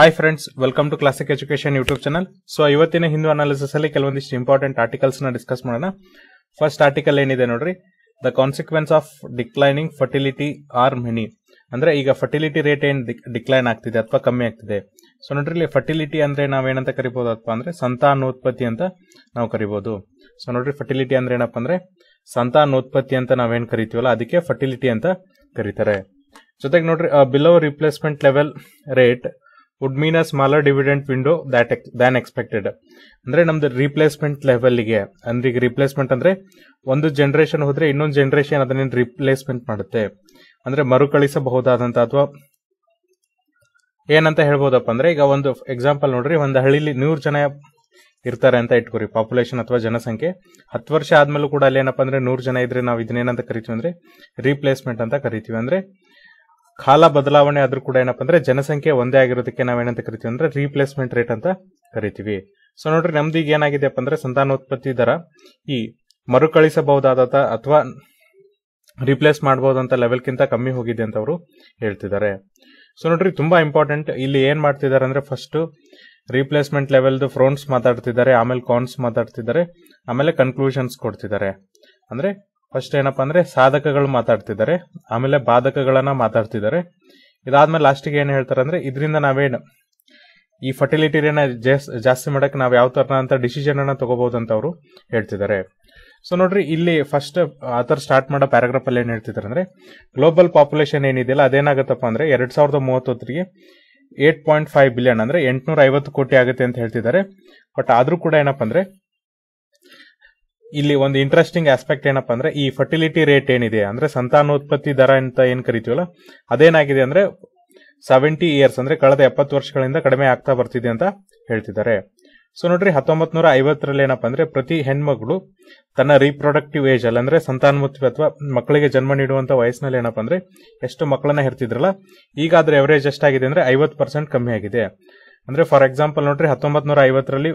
hi friends welcome to classic education YouTube channel so ಇವತ್ತಿನ Hindu analysis ಅಲ್ಲಿ ಕೆಲವೊಂದಿಷ್ಟು important articles ನ ಡಿಸ್ಕಸ್ ಮಾಡೋಣ ಫಸ್ಟ್ ಆರ್ಟಿಕಲ್ ಏನಿದೆ ನೋಡ್ರಿ the consequences of declining fertility are many ಅಂದ್ರೆ ಈಗ ಫರ್ಟಿಲಿಟಿ ರೇಟ್ ಏನ್ ಡಿಕ್ಲೈನ್ ಆಗ್ತಿದೆ ಅಥವಾ ಕಮ್ಮಿ ಆಗ್ತಿದೆ ಸೊ ನೋಡ್ರಿ ಇಲ್ಲಿ ಫರ್ಟಿಲಿಟಿ ಅಂದ್ರೆ ನಾವೇನಂತ ಅಥವಾ ಅಂದ್ರೆ ಸಂತಾನೋತ್ಪತ್ತಿ ಅಂತ ನಾವು ಕರಿಬಹುದು ಸೊ ನೋಡ್ರಿ ಫರ್ಟಿಲಿಟಿ ಅಂದ್ರೆ ಏನಪ್ಪ ಅಂದ್ರೆ ಸಂತಾನೋತ್ಪತ್ತಿ ಅಂತ ನಾವೇನ್ ಕರಿತೀವಲ್ಲ ಅದಕ್ಕೆ ಫರ್ಟಿಲಿಟಿ ಅಂತ ಕರೀತಾರೆ ಜೊತೆಗೆ ನೋಡ್ರಿ below replacement level rate would mean a smaller dividend window that than expected ಅಂದರೆ ನಮ್ದು ರೀಪ್ಲೇಸ್ಮೆಂಟ್ ಲೆವೆಲ್ಗೆ ಅಂದ್ರೆ ಈಗ ರೀಪ್ಲೇಸ್ಮೆಂಟ್ ಅಂದರೆ ಒಂದು ಜನ್ರೇಷನ್ ಹೋದ್ರೆ ಇನ್ನೊಂದು ಜನ್ರೇಷನ್ ಅದನ್ನೇನು ರೀಪ್ಲೇಸ್ಮೆಂಟ್ ಮಾಡುತ್ತೆ ಅಂದ್ರೆ ಮರುಕಳಿಸಬಹುದಾದಂಥ ಅಥವಾ ಏನಂತ ಹೇಳ್ಬೋದಪ್ಪ ಅಂದ್ರೆ ಈಗ ಒಂದು ಎಕ್ಸಾಂಪಲ್ ನೋಡ್ರಿ ಒಂದು ಹಳ್ಳಿಲಿ ನೂರು ಜನ ಇರ್ತಾರೆ ಅಂತ ಇಟ್ಕೊರಿ ಪಾಪ್ಯುಲೇಷನ್ ಅಥವಾ ಜನಸಂಖ್ಯೆ ಹತ್ತು ವರ್ಷ ಆದ್ಮೇಲೆ ಕೂಡ ಅಲ್ಲಿ ಏನಪ್ಪ ಅಂದ್ರೆ ನೂರು ಜನ ಇದ್ರೆ ನಾವು ಇದನ್ನೇನಂತ ಕರಿತೀವಿ ಅಂದರೆ ರೀಪ್ಲೇಸ್ಮೆಂಟ್ ಅಂತ ಕರಿತೀವಿ ಅಂದರೆ ಕಾಲ ಬದಲಾವಣೆ ಆದ್ರೂ ಕೂಡ ಏನಪ್ಪಾ ಅಂದ್ರೆ ಜನಸಂಖ್ಯೆ ಒಂದೇ ಆಗಿರೋದಕ್ಕೆ ನಾವೇನಂತ ಕರಿತೀವಿ ಅಂದ್ರೆ ರೀಪ್ಲೇಸ್ಮೆಂಟ್ ರೇಟ್ ಅಂತ ಕರಿತೀವಿ ಸೊ ನೋಡ್ರಿ ನಮ್ದು ಈಗ ಏನಾಗಿದೆಯಪ್ಪ ಅಂದ್ರೆ ಸಂತಾನೋತ್ಪತ್ತಿ ದರ ಈ ಮರುಕಳಿಸಬಹುದಾದ ಅಥವಾ ರೀಪ್ಲೇಸ್ ಮಾಡಬಹುದಂತ ಲೆವೆಲ್ಗಿಂತ ಕಮ್ಮಿ ಹೋಗಿದೆ ಅಂತ ಅವರು ಹೇಳ್ತಿದ್ದಾರೆ ಸೊ ನೋಡ್ರಿ ತುಂಬಾ ಇಂಪಾರ್ಟೆಂಟ್ ಇಲ್ಲಿ ಏನ್ ಮಾಡ್ತಿದ್ದಾರೆ ಅಂದ್ರೆ ಫಸ್ಟ್ ರೀಪ್ಲೇಸ್ಮೆಂಟ್ ಲೆವೆಲ್ದು ಫ್ರೋನ್ಸ್ ಮಾತಾಡ್ತಿದ್ದಾರೆ ಆಮೇಲೆ ಕಾನ್ಸ್ ಮಾತಾಡ್ತಿದ್ದಾರೆ ಆಮೇಲೆ ಕನ್ಕ್ಲೂಷನ್ಸ್ ಕೊಡ್ತಿದ್ದಾರೆ ಅಂದ್ರೆ ಫಸ್ಟ್ ಏನಪ್ಪ ಅಂದ್ರೆ ಸಾಧಕಗಳು ಮಾತಾಡ್ತಿದ್ದಾರೆ ಆಮೇಲೆ ಬಾಧಕಗಳನ್ನ ಮಾತಾಡ್ತಿದ್ದಾರೆ ಇದಾದ್ಮೇಲೆ ಲಾಸ್ಟಿಗೆ ಏನು ಹೇಳ್ತಾರೆ ಅಂದ್ರೆ ಇದರಿಂದ ನಾವೇನು ಈ ಫರ್ಟಿಲಿಟಿ ಜಾಸ್ ಜಾಸ್ತಿ ಮಾಡಕ್ಕೆ ನಾವು ಯಾವ ಥರ ಅಂತ ಡಿಸಿಷನ್ ಅನ್ನ ತಗೋಬಹುದು ಅಂತ ಅವರು ಹೇಳ್ತಿದ್ದಾರೆ ಸೊ ನೋಡ್ರಿ ಇಲ್ಲಿ ಫಸ್ಟ್ ಆತರ ಸ್ಟಾರ್ಟ್ ಮಾಡೋ ಪ್ಯಾರಾಗ್ರಾಫ್ ಅಲ್ಲಿ ಏನು ಹೇಳ್ತಿದ್ದಾರೆ ಅಂದ್ರೆ ಗ್ಲೋಬಲ್ ಪಾಪ್ಯುಲೇಷನ್ ಏನಿದೆಯಲ್ಲ ಅದೇನಾಗುತ್ತಪ್ಪ ಅಂದ್ರೆ ಎರಡ್ ಸಾವಿರದ ಮೂವತ್ತೊತ್ತರಿಗೆ ಏಟ್ ಪಾಯಿಂಟ್ ಫೈವ್ ಬಿಲಿಯನ್ ಅಂದ್ರೆ ಎಂಟುನೂರ ಐವತ್ತು ಕೋಟಿ ಆಗುತ್ತೆ ಅಂತ ಹೇಳ್ತಿದ್ದಾರೆ ಬಟ್ ಆದ್ರೂ ಕೂಡ ಏನಪ್ಪ ಅಂದ್ರೆ ಇಲ್ಲಿ ಒಂದು ಇಂಟ್ರೆಸ್ಟಿಂಗ್ ಆಸ್ಪೆಕ್ಟ್ ಏನಪ್ಪಾ ಅಂದ್ರೆ ಈ ಫರ್ಟಿಲಿಟಿ ರೇಟ್ ಏನಿದೆ ಅಂದ್ರೆ ಸಂತಾನೋತ್ಪತ್ತಿ ದರ ಅಂತ ಏನ್ ಕರಿತೀವಲ್ಲ ಅದೇನಾಗಿದೆ ಅಂದ್ರೆ ಸೆವೆಂಟಿ ಇಯರ್ಸ್ ಅಂದ್ರೆ ಕಳೆದ ಎಪ್ಪತ್ತು ವರ್ಷಗಳಿಂದ ಕಡಿಮೆ ಆಗ್ತಾ ಬರ್ತಿದೆ ಅಂತ ಹೇಳ್ತಿದ್ದಾರೆ ಸೊ ನೋಡ್ರಿ ಹತ್ತೊಂಬತ್ ನೂರ ಐವತ್ತರಲ್ಲಿ ಏನಪ್ಪಾ ಅಂದ್ರೆ ಪ್ರತಿ ಹೆಣ್ಮಗಳು ತನ್ನ ರೀಪ್ರೊಡಕ್ಟಿವ್ ಏಜ್ ಅಲ್ಲಿ ಅಂದ್ರೆ ಸಂತಾನೋತ್ಪತ್ತಿ ಅಥವಾ ಮಕ್ಕಳಿಗೆ ಜನ್ಮ ನೀಡುವಂತ ವಯಸ್ಸಿನಲ್ಲಿ ಏನಪ್ಪ ಅಂದ್ರೆ ಎಷ್ಟು ಮಕ್ಕಳನ್ನ ಹೆರ್ತಿದ್ರಲ್ಲ ಈಗ ಅದ್ರ ಎವರೇಜ್ ಎಷ್ಟಾಗಿದೆ ಅಂದ್ರೆ ಐವತ್ತು ಪರ್ಸೆಂಟ್ ಕಮ್ಮಿ ಆಗಿದೆ ಅಂದ್ರೆ ಫಾರ್ ಎಕ್ಸಾಂಪಲ್ ನೋಡ್ರಿ ಹತ್ತೊಂಬತ್ ನೂರ ಐವತ್ತರಲ್ಲಿ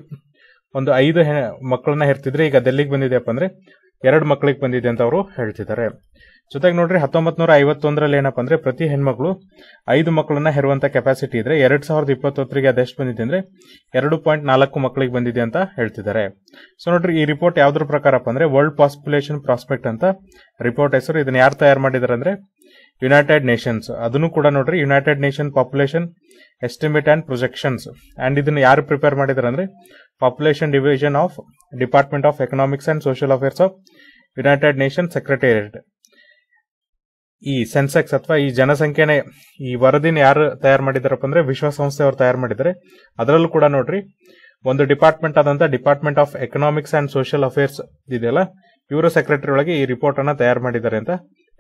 ಒಂದು ಐದು ಮಕ್ಕಳನ್ನ ಹೆರ್ತಿದ್ರೆ ಈಗ ಡೆಲ್ಲಿಗೆ ಬಂದಿದೆಯಪ್ಪ ಅಂದ್ರೆ ಎರಡು ಮಕ್ಕಳಿಗೆ ಬಂದಿದೆ ಅಂತ ಅವರು ಹೇಳ್ತಿದ್ದಾರೆ ಜೊತೆಗೆ ನೋಡ್ರಿ ಹತ್ತೊಂಬತ್ ನೂರ ಐವತ್ತೊಂದರಲ್ಲಿ ಏನಪ್ಪ ಅಂದ್ರೆ ಪ್ರತಿ ಹೆಣ್ಮಕ್ಳು ಐದು ಮಕ್ಕಳನ್ನ ಹೆರುವಂತ ಕೆಪಾಸಿಟಿ ಇದ್ರೆ ಎರಡ್ ಸಾವಿರದ ಇಪ್ಪತ್ತೊತ್ತರಿಗೆ ಅದೆಷ್ಟು ಬಂದಿದೆ ಅಂದ್ರೆ ಎರಡು ಪಾಯಿಂಟ್ ನಾಲ್ಕು ಮಕ್ಕಳಿಗೆ ಬಂದಿದೆ ಅಂತ ಹೇಳ್ತಿದ್ದಾರೆ ಸೊ ನೋಡ್ರಿ ಈ ರಿಪೋರ್ಟ್ ಯಾವ್ದ್ರ ಪ್ರಕಾರಪ್ಪ ಅಂದ್ರೆ ವರ್ಲ್ಡ್ ಪಾಪ್ಯುಲೇಷನ್ ಪ್ರಾಸ್ಪೆಕ್ಟ್ ಅಂತ ರಿಪೋರ್ಟ್ ಹೆಸರು ಇದನ್ನ ಯಾರು ತಯಾರು ಮಾಡಿದಾರೆ ಅಂದ್ರೆ ಯುನೈಟೆಡ್ ನೇಷನ್ಸ್ ಅದನ್ನು ಕೂಡ ನೋಡ್ರಿ United Nation population estimate and projections and ಇದನ್ನು ಯಾರು ಪ್ರಿಪೇರ್ ಮಾಡಿದಾರೆ ಅಂದ್ರೆ population division of department of economics and social affairs of United Nation secretariat ಈ ಸೆನ್ಸೆಕ್ಸ್ ಅಥವಾ ಈ ಜನಸಂಖ್ಯೆನ ಈ ವರದಿನ ಯಾರು ತಯಾರು ಮಾಡಿದಾರಪ್ಪ ಅಂದ್ರೆ ವಿಶ್ವಸಂಸ್ಥೆ ಅವರು ತಯಾರು ಮಾಡಿದ್ದಾರೆ ಅದರಲ್ಲೂ ಕೂಡ ನೋಡ್ರಿ ಒಂದು ಡಿಪಾರ್ಟ್ಮೆಂಟ್ ಆದಂತ department of economics and social affairs ಇದೆಯಲ್ಲ ಇವರು ಸೆಕ್ರೆಟರಿ ಒಳಗೆ ಈ ರಿಪೋರ್ಟ್ ಅನ್ನ ತಯಾರು ಮಾಡಿದ್ದಾರೆ ಅಂತ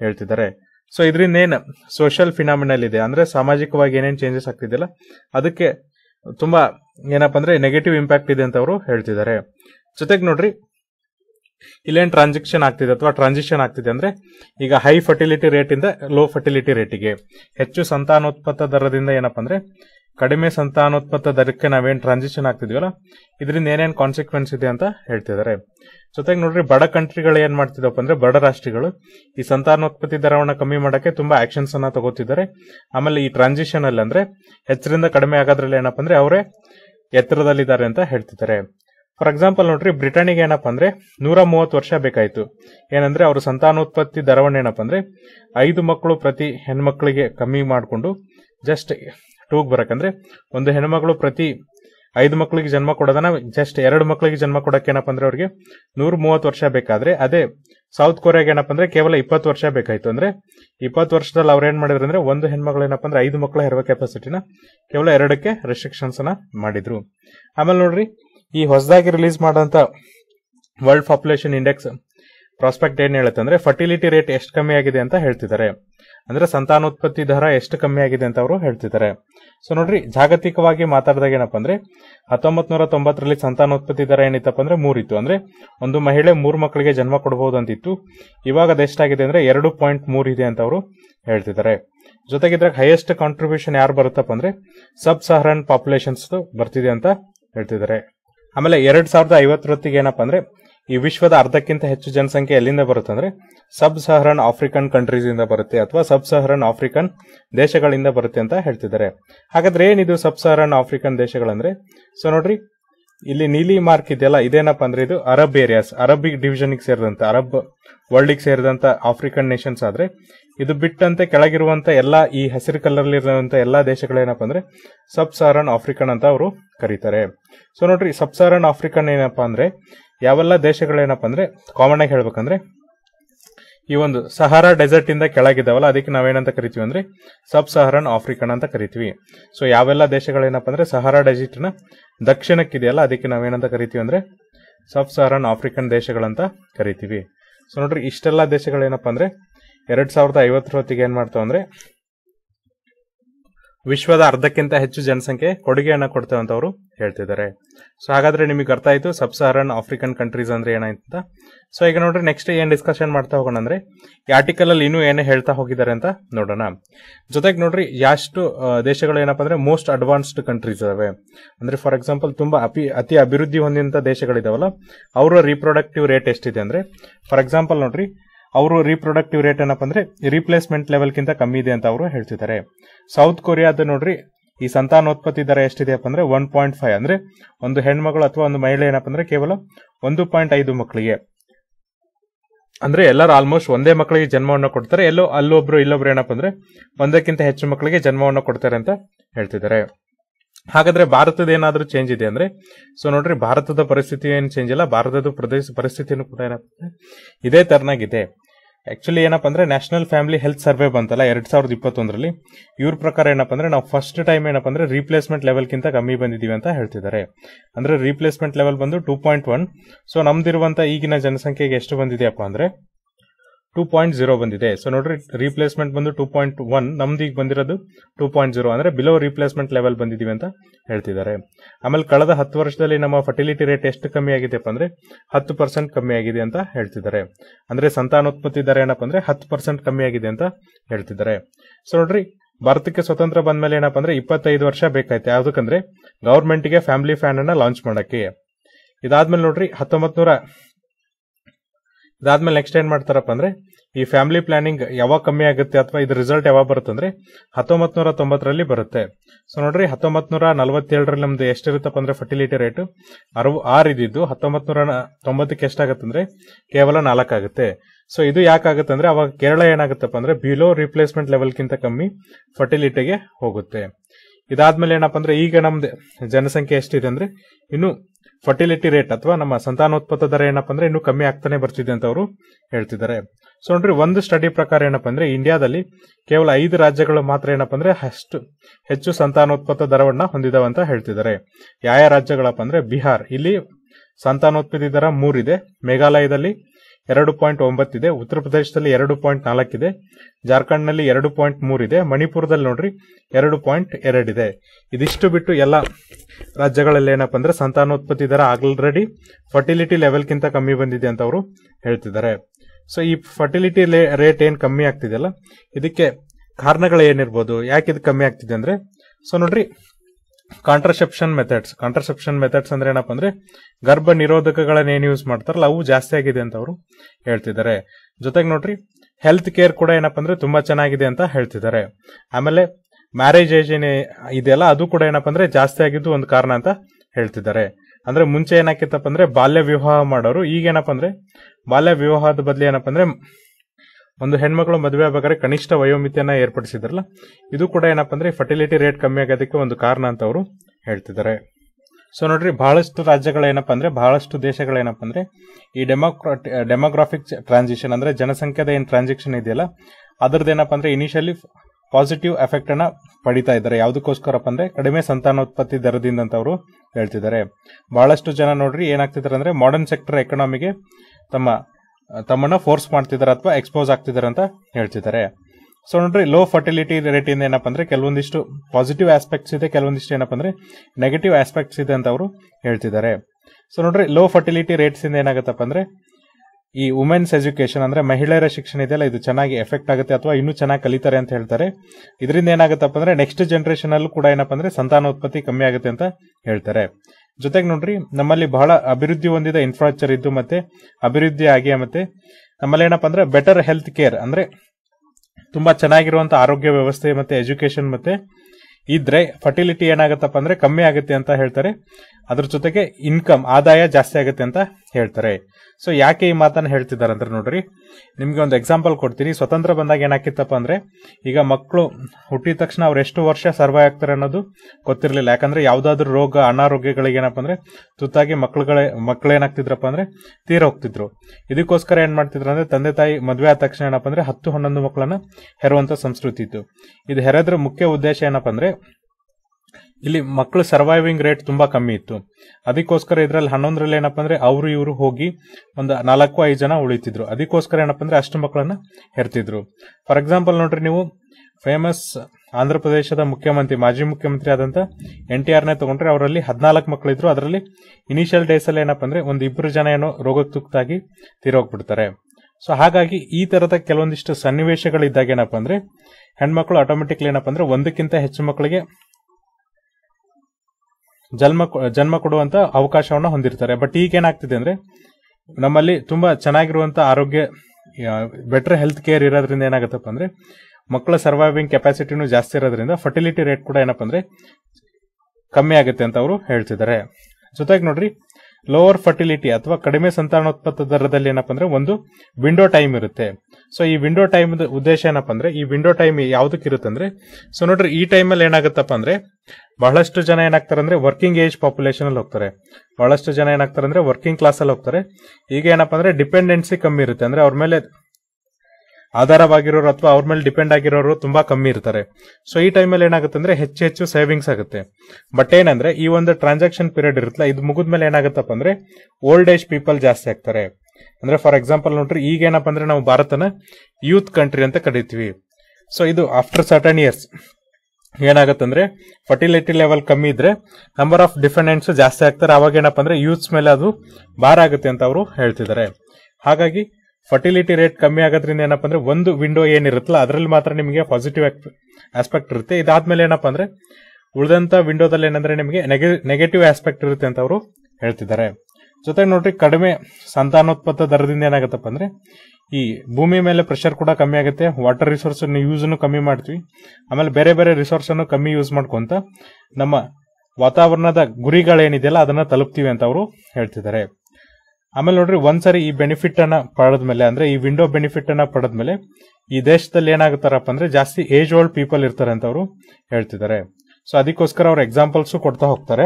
ಹೇಳ್ತಿದ್ದಾರೆ ಸೊ ಇದರಿಂದ ಏನು ಸೋಷಿಯಲ್ ಫಿನಾಮಿನಲ್ ಇದೆ ಅಂದರೆ ಸಾಮಾಜಿಕವಾಗಿ ಏನೇನು ಚೇಂಜಸ್ ಆಗ್ತಿದೆಯಲ್ಲ ಅದಕ್ಕೆ ತುಂಬ ಏನಪ್ಪ ಅಂದರೆ ನೆಗೆಟಿವ್ ಇಂಪ್ಯಾಕ್ಟ್ ಇದೆ ಅಂತ ಅವರು ಹೇಳ್ತಿದ್ದಾರೆ ಜೊತೆಗೆ ನೋಡ್ರಿ ಇಲ್ಲೇನು ಟ್ರಾನ್ಸಾಕ್ಷನ್ ಆಗ್ತಿದೆ ಅಥವಾ ಟ್ರಾನ್ಸಿಷನ್ ಆಗ್ತಿದೆ ಅಂದರೆ ಈಗ ಹೈ ಫರ್ಟಿಲಿಟಿ ರೇಟಿಂದ ಲೋ ಫರ್ಟಿಲಿಟಿ ರೇಟಿಗೆ ಹೆಚ್ಚು ಸಂತಾನೋತ್ಪತ್ತ ದರದಿಂದ ಏನಪ್ಪ ಅಂದರೆ ಕಡಿಮೆ ದರಕ್ಕೆ ನಾವೇನು ಟ್ರಾನ್ಸಿಷನ್ ಆಗ್ತಿದ್ವಲ್ಲ ಇದರಿಂದ ಏನೇನು ಕಾನ್ಸಿಕ್ವೆನ್ಸ್ ಇದೆ ಅಂತ ಹೇಳ್ತಿದ್ದಾರೆ ಜೊತೆಗೆ ನೋಡ್ರಿ ಬಡ ಕಂಟ್ರಿಗಳು ಏನು ಮಾಡ್ತಿದ್ದಪ್ಪ ಅಂದ್ರೆ ಬಡ ರಾಷ್ಟ್ರಗಳು ಈ ಸಂತಾನೋತ್ಪತ್ತಿ ದರವನ್ನು ಕಮ್ಮಿ ಮಾಡೋಕ್ಕೆ ತುಂಬಾ ಆಕ್ಷನ್ಸ್ ಅನ್ನ ತಗೋತಿದ್ದಾರೆ ಆಮೇಲೆ ಈ ಟ್ರಾನ್ಸಿಷನ್ ಅಲ್ಲಿ ಅಂದ್ರೆ ಹೆಚ್ಚರಿಂದ ಕಡಿಮೆ ಆಗೋದ್ರಲ್ಲಿ ಏನಪ್ಪ ಅಂದ್ರೆ ಅವರೇ ಎತ್ತರದಲ್ಲಿದ್ದಾರೆ ಅಂತ ಹೇಳ್ತಿದ್ದಾರೆ ಫಾರ್ ಎಕ್ಸಾಂಪಲ್ ನೋಡ್ರಿ ಬ್ರಿಟನ್ಗೆ ಏನಪ್ಪ ಅಂದ್ರೆ ನೂರ ಮೂವತ್ತು ವರ್ಷ ಬೇಕಾಯಿತು ಏನಂದ್ರೆ ಅವರು ಸಂತಾನೋತ್ಪತ್ತಿ ದರವನ್ನು ಏನಪ್ಪ ಅಂದ್ರೆ ಐದು ಮಕ್ಕಳು ಪ್ರತಿ ಹೆಣ್ಮಕ್ಳಿಗೆ ಕಮ್ಮಿ ಮಾಡಿಕೊಂಡು ಜಸ್ಟ್ ಟೂಗೆ ಬರಕಂದ್ರೆ ಒಂದು ಹೆಣ್ಮಗಳು ಪ್ರತಿ ಐದು ಮಕ್ಕಳಿಗೆ ಜನ್ಮ ಕೊಡೋದನ್ನ ಜಸ್ಟ್ ಎರಡು ಮಕ್ಕಳಿಗೆ ಜನ್ಮ ಕೊಡಕ್ಕೆ ಏನಪ್ಪ ಅಂದ್ರೆ ಅವ್ರಿಗೆ ನೂರ ಮೂವತ್ತು ವರ್ಷ ಬೇಕಾದ್ರೆ ಅದೇ ಸೌತ್ ಕೊರಿಯಾಗೆ ಏನಪ್ಪ ಅಂದ್ರೆ ಕೇವಲ ಇಪ್ಪತ್ತು ವರ್ಷ ಬೇಕಾಯ್ತು ಅಂದ್ರೆ ಇಪ್ಪತ್ತು ವರ್ಷದಲ್ಲಿ ಅವ್ರು ಏನ್ ಮಾಡಿದ್ರು ಅಂದ್ರೆ ಒಂದು ಹೆಣ್ಮಗಳು ಏನಪ್ಪ ಅಂದ್ರೆ ಐದು ಮಕ್ಕಳ ಹೆರುವ ಕೆಪಾಸಿಟಿನ ಕೇವಲ ಎರಡಕ್ಕೆ ರೆಸ್ಟ್ರಿಕ್ಷನ್ಸ್ ಅನ್ನ ಮಾಡಿದ್ರು ಆಮೇಲೆ ನೋಡ್ರಿ ಈ ಹೊಸದಾಗಿ ರಿಲೀಸ್ ಮಾಡೋಂಥ ವರ್ಲ್ಡ್ ಪಾಪ್ಯುಲೇಷನ್ ಇಂಡೆಕ್ಸ್ ಪ್ರಾಸ್ಪೆಕ್ಟ್ ಏನ್ ಹೇಳುತ್ತೆ ಅಂದ್ರೆ ಫರ್ಟಿಲಿಟಿ ರೇಟ್ ಎಷ್ಟು ಕಮ್ಮಿ ಆಗಿದೆ ಅಂತ ಹೇಳ್ತಿದ್ದಾರೆ ಅಂದ್ರೆ ಸಂತಾನೋತ್ಪತ್ತಿ ದರ ಎಷ್ಟು ಕಮ್ಮಿ ಆಗಿದೆ ಅಂತ ಅವರು ಹೇಳ್ತಿದ್ದಾರೆ ಸೊ ನೋಡ್ರಿ ಜಾಗತಿಕವಾಗಿ ಮಾತಾಡಿದಾಗ ಏನಪ್ಪ ಅಂದ್ರೆ ಹತ್ತೊಂಬತ್ ನೂರ ತೊಂಬತ್ತರಲ್ಲಿ ಸಂತಾನೋತ್ಪತ್ತಿ ದರ ಏನಿತ್ತಪ್ಪ ಅಂದ್ರೆ ಮೂರಿತ್ತು ಅಂದ್ರೆ ಒಂದು ಮಹಿಳೆ ಮೂರು ಮಕ್ಕಳಿಗೆ ಜನ್ಮ ಕೊಡಬಹುದು ಅಂತಿತ್ತು ಇವಾಗ ಅದೆಷ್ಟಾಗಿದೆ ಅಂದ್ರೆ ಎರಡು ಪಾಯಿಂಟ್ ಮೂರ್ ಇದೆ ಅಂತ ಅವರು ಹೇಳ್ತಿದ್ದಾರೆ ಜೊತೆಗೆ ಇದ್ರಾಗ ಹೈಯೆಸ್ಟ್ ಕಾಂಟ್ರಿಬ್ಯೂಷನ್ ಯಾರು ಬರುತ್ತಪ್ಪ ಅಂದ್ರೆ ಸಬ್ ಸಹರನ್ ಪಾಪ್ಯುಲೇಷನ್ಸ್ ಬರ್ತಿದೆ ಅಂತ ಹೇಳ್ತಿದ್ದಾರೆ ಆಮೇಲೆ ಎರಡ್ ಸಾವಿರದ ಐವತ್ತರೊತ್ತಿಗೆ ಏನಪ್ಪಾ ಅಂದ್ರೆ ಈ ವಿಶ್ವದ ಅರ್ಧಕ್ಕಿಂತ ಹೆಚ್ಚು ಜನಸಂಖ್ಯೆ ಎಲ್ಲಿಂದ ಬರುತ್ತೆ ಅಂದ್ರೆ ಸಬ್ ಸಹರನ್ ಆಫ್ರಿಕನ್ ಕಂಟ್ರೀಸ್ ಇಂದ ಬರುತ್ತೆ ಅಥವಾ ಸಬ್ ಸಹರನ್ ಆಫ್ರಿಕನ್ ದೇಶಗಳಿಂದ ಬರುತ್ತೆ ಅಂತ ಹೇಳ್ತಿದ್ದಾರೆ ಹಾಗಾದ್ರೆ ಏನಿದು ಸಬ್ ಸಹರನ್ ಆಫ್ರಿಕನ್ ದೇಶಗಳಂದ್ರೆ ಸೊ ನೋಡ್ರಿ ಇಲ್ಲಿ ನೀಲಿ ಮಾರ್ಕ್ ಇದೆಯಲ್ಲ ಇದೇನಪ್ಪ ಅಂದ್ರೆ ಇದು ಅರಬ್ ಏರಿಯಾಸ್ ಅರಬಿಕ್ ಡಿವಿಷನ್ಗೆ ಸೇರಿದಂತ ಅರಬ್ ವರ್ಲ್ಡ್ ಸೇರಿದಂತ ಆಫ್ರಿಕನ್ ನೇಷನ್ಸ್ ಆದ್ರೆ ಇದು ಬಿಟ್ಟಂತೆ ಕೆಳಗಿರುವಂತ ಎಲ್ಲಾ ಈ ಹಸಿರು ಕಲರ್ ಇರುವಂತ ಎಲ್ಲಾ ದೇಶಗಳೇನಪ್ಪ ಅಂದ್ರೆ ಸಬ್ ಸಹರನ್ ಆಫ್ರಿಕನ್ ಅಂತ ಅವರು ಕರೀತಾರೆ ಸೊ ನೋಡ್ರಿ ಸಬ್ ಸಹರನ್ ಆಫ್ರಿಕನ್ ಏನಪ್ಪಾ ಅಂದ್ರೆ ಯಾವೆಲ್ಲ ದೇಶಗಳೇನಪ್ಪ ಅಂದ್ರೆ ಕಾಮನ್ ಆಗಿ ಹೇಳ್ಬೇಕಂದ್ರೆ ಈ ಒಂದು ಸಹಾರಾ ಡೆಸರ್ಟ್ ಇಂದ ಕೆಳಗಿದ್ದಾವಲ್ಲ ಅದಕ್ಕೆ ನಾವೇನಂತ ಕರಿತೀವಿ ಅಂದ್ರೆ ಸಬ್ ಸಹರನ್ ಆಫ್ರಿಕನ್ ಅಂತ ಕರಿತೀವಿ ಸೊ ಯಾವೆಲ್ಲ ದೇಶಗಳೇನಪ್ಪ ಅಂದ್ರೆ ಸಹಾರಾ ನ ದಕ್ಷಿಣಕ್ಕಿದೆಯಲ್ಲ ಅದಕ್ಕೆ ನಾವೇನಂತ ಕರಿತೀವಿ ಅಂದ್ರೆ ಸಬ್ ಸಹರನ್ ಆಫ್ರಿಕನ್ ದೇಶಗಳಂತ ಕರಿತೀವಿ ಸೊ ನೋಡ್ರಿ ಇಷ್ಟೆಲ್ಲ ದೇಶಗಳೇನಪ್ಪ ಅಂದ್ರೆ ಎರಡ್ ಸಾವಿರದ ಐವತ್ತರ ಹೊತ್ತಿಗೆ ಏನ್ ಮಾಡ್ತಾವ ಅಂದ್ರೆ ವಿಶ್ವದ ಅರ್ಧಕ್ಕಿಂತ ಹೆಚ್ಚು ಜನಸಂಖ್ಯೆ ಕೊಡುಗೆಯನ್ನು ಅವರು ಹೇಳ್ತಿದ್ದಾರೆ ಸೊ ಹಾಗಾದರೆ ನಿಮಗೆ ಅರ್ಥ ಆಯಿತು ಸಬ್ ಸಹರನ್ ಆಫ್ರಿಕನ್ ಕಂಟ್ರೀಸ್ ಅಂದರೆ ಏನಾಯ್ತು ಸೊ ಈಗ ನೋಡ್ರಿ ನೆಕ್ಸ್ಟ್ ಏನು ಡಿಸ್ಕಷನ್ ಮಾಡ್ತಾ ಹೋಗೋಣ ಅಂದರೆ ಈ ಆರ್ಟಿಕಲಲ್ಲಿ ಇನ್ನೂ ಏನೇ ಹೇಳ್ತಾ ಹೋಗಿದ್ದಾರೆ ಅಂತ ನೋಡೋಣ ಜೊತೆಗೆ ನೋಡ್ರಿ ಯಾಷ್ಟು ದೇಶಗಳು ಏನಪ್ಪ ಅಂದ್ರೆ ಮೋಸ್ಟ್ ಅಡ್ವಾನ್ಸ್ಡ್ ಕಂಟ್ರೀಸ್ ಇದಾವೆ ಅಂದರೆ ಫಾರ್ ಎಕ್ಸಾಂಪಲ್ ತುಂಬ ಅಪಿ ಅತಿ ಅಭಿವೃದ್ಧಿ ಹೊಂದಿದಂಥ ದೇಶಗಳಿದಾವಲ್ಲ ಅವರ ರೀಪ್ರೊಡಕ್ಟಿವ್ ರೇಟ್ ಎಷ್ಟಿದೆ ಅಂದರೆ ಫಾರ್ ಎಕ್ಸಾಂಪಲ್ ನೋಡ್ರಿ ಅವರು ರೀಪ್ರೊಡಕ್ಟಿವ್ ರೇಟ್ ಏನಪ್ಪ ಅಂದರೆ ರೀಪ್ಲೇಸ್ಮೆಂಟ್ ಲೆವೆಲ್ಗಿಂತ ಕಮ್ಮಿ ಇದೆ ಅಂತ ಅವರು ಹೇಳ್ತಿದ್ದಾರೆ ಸೌತ್ ಕೊರಿಯಾದ ನೋಡ್ರಿ ಈ ಸಂತಾನೋತ್ಪತ್ತಿ ದರ ಎಷ್ಟಿದೆಯಪ್ಪ ಅಂದ್ರೆ ಒನ್ ಪಾಯಿಂಟ್ ಫೈವ್ ಅಂದ್ರೆ ಒಂದು ಹೆಣ್ಮಗಳು ಅಥವಾ ಒಂದು ಮಹಿಳೆ ಏನಪ್ಪ ಅಂದ್ರೆ ಕೇವಲ ಒಂದು ಪಾಯಿಂಟ್ ಐದು ಮಕ್ಕಳಿಗೆ ಅಂದ್ರೆ ಎಲ್ಲರೂ ಆಲ್ಮೋಸ್ಟ್ ಒಂದೇ ಮಕ್ಕಳಿಗೆ ಜನ್ಮವನ್ನು ಕೊಡ್ತಾರೆ ಎಲ್ಲೋ ಅಲ್ಲೊಬ್ರು ಇಲ್ಲೊಬ್ರು ಏನಪ್ಪ ಅಂದ್ರೆ ಒಂದಕ್ಕಿಂತ ಹೆಚ್ಚು ಮಕ್ಕಳಿಗೆ ಜನ್ಮವನ್ನು ಕೊಡ್ತಾರೆ ಅಂತ ಹೇಳ್ತಿದ್ದಾರೆ ಹಾಗಾದ್ರೆ ಭಾರತದ ಏನಾದರೂ ಚೇಂಜ್ ಇದೆ ಅಂದ್ರೆ ಸೊ ನೋಡ್ರಿ ಭಾರತದ ಪರಿಸ್ಥಿತಿ ಏನು ಚೇಂಜ್ ಇಲ್ಲ ಭಾರತದ ಪ್ರದೇಶ ಪರಿಸ್ಥಿತಿಯನ್ನು ಕೂಡ ಏನಪ್ಪ ಇದೇ ತರನಾಗಿದೆ ಆ್ಯಕ್ಚುಲಿ ಏನಪ್ಪ ಅಂದರೆ ನ್ಯಾಷನಲ್ ಫ್ಯಾಮಿಲಿ ಹೆಲ್ತ್ ಸರ್ವೆ ಬಂತಲ್ಲ ಎರಡು ಸಾವಿರದ ಇಪ್ಪತ್ತೊಂದರಲ್ಲಿ ಇವ್ರ ಪ್ರಕಾರ ಏನಪ್ಪ ಅಂದರೆ ನಾವು ಫಸ್ಟ್ ಟೈಮ್ ಏನಪ್ಪ ಅಂದರೆ ರೀಪ್ಲೇಸ್ಮೆಂಟ್ ಲೆವೆಲ್ಗಿಂತ ಕಮ್ಮಿ ಬಂದಿದ್ದೀವಿ ಅಂತ ಹೇಳ್ತಿದ್ದಾರೆ ಅಂದರೆ ರೀಪ್ಲೇಸ್ಮೆಂಟ್ ಲೆವೆಲ್ ಬಂದು ಟೂ ಪಾಯಿಂಟ್ ಒನ್ ಸೊ ನಮ್ದಿರುವಂಥ ಈಗಿನ ಜನಸಂಖ್ಯೆಗೆ ಎಷ್ಟು ಬಂದಿದೆಯಪ್ಪ ಅಂದರೆ ಟೂ ಪಾಯಿಂಟ್ ಜೀರೋ ಬಂದಿದೆ ಸೊ ನೋಡ್ರಿ ರೀಪ್ಲೇಸ್ಮೆಂಟ್ ಬಂದು ಟೂ ಪಾಯಿಂಟ್ ಒನ್ ನಮ್ದು ಈಗ ಬಂದಿರೋದು ಟೂ ಪಾಯಿಂಟ್ ಜೀರೋ ಅಂದರೆ ಬಿಲೋ ರೀಪ್ಲೇಸ್ಮೆಂಟ್ ಲೆವೆಲ್ ಬಂದಿದ್ದೀವಿ ಅಂತ ಹೇಳ್ತಿದ್ದಾರೆ ಆಮೇಲೆ ಕಳೆದ ಹತ್ತು ವರ್ಷದಲ್ಲಿ ನಮ್ಮ ಫರ್ಟಿಲಿಟಿ ರೇಟ್ ಎಷ್ಟು ಕಮ್ಮಿ ಆಗಿದೆಪ್ಪ ಅಂದರೆ ಹತ್ತು ಪರ್ಸೆಂಟ್ ಕಮ್ಮಿ ಆಗಿದೆ ಅಂತ ಹೇಳ್ತಿದ್ದಾರೆ ಅಂದರೆ ಸಂತಾನೋತ್ಪತ್ತಿ ದರ ಏನಪ್ಪ ಅಂದರೆ ಹತ್ತು ಪರ್ಸೆಂಟ್ ಕಮ್ಮಿ ಆಗಿದೆ ಅಂತ ಹೇಳ್ತಿದ್ದಾರೆ ಸೊ ನೋಡ್ರಿ ಭಾರತಕ್ಕೆ ಸ್ವತಂತ್ರ ಬಂದ ಮೇಲೆ ಏನಪ್ಪ ಅಂದರೆ ಇಪ್ಪತ್ತೈದು ವರ್ಷ ಬೇಕಾಯ್ತು ಯಾವುದಕ್ಕಂದ್ರೆ ಗೌರ್ಮೆಂಟ್ಗೆ ಫ್ಯಾಮಿಲಿ ಫ್ಯಾನನ್ನು ಲಾಂಚ್ ಮಾಡೋಕ್ಕೆ ಇದಾದ್ಮೇಲೆ ನೋಡ್ರಿ ಹತ್ತೊಂಬತ್ತು ನೂರ ಅದಾದ್ಮೇಲೆ ನೆಕ್ಸ್ಟ್ ಏನ್ ಮಾಡ್ತಾರಪ್ಪ ಅಂದ್ರೆ ಈ ಫ್ಯಾಮಿಲಿ ಪ್ಲಾನಿಂಗ್ ಯಾವಾಗ ಕಮ್ಮಿ ಆಗುತ್ತೆ ಅಥವಾ ಇದ್ರ ರಿಸಲ್ಟ್ ಯಾವಾಗ ಬರುತ್ತೆ ಅಂದ್ರೆ ಹತ್ತೊಂಬತ್ ನೂರ ತೊಂಬತ್ತರಲ್ಲಿ ಬರುತ್ತೆ ಸೊ ನೋಡ್ರಿ ಹತ್ತೊಂಬತ್ ನೂರ ನಲ್ವತ್ತೇಳರಲ್ಲಿ ನಮ್ದು ಎಷ್ಟಿರುತ್ತಪ್ಪ ಅಂದ್ರೆ ಫರ್ಟಿಲಿಟಿ ರೇಟ್ ಅರವ ಆರ್ ಇದ್ದಿದ್ದು ಹತ್ತೊಂಬತ್ ನೂರ ತೊಂಬತ್ತಕ್ಕೆ ಎಷ್ಟಾಗತ್ತಂದ್ರೆ ಕೇವಲ ನಾಲ್ಕಾಗುತ್ತೆ ಸೊ ಇದು ಯಾಕಾಗುತ್ತೆ ಅಂದ್ರೆ ಅವಾಗ ಕೇರಳ ಏನಾಗುತ್ತಪ್ಪ ಅಂದ್ರೆ ಬಿಲೋ ರಿಪ್ಲೇಸ್ಮೆಂಟ್ ಲೆವೆಲ್ಗಿಂತ ಕಮ್ಮಿ ಫರ್ಟಿಲಿಟಿಗೆ ಹೋಗುತ್ತೆ ಇದಾದ್ಮೇಲೆ ಏನಪ್ಪ ಅಂದ್ರೆ ಈಗ ನಮ್ದು ಜನಸಂಖ್ಯೆ ಎಷ್ಟಿದೆ ಅಂದ್ರೆ ಇನ್ನು ಫರ್ಟಿಲಿಟಿ ರೇಟ್ ಅಥವಾ ನಮ್ಮ ಸಂತಾನೋತ್ಪತ್ತ ದರ ಏನಪ್ಪ ಅಂದ್ರೆ ಇನ್ನೂ ಕಮ್ಮಿ ಆಗ್ತಾನೆ ಬರ್ತಿದೆ ಅಂತ ಅವರು ಹೇಳ್ತಿದ್ದಾರೆ ಸೊ ನೋಡ್ರಿ ಒಂದು ಸ್ಟಡಿ ಪ್ರಕಾರ ಏನಪ್ಪ ಅಂದ್ರೆ ಇಂಡಿಯಾದಲ್ಲಿ ಕೇವಲ ಐದು ರಾಜ್ಯಗಳು ಮಾತ್ರ ಏನಪ್ಪ ಅಂದ್ರೆ ಅಷ್ಟು ಹೆಚ್ಚು ಸಂತಾನೋತ್ಪತ್ತ ದರವನ್ನ ಹೊಂದಿದವ ಅಂತ ಹೇಳ್ತಿದ್ದಾರೆ ಯಾವ ರಾಜ್ಯಗಳಪ್ಪ ಅಂದ್ರೆ ಬಿಹಾರ್ ಇಲ್ಲಿ ಸಂತಾನೋತ್ಪತ್ತಿ ದರ ಮೂರಿದೆ ಮೇಘಾಲಯದಲ್ಲಿ ಎರಡು ಪಾಯಿಂಟ್ ಒಂಬತ್ತಿದೆ ಉತ್ತರ ಪ್ರದೇಶದಲ್ಲಿ ಎರಡು ಪಾಯಿಂಟ್ ನಾಲ್ಕಿದೆ ಜಾರ್ಖಂಡ್ನಲ್ಲಿ ಎರಡು ಪಾಯಿಂಟ್ ಮೂರಿದೆ ಮಣಿಪುರದಲ್ಲಿ ನೋಡ್ರಿ ಎರಡು ಪಾಯಿಂಟ್ ಎರಡಿದೆ ಇದಿಷ್ಟು ಬಿಟ್ಟು ಎಲ್ಲ ರಾಜ್ಯಗಳಲ್ಲಿ ಏನಪ್ಪ ಅಂದರೆ ಸಂತಾನೋತ್ಪತ್ತಿ ದರ ಆಲ್ರೆಡಿ ಫರ್ಟಿಲಿಟಿ ಲೆವೆಲ್ಗಿಂತ ಕಮ್ಮಿ ಬಂದಿದೆ ಅಂತ ಅವರು ಹೇಳ್ತಿದ್ದಾರೆ ಸೊ ಈ ಫರ್ಟಿಲಿಟಿ ರೇಟ್ ಏನು ಕಮ್ಮಿ ಆಗ್ತಿದೆಯಲ್ಲ ಇದಕ್ಕೆ ಕಾರಣಗಳು ಏನಿರ್ಬೋದು ಯಾಕೆ ಇದು ಕಮ್ಮಿ ಆಗ್ತಿದೆ ಅಂದರೆ ಸೊ ನೋಡ್ರಿ ಕಾಂಟ್ರಸೆಪ್ಷನ್ ಮೆಥಡ್ಸ್ ಕಾಂಟ್ರಸೆಪ್ಷನ್ ಮೆಥಡ್ಸ್ ಅಂದ್ರೆ ಏನಪ್ಪ ಅಂದ್ರೆ ಗರ್ಭ ನಿರೋಧಕಗಳನ್ನ ಏನು ಯೂಸ್ ಮಾಡ್ತಾರಲ್ಲ ಅವು ಜಾಸ್ತಿ ಆಗಿದೆ ಅಂತ ಅವರು ಹೇಳ್ತಿದ್ದಾರೆ ಜೊತೆಗೆ ನೋಡ್ರಿ ಹೆಲ್ತ್ ಕೇರ್ ಕೂಡ ಏನಪ್ಪ ಅಂದ್ರೆ ತುಂಬಾ ಚೆನ್ನಾಗಿದೆ ಅಂತ ಹೇಳ್ತಿದ್ದಾರೆ ಆಮೇಲೆ ಮ್ಯಾರೇಜ್ ಏಜ್ ಏನೇ ಇದೆಯಲ್ಲ ಅದು ಕೂಡ ಏನಪ್ಪ ಅಂದ್ರೆ ಜಾಸ್ತಿ ಆಗಿದ್ದು ಒಂದು ಕಾರಣ ಅಂತ ಹೇಳ್ತಿದ್ದಾರೆ ಅಂದ್ರೆ ಮುಂಚೆ ಏನಾಕಿತ್ತಪ್ಪ ಅಂದ್ರೆ ಬಾಲ್ಯ ವಿವಾಹ ಮಾಡೋರು ಈಗ ಏನಪ್ಪ ಅಂದ್ರೆ ಬಾಲ್ಯ ವಿವಾಹದ ಬದಲು ಏನಪ್ಪ ಅಂದ್ರೆ ಒಂದು ಹೆಣ್ಮಕ್ಳು ಮದುವೆ ಆಗ್ಬೇಕಾದ್ರೆ ಕನಿಷ್ಠ ವಯೋಮಿತಿಯನ್ನ ಏರ್ಪಡಿಸಿದ್ರಲ್ಲ ಇದು ಕೂಡ ಏನಪ್ಪ ಅಂದ್ರೆ ಫರ್ಟಿಲಿಟಿ ರೇಟ್ ಕಮ್ಮಿ ಆಗೋದಕ್ಕೆ ಒಂದು ಕಾರಣ ಅಂತ ಅವರು ಹೇಳ್ತಿದ್ದಾರೆ ಸೊ ನೋಡ್ರಿ ಬಹಳಷ್ಟು ರಾಜ್ಯಗಳು ಅಂದ್ರೆ ಬಹಳಷ್ಟು ದೇಶಗಳು ಅಂದ್ರೆ ಈ ಡೆಮೋಕ್ರಾಟ್ ಡೆಮೋಗ್ರಾಫಿಕ್ ಟ್ರಾನ್ಸಿಷನ್ ಅಂದ್ರೆ ಜನಸಂಖ್ಯೆದ ಏನು ಟ್ರಾನ್ಸಾಕ್ಷನ್ ಇದೆಯಲ್ಲ ಅದರದ್ದು ಏನಪ್ಪ ಅಂದ್ರೆ ಇನಿಷಿಯಲಿ ಪಾಸಿಟಿವ್ ಎಫೆಕ್ಟ್ ಅನ್ನ ಪಡಿತಾ ಇದ್ದಾರೆ ಯಾವುದಕ್ಕೋಸ್ಕರಪ್ಪ ಅಂದ್ರೆ ಕಡಿಮೆ ಸಂತಾನೋತ್ಪತ್ತಿ ದರದಿಂದ ಅಂತ ಅವರು ಹೇಳ್ತಿದ್ದಾರೆ ಬಹಳಷ್ಟು ಜನ ನೋಡ್ರಿ ಏನಾಗ್ತಿದ್ದಾರೆ ಅಂದ್ರೆ ಮಾಡರ್ನ್ ಸೆಕ್ಟರ್ ಎಕನಾಮಿಗೆ ತಮ್ಮ ತಮ್ಮನ್ನು ಫೋರ್ಸ್ ಮಾಡ್ತಿದ್ದಾರೆ ಅಥವಾ ಎಕ್ಸ್ಪೋಸ್ ಆಗ್ತಿದ್ದಾರೆ ಅಂತ ಹೇಳ್ತಿದ್ದಾರೆ ಸೊ ನೋಡ್ರಿ ಲೋ ಫರ್ಟಿಲಿಟಿ ರೇಟಿಂದ ಏನಪ್ಪ ಅಂದ್ರೆ ಕೆಲವೊಂದಿಷ್ಟು ಪಾಸಿಟಿವ್ ಆಸ್ಪೆಕ್ಟ್ಸ್ ಇದೆ ಕೆಲವೊಂದಿಷ್ಟು ಏನಪ್ಪ ಅಂದ್ರೆ ನೆಗೆಟಿವ್ ಆಸ್ಪೆಕ್ಟ್ಸ್ ಇದೆ ಅಂತ ಅವರು ಹೇಳ್ತಿದ್ದಾರೆ ಸೊ ನೋಡ್ರಿ ಲೋ ಫರ್ಟಿಲಿಟಿ ರೇಟ್ಸ್ ಇಂದ ಏನಾಗುತ್ತಪ್ಪ ಅಂದ್ರೆ ಈ ವುಮೆನ್ಸ್ ಎಜುಕೇಶನ್ ಅಂದ್ರೆ ಮಹಿಳೆಯರ ಶಿಕ್ಷಣ ಇದೆಯಲ್ಲ ಇದು ಚೆನ್ನಾಗಿ ಎಫೆಕ್ಟ್ ಆಗುತ್ತೆ ಅಥವಾ ಇನ್ನೂ ಚೆನ್ನಾಗಿ ಕಲಿತಾರೆ ಅಂತ ಹೇಳ್ತಾರೆ ಇದರಿಂದ ಏನಾಗುತ್ತಪ್ಪ ಅಂದ್ರೆ ನೆಕ್ಸ್ಟ್ ಜನರೇಷನ್ ಅಲ್ಲೂ ಕೂಡ ಏನಪ್ಪ ಅಂದ್ರೆ ಸಂತಾನೋತ್ಪತ್ತಿ ಕಮ್ಮಿ ಆಗುತ್ತೆ ಅಂತ ಹೇಳ್ತಾರೆ ಜೊತೆಗೆ ನೋಡ್ರಿ ನಮ್ಮಲ್ಲಿ ಬಹಳ ಅಭಿವೃದ್ಧಿ ಹೊಂದಿದ ಇನ್ಫ್ರಾಸ್ಟ್ರಕ್ಚರ್ ಇದ್ದು ಮತ್ತೆ ಅಭಿವೃದ್ಧಿ ಆಗಿ ಮತ್ತೆ ನಮ್ಮಲ್ಲಿ ಏನಪ್ಪ ಅಂದ್ರೆ ಬೆಟರ್ ಹೆಲ್ತ್ ಕೇರ್ ಅಂದ್ರೆ ತುಂಬಾ ಚೆನ್ನಾಗಿರುವಂತ ಆರೋಗ್ಯ ವ್ಯವಸ್ಥೆ ಮತ್ತೆ ಎಜುಕೇಶನ್ ಮತ್ತೆ ಇದ್ರೆ ಫರ್ಟಿಲಿಟಿ ಏನಾಗತ್ತಪ್ಪ ಅಂದ್ರೆ ಕಮ್ಮಿ ಆಗುತ್ತೆ ಅಂತ ಹೇಳ್ತಾರೆ ಅದ್ರ ಜೊತೆಗೆ ಇನ್ಕಮ್ ಆದಾಯ ಜಾಸ್ತಿ ಆಗುತ್ತೆ ಅಂತ ಹೇಳ್ತಾರೆ ಸೊ ಯಾಕೆ ಈ ಮಾತನ್ನ ಹೇಳ್ತಿದ್ದಾರೆ ಅಂದ್ರೆ ನೋಡ್ರಿ ನಿಮಗೆ ಒಂದು ಎಕ್ಸಾಂಪಲ್ ಕೊಡ್ತೀನಿ ಸ್ವತಂತ್ರ ಬಂದಾಗ ಏನಾಕಿತ್ತಪ್ಪ ಅಂದ್ರೆ ಈಗ ಮಕ್ಕಳು ಹುಟ್ಟಿದ ತಕ್ಷಣ ಅವ್ರು ಎಷ್ಟು ವರ್ಷ ಸರ್ವೈವ್ ಆಗ್ತಾರೆ ಅನ್ನೋದು ಗೊತ್ತಿರಲಿಲ್ಲ ಯಾಕಂದ್ರೆ ಯಾವ್ದಾದ್ರು ರೋಗ ಅನಾರೋಗ್ಯಗಳಿಗೆ ಏನಪ್ಪ ಅಂದ್ರೆ ತುತ್ತಾಗಿ ಮಕ್ಕಳುಗಳೇ ಮಕ್ಕಳೇನಾಗ್ತಿದ್ರಪ್ಪ ಅಂದ್ರೆ ತೀರ ಹೋಗ್ತಿದ್ರು ಇದಕ್ಕೋಸ್ಕರ ಏನ್ ಮಾಡ್ತಿದ್ರು ಅಂದ್ರೆ ತಂದೆ ತಾಯಿ ಮದುವೆ ಆದ ತಕ್ಷಣ ಏನಪ್ಪ ಅಂದ್ರೆ ಹತ್ತು ಹನ್ನೊಂದು ಮಕ್ಕಳನ್ನ ಹೆರುವಂತ ಸಂಸ್ಕೃತಿ ಇತ್ತು ಇದು ಹೆರದ್ರ ಮುಖ್ಯ ಉದ್ದೇಶ ಏನಪ್ಪ ಅಂದ್ರೆ ಇಲ್ಲಿ ಮಕ್ಕಳು ಸರ್ವೈವಿಂಗ್ ರೇಟ್ ತುಂಬಾ ಕಮ್ಮಿ ಇತ್ತು ಅದಕ್ಕೋಸ್ಕರ ಇದ್ರಲ್ಲಿ ಹನ್ನೊಂದರಲ್ಲಿ ಏನಪ್ಪಾ ಅಂದ್ರೆ ಅವರು ಇವರು ಹೋಗಿ ಒಂದು ನಾಲ್ಕು ಐದು ಜನ ಉಳಿತಿದ್ರು ಅದಕ್ಕೋಸ್ಕರ ಏನಪ್ಪಾ ಅಂದ್ರೆ ಅಷ್ಟು ಮಕ್ಕಳನ್ನ ಹೆರ್ತಿದ್ರು ಫಾರ್ ಎಕ್ಸಾಂಪಲ್ ನೋಡ್ರಿ ನೀವು ಫೇಮಸ್ ಆಂಧ್ರ ಪ್ರದೇಶದ ಮುಖ್ಯಮಂತ್ರಿ ಮಾಜಿ ಮುಖ್ಯಮಂತ್ರಿ ಆದಂತ ಎನ್ ಟಿ ಆರ್ನೇ ತಗೊಂಡ್ರೆ ಅವರಲ್ಲಿ ಹದಿನಾಲ್ಕು ಮಕ್ಕಳಿದ್ರು ಅದರಲ್ಲಿ ಇನಿಷಿಯಲ್ ಡೇಸ್ ಅಲ್ಲಿ ಏನಪ್ಪಾ ಅಂದ್ರೆ ಒಂದು ಇಬ್ಬರು ಜನ ಏನೋ ರೋಗ ತುಕ್ತಾಗಿ ತೀರೋಗ್ಬಿಡ್ತಾರೆ ಸೊ ಹಾಗಾಗಿ ಈ ತರದ ಕೆಲವೊಂದಿಷ್ಟು ಸನ್ನಿವೇಶಗಳಿದ್ದಾಗ ಏನಪ್ಪಾ ಅಂದ್ರೆ ಹೆಣ್ಮಕ್ಳು ಆಟೋಮೆಟಿಕ್ಲಿ ಏನಪ್ಪಾ ಅಂದ್ರೆ ಒಂದಕ್ಕಿಂತ ಹೆಚ್ಚು ಮಕ್ಕಳಿಗೆ ಜನ್ಮ ಜನ್ಮ ಕೊಡುವಂತ ಅವಕಾಶವನ್ನ ಹೊಂದಿರ್ತಾರೆ ಬಟ್ ಈಗ ಏನಾಗ್ತಿದೆ ಅಂದ್ರೆ ನಮ್ಮಲ್ಲಿ ತುಂಬಾ ಚೆನ್ನಾಗಿರುವಂತ ಆರೋಗ್ಯ ಬೆಟರ್ ಹೆಲ್ತ್ ಕೇರ್ ಇರೋದ್ರಿಂದ ಏನಾಗುತ್ತಪ್ಪ ಅಂದ್ರೆ ಮಕ್ಕಳ ಸರ್ವೈವಿಂಗ್ ಕೆಪಾಸಿಟಿನೂ ಜಾಸ್ತಿ ಇರೋದ್ರಿಂದ ಫರ್ಟಿಲಿಟಿ ರೇಟ್ ಕೂಡ ಏನಪ್ಪ ಅಂದ್ರೆ ಕಮ್ಮಿ ಆಗುತ್ತೆ ಅಂತ ಅವರು ಹೇಳ್ತಿದ್ದಾರೆ ಜೊತೆಗೆ ನೋಡ್ರಿ ಲೋವರ್ ಫರ್ಟಿಲಿಟಿ ಅಥವಾ ಕಡಿಮೆ ಸಂತಾನೋತ್ಪತ್ತ ದರದಲ್ಲಿ ಏನಪ್ಪ ಅಂದ್ರೆ ಒಂದು ವಿಂಡೋ ಟೈಮ್ ಇರುತ್ತೆ ಸೊ ಈ ವಿಂಡೋ ಟೈಮ್ ಉದ್ದೇಶ ಏನಪ್ಪ ಅಂದ್ರೆ ಈ ವಿಂಡೋ ಟೈಮ್ ಇರುತ್ತೆ ಅಂದ್ರೆ ಸೊ ನೋಡ್ರಿ ಈ ಟೈಮಲ್ಲಿ ಏನಾಗುತ್ತಪ್ಪ ಅಂದ್ರೆ ಬಹಳಷ್ಟು ಜನ ಏನಾಗ್ತಾರೆ ಅಂದ್ರೆ ವರ್ಕಿಂಗ್ ಏಜ್ ಪಾಪ್ಯುಲೇಷನ್ ಅಲ್ಲಿ ಹೋಗ್ತಾರೆ ಬಹಳಷ್ಟು ಜನ ಏನಾಗ್ತಾರೆ ಅಂದ್ರೆ ವರ್ಕಿಂಗ್ ಕ್ಲಾಸ್ ಅಲ್ಲಿ ಹೋಗ್ತಾರೆ ಈಗ ಏನಪ್ಪ ಅಂದ್ರೆ ಡಿಪೆಂಡೆನ್ಸಿ ಕಮ್ಮಿ ಇರುತ್ತೆ ಅಂದ್ರೆ ಅವ್ರ ಮೇಲೆ ಆಧಾರವಾಗಿರೋರು ಅಥವಾ ಅವ್ರ ಮೇಲೆ ಡಿಪೆಂಡ್ ಆಗಿರೋರು ತುಂಬಾ ಕಮ್ಮಿ ಇರ್ತಾರೆ ಸೊ ಈ ಟೈಮಲ್ಲಿ ಏನಾಗುತ್ತೆ ಅಂದ್ರೆ ಹೆಚ್ಚು ಹೆಚ್ಚು ಸೇವಿಂಗ್ಸ್ ಆಗುತ್ತೆ ಬಟ್ ಏನಂದ್ರೆ ಈ ಒಂದು ಟ್ರಾನ್ಸಾಕ್ಷನ್ ಪೀರಿಯಡ್ ಇರುತ್ತಲ್ಲ ಇದು ಮುಗಿದ್ಮೇಲೆ ಏನಾಗುತ್ತಪ್ಪ ಅಂದ್ರೆ ಓಲ್ಡ್ ಏಜ್ ಪೀಪಲ್ ಜಾಸ್ತಿ ಆಗ್ತಾರೆ ಅಂದ್ರೆ ಫಾರ್ ಎಕ್ಸಾಂಪಲ್ ನೋಡ್ರಿ ಈಗ ಏನಪ್ಪ ಅಂದ್ರೆ ನಾವು ಭಾರತನ ಯೂತ್ ಕಂಟ್ರಿ ಅಂತ ಕರಿತೀವಿ ಸೊ ಇದು ಆಫ್ಟರ್ ಸರ್ಟನ್ ಇಯರ್ಸ್ ಏನಾಗತ್ತಂದ್ರೆ ಫರ್ಟಿಲಿಟಿ ಲೆವೆಲ್ ಕಮ್ಮಿ ಇದ್ರೆ ನಂಬರ್ ಆಫ್ ಡಿಫೆಂಡೆಂಟ್ಸ್ ಜಾಸ್ತಿ ಆಗ್ತಾರೆ ಅವಾಗ ಏನಪ್ಪ ಅಂದ್ರೆ ಯೂತ್ಸ್ ಮೇಲೆ ಅದು ಭಾರ ಆಗುತ್ತೆ ಅಂತ ಅವರು ಹೇಳ್ತಿದ್ದಾರೆ ಹಾಗಾಗಿ ಫರ್ಟಿಲಿಟಿ ರೇಟ್ ಕಮ್ಮಿ ಆಗೋದ್ರಿಂದ ಏನಪ್ಪ ಅಂದ್ರೆ ಒಂದು ವಿಂಡೋ ಏನಿರುತ್ತಲ್ಲ ಅದರಲ್ಲಿ ಮಾತ್ರ ನಿಮಗೆ ಪಾಸಿಟಿವ್ ಆಸ್ಪೆಕ್ಟ್ ಇರುತ್ತೆ ಇದಾದ್ಮೇಲೆ ಏನಪ್ಪ ಅಂದ್ರೆ ಉಳಿದಂತ ವಿಂಡೋದಲ್ಲಿ ಏನಂದ್ರೆ ನಿಮಗೆ ನೆಗೆಟಿವ್ ಆಸ್ಪೆಕ್ಟ್ ಇರುತ್ತೆ ಅಂತ ಅವರು ಹೇಳ್ತಿದ್ದಾರೆ ಜೊತೆ ನೋಡ್ರಿ ಕಡಿಮೆ ಸಂತಾನೋತ್ಪತ್ತ ದರದಿಂದ ಏನಾಗತ್ತಪ್ಪ ಅಂದ್ರೆ ಈ ಭೂಮಿ ಮೇಲೆ ಪ್ರೆಷರ್ ಕೂಡ ಕಮ್ಮಿ ಆಗುತ್ತೆ ವಾಟರ್ ರಿಸೋರ್ಸ್ ಯೂಸ್ ಕಮ್ಮಿ ಮಾಡ್ತೀವಿ ಆಮೇಲೆ ಬೇರೆ ಬೇರೆ ರಿಸೋರ್ಸ್ ಅನ್ನು ಕಮ್ಮಿ ಯೂಸ್ ಮಾಡ್ಕೊಂತ ನಮ್ಮ ವಾತಾವರಣದ ಗುರಿಗಳೇನಿದೆಯಲ್ಲ ಅದನ್ನ ತಲುಪ್ತೀವಿ ಅಂತ ಅವರು ಹೇಳ್ತಿದ್ದಾರೆ ಆಮೇಲೆ ನೋಡ್ರಿ ಒಂದ್ಸರಿ ಈ ಬೆನಿಫಿಟ್ ಅನ್ನ ಪಡೆದ್ಮೇಲೆ ಅಂದ್ರೆ ಈ ವಿಂಡೋ ಬೆನಿಫಿಟ್ ಅನ್ನ ಪಡೆದ್ಮೇಲೆ ಈ ದೇಶದಲ್ಲಿ ಏನಾಗುತ್ತಾರಪ್ಪ ಅಂದ್ರೆ ಜಾಸ್ತಿ ಏಜ್ ಓಲ್ಡ್ ಪೀಪಲ್ ಇರ್ತಾರೆ ಅಂತ ಅವರು ಹೇಳ್ತಿದ್ದಾರೆ ಸೊ ಅದಕ್ಕೋಸ್ಕರ ಅವ್ರ ಎಕ್ಸಾಂಪಲ್ಸ್ ಕೊಡ್ತಾ ಹೋಗ್ತಾರೆ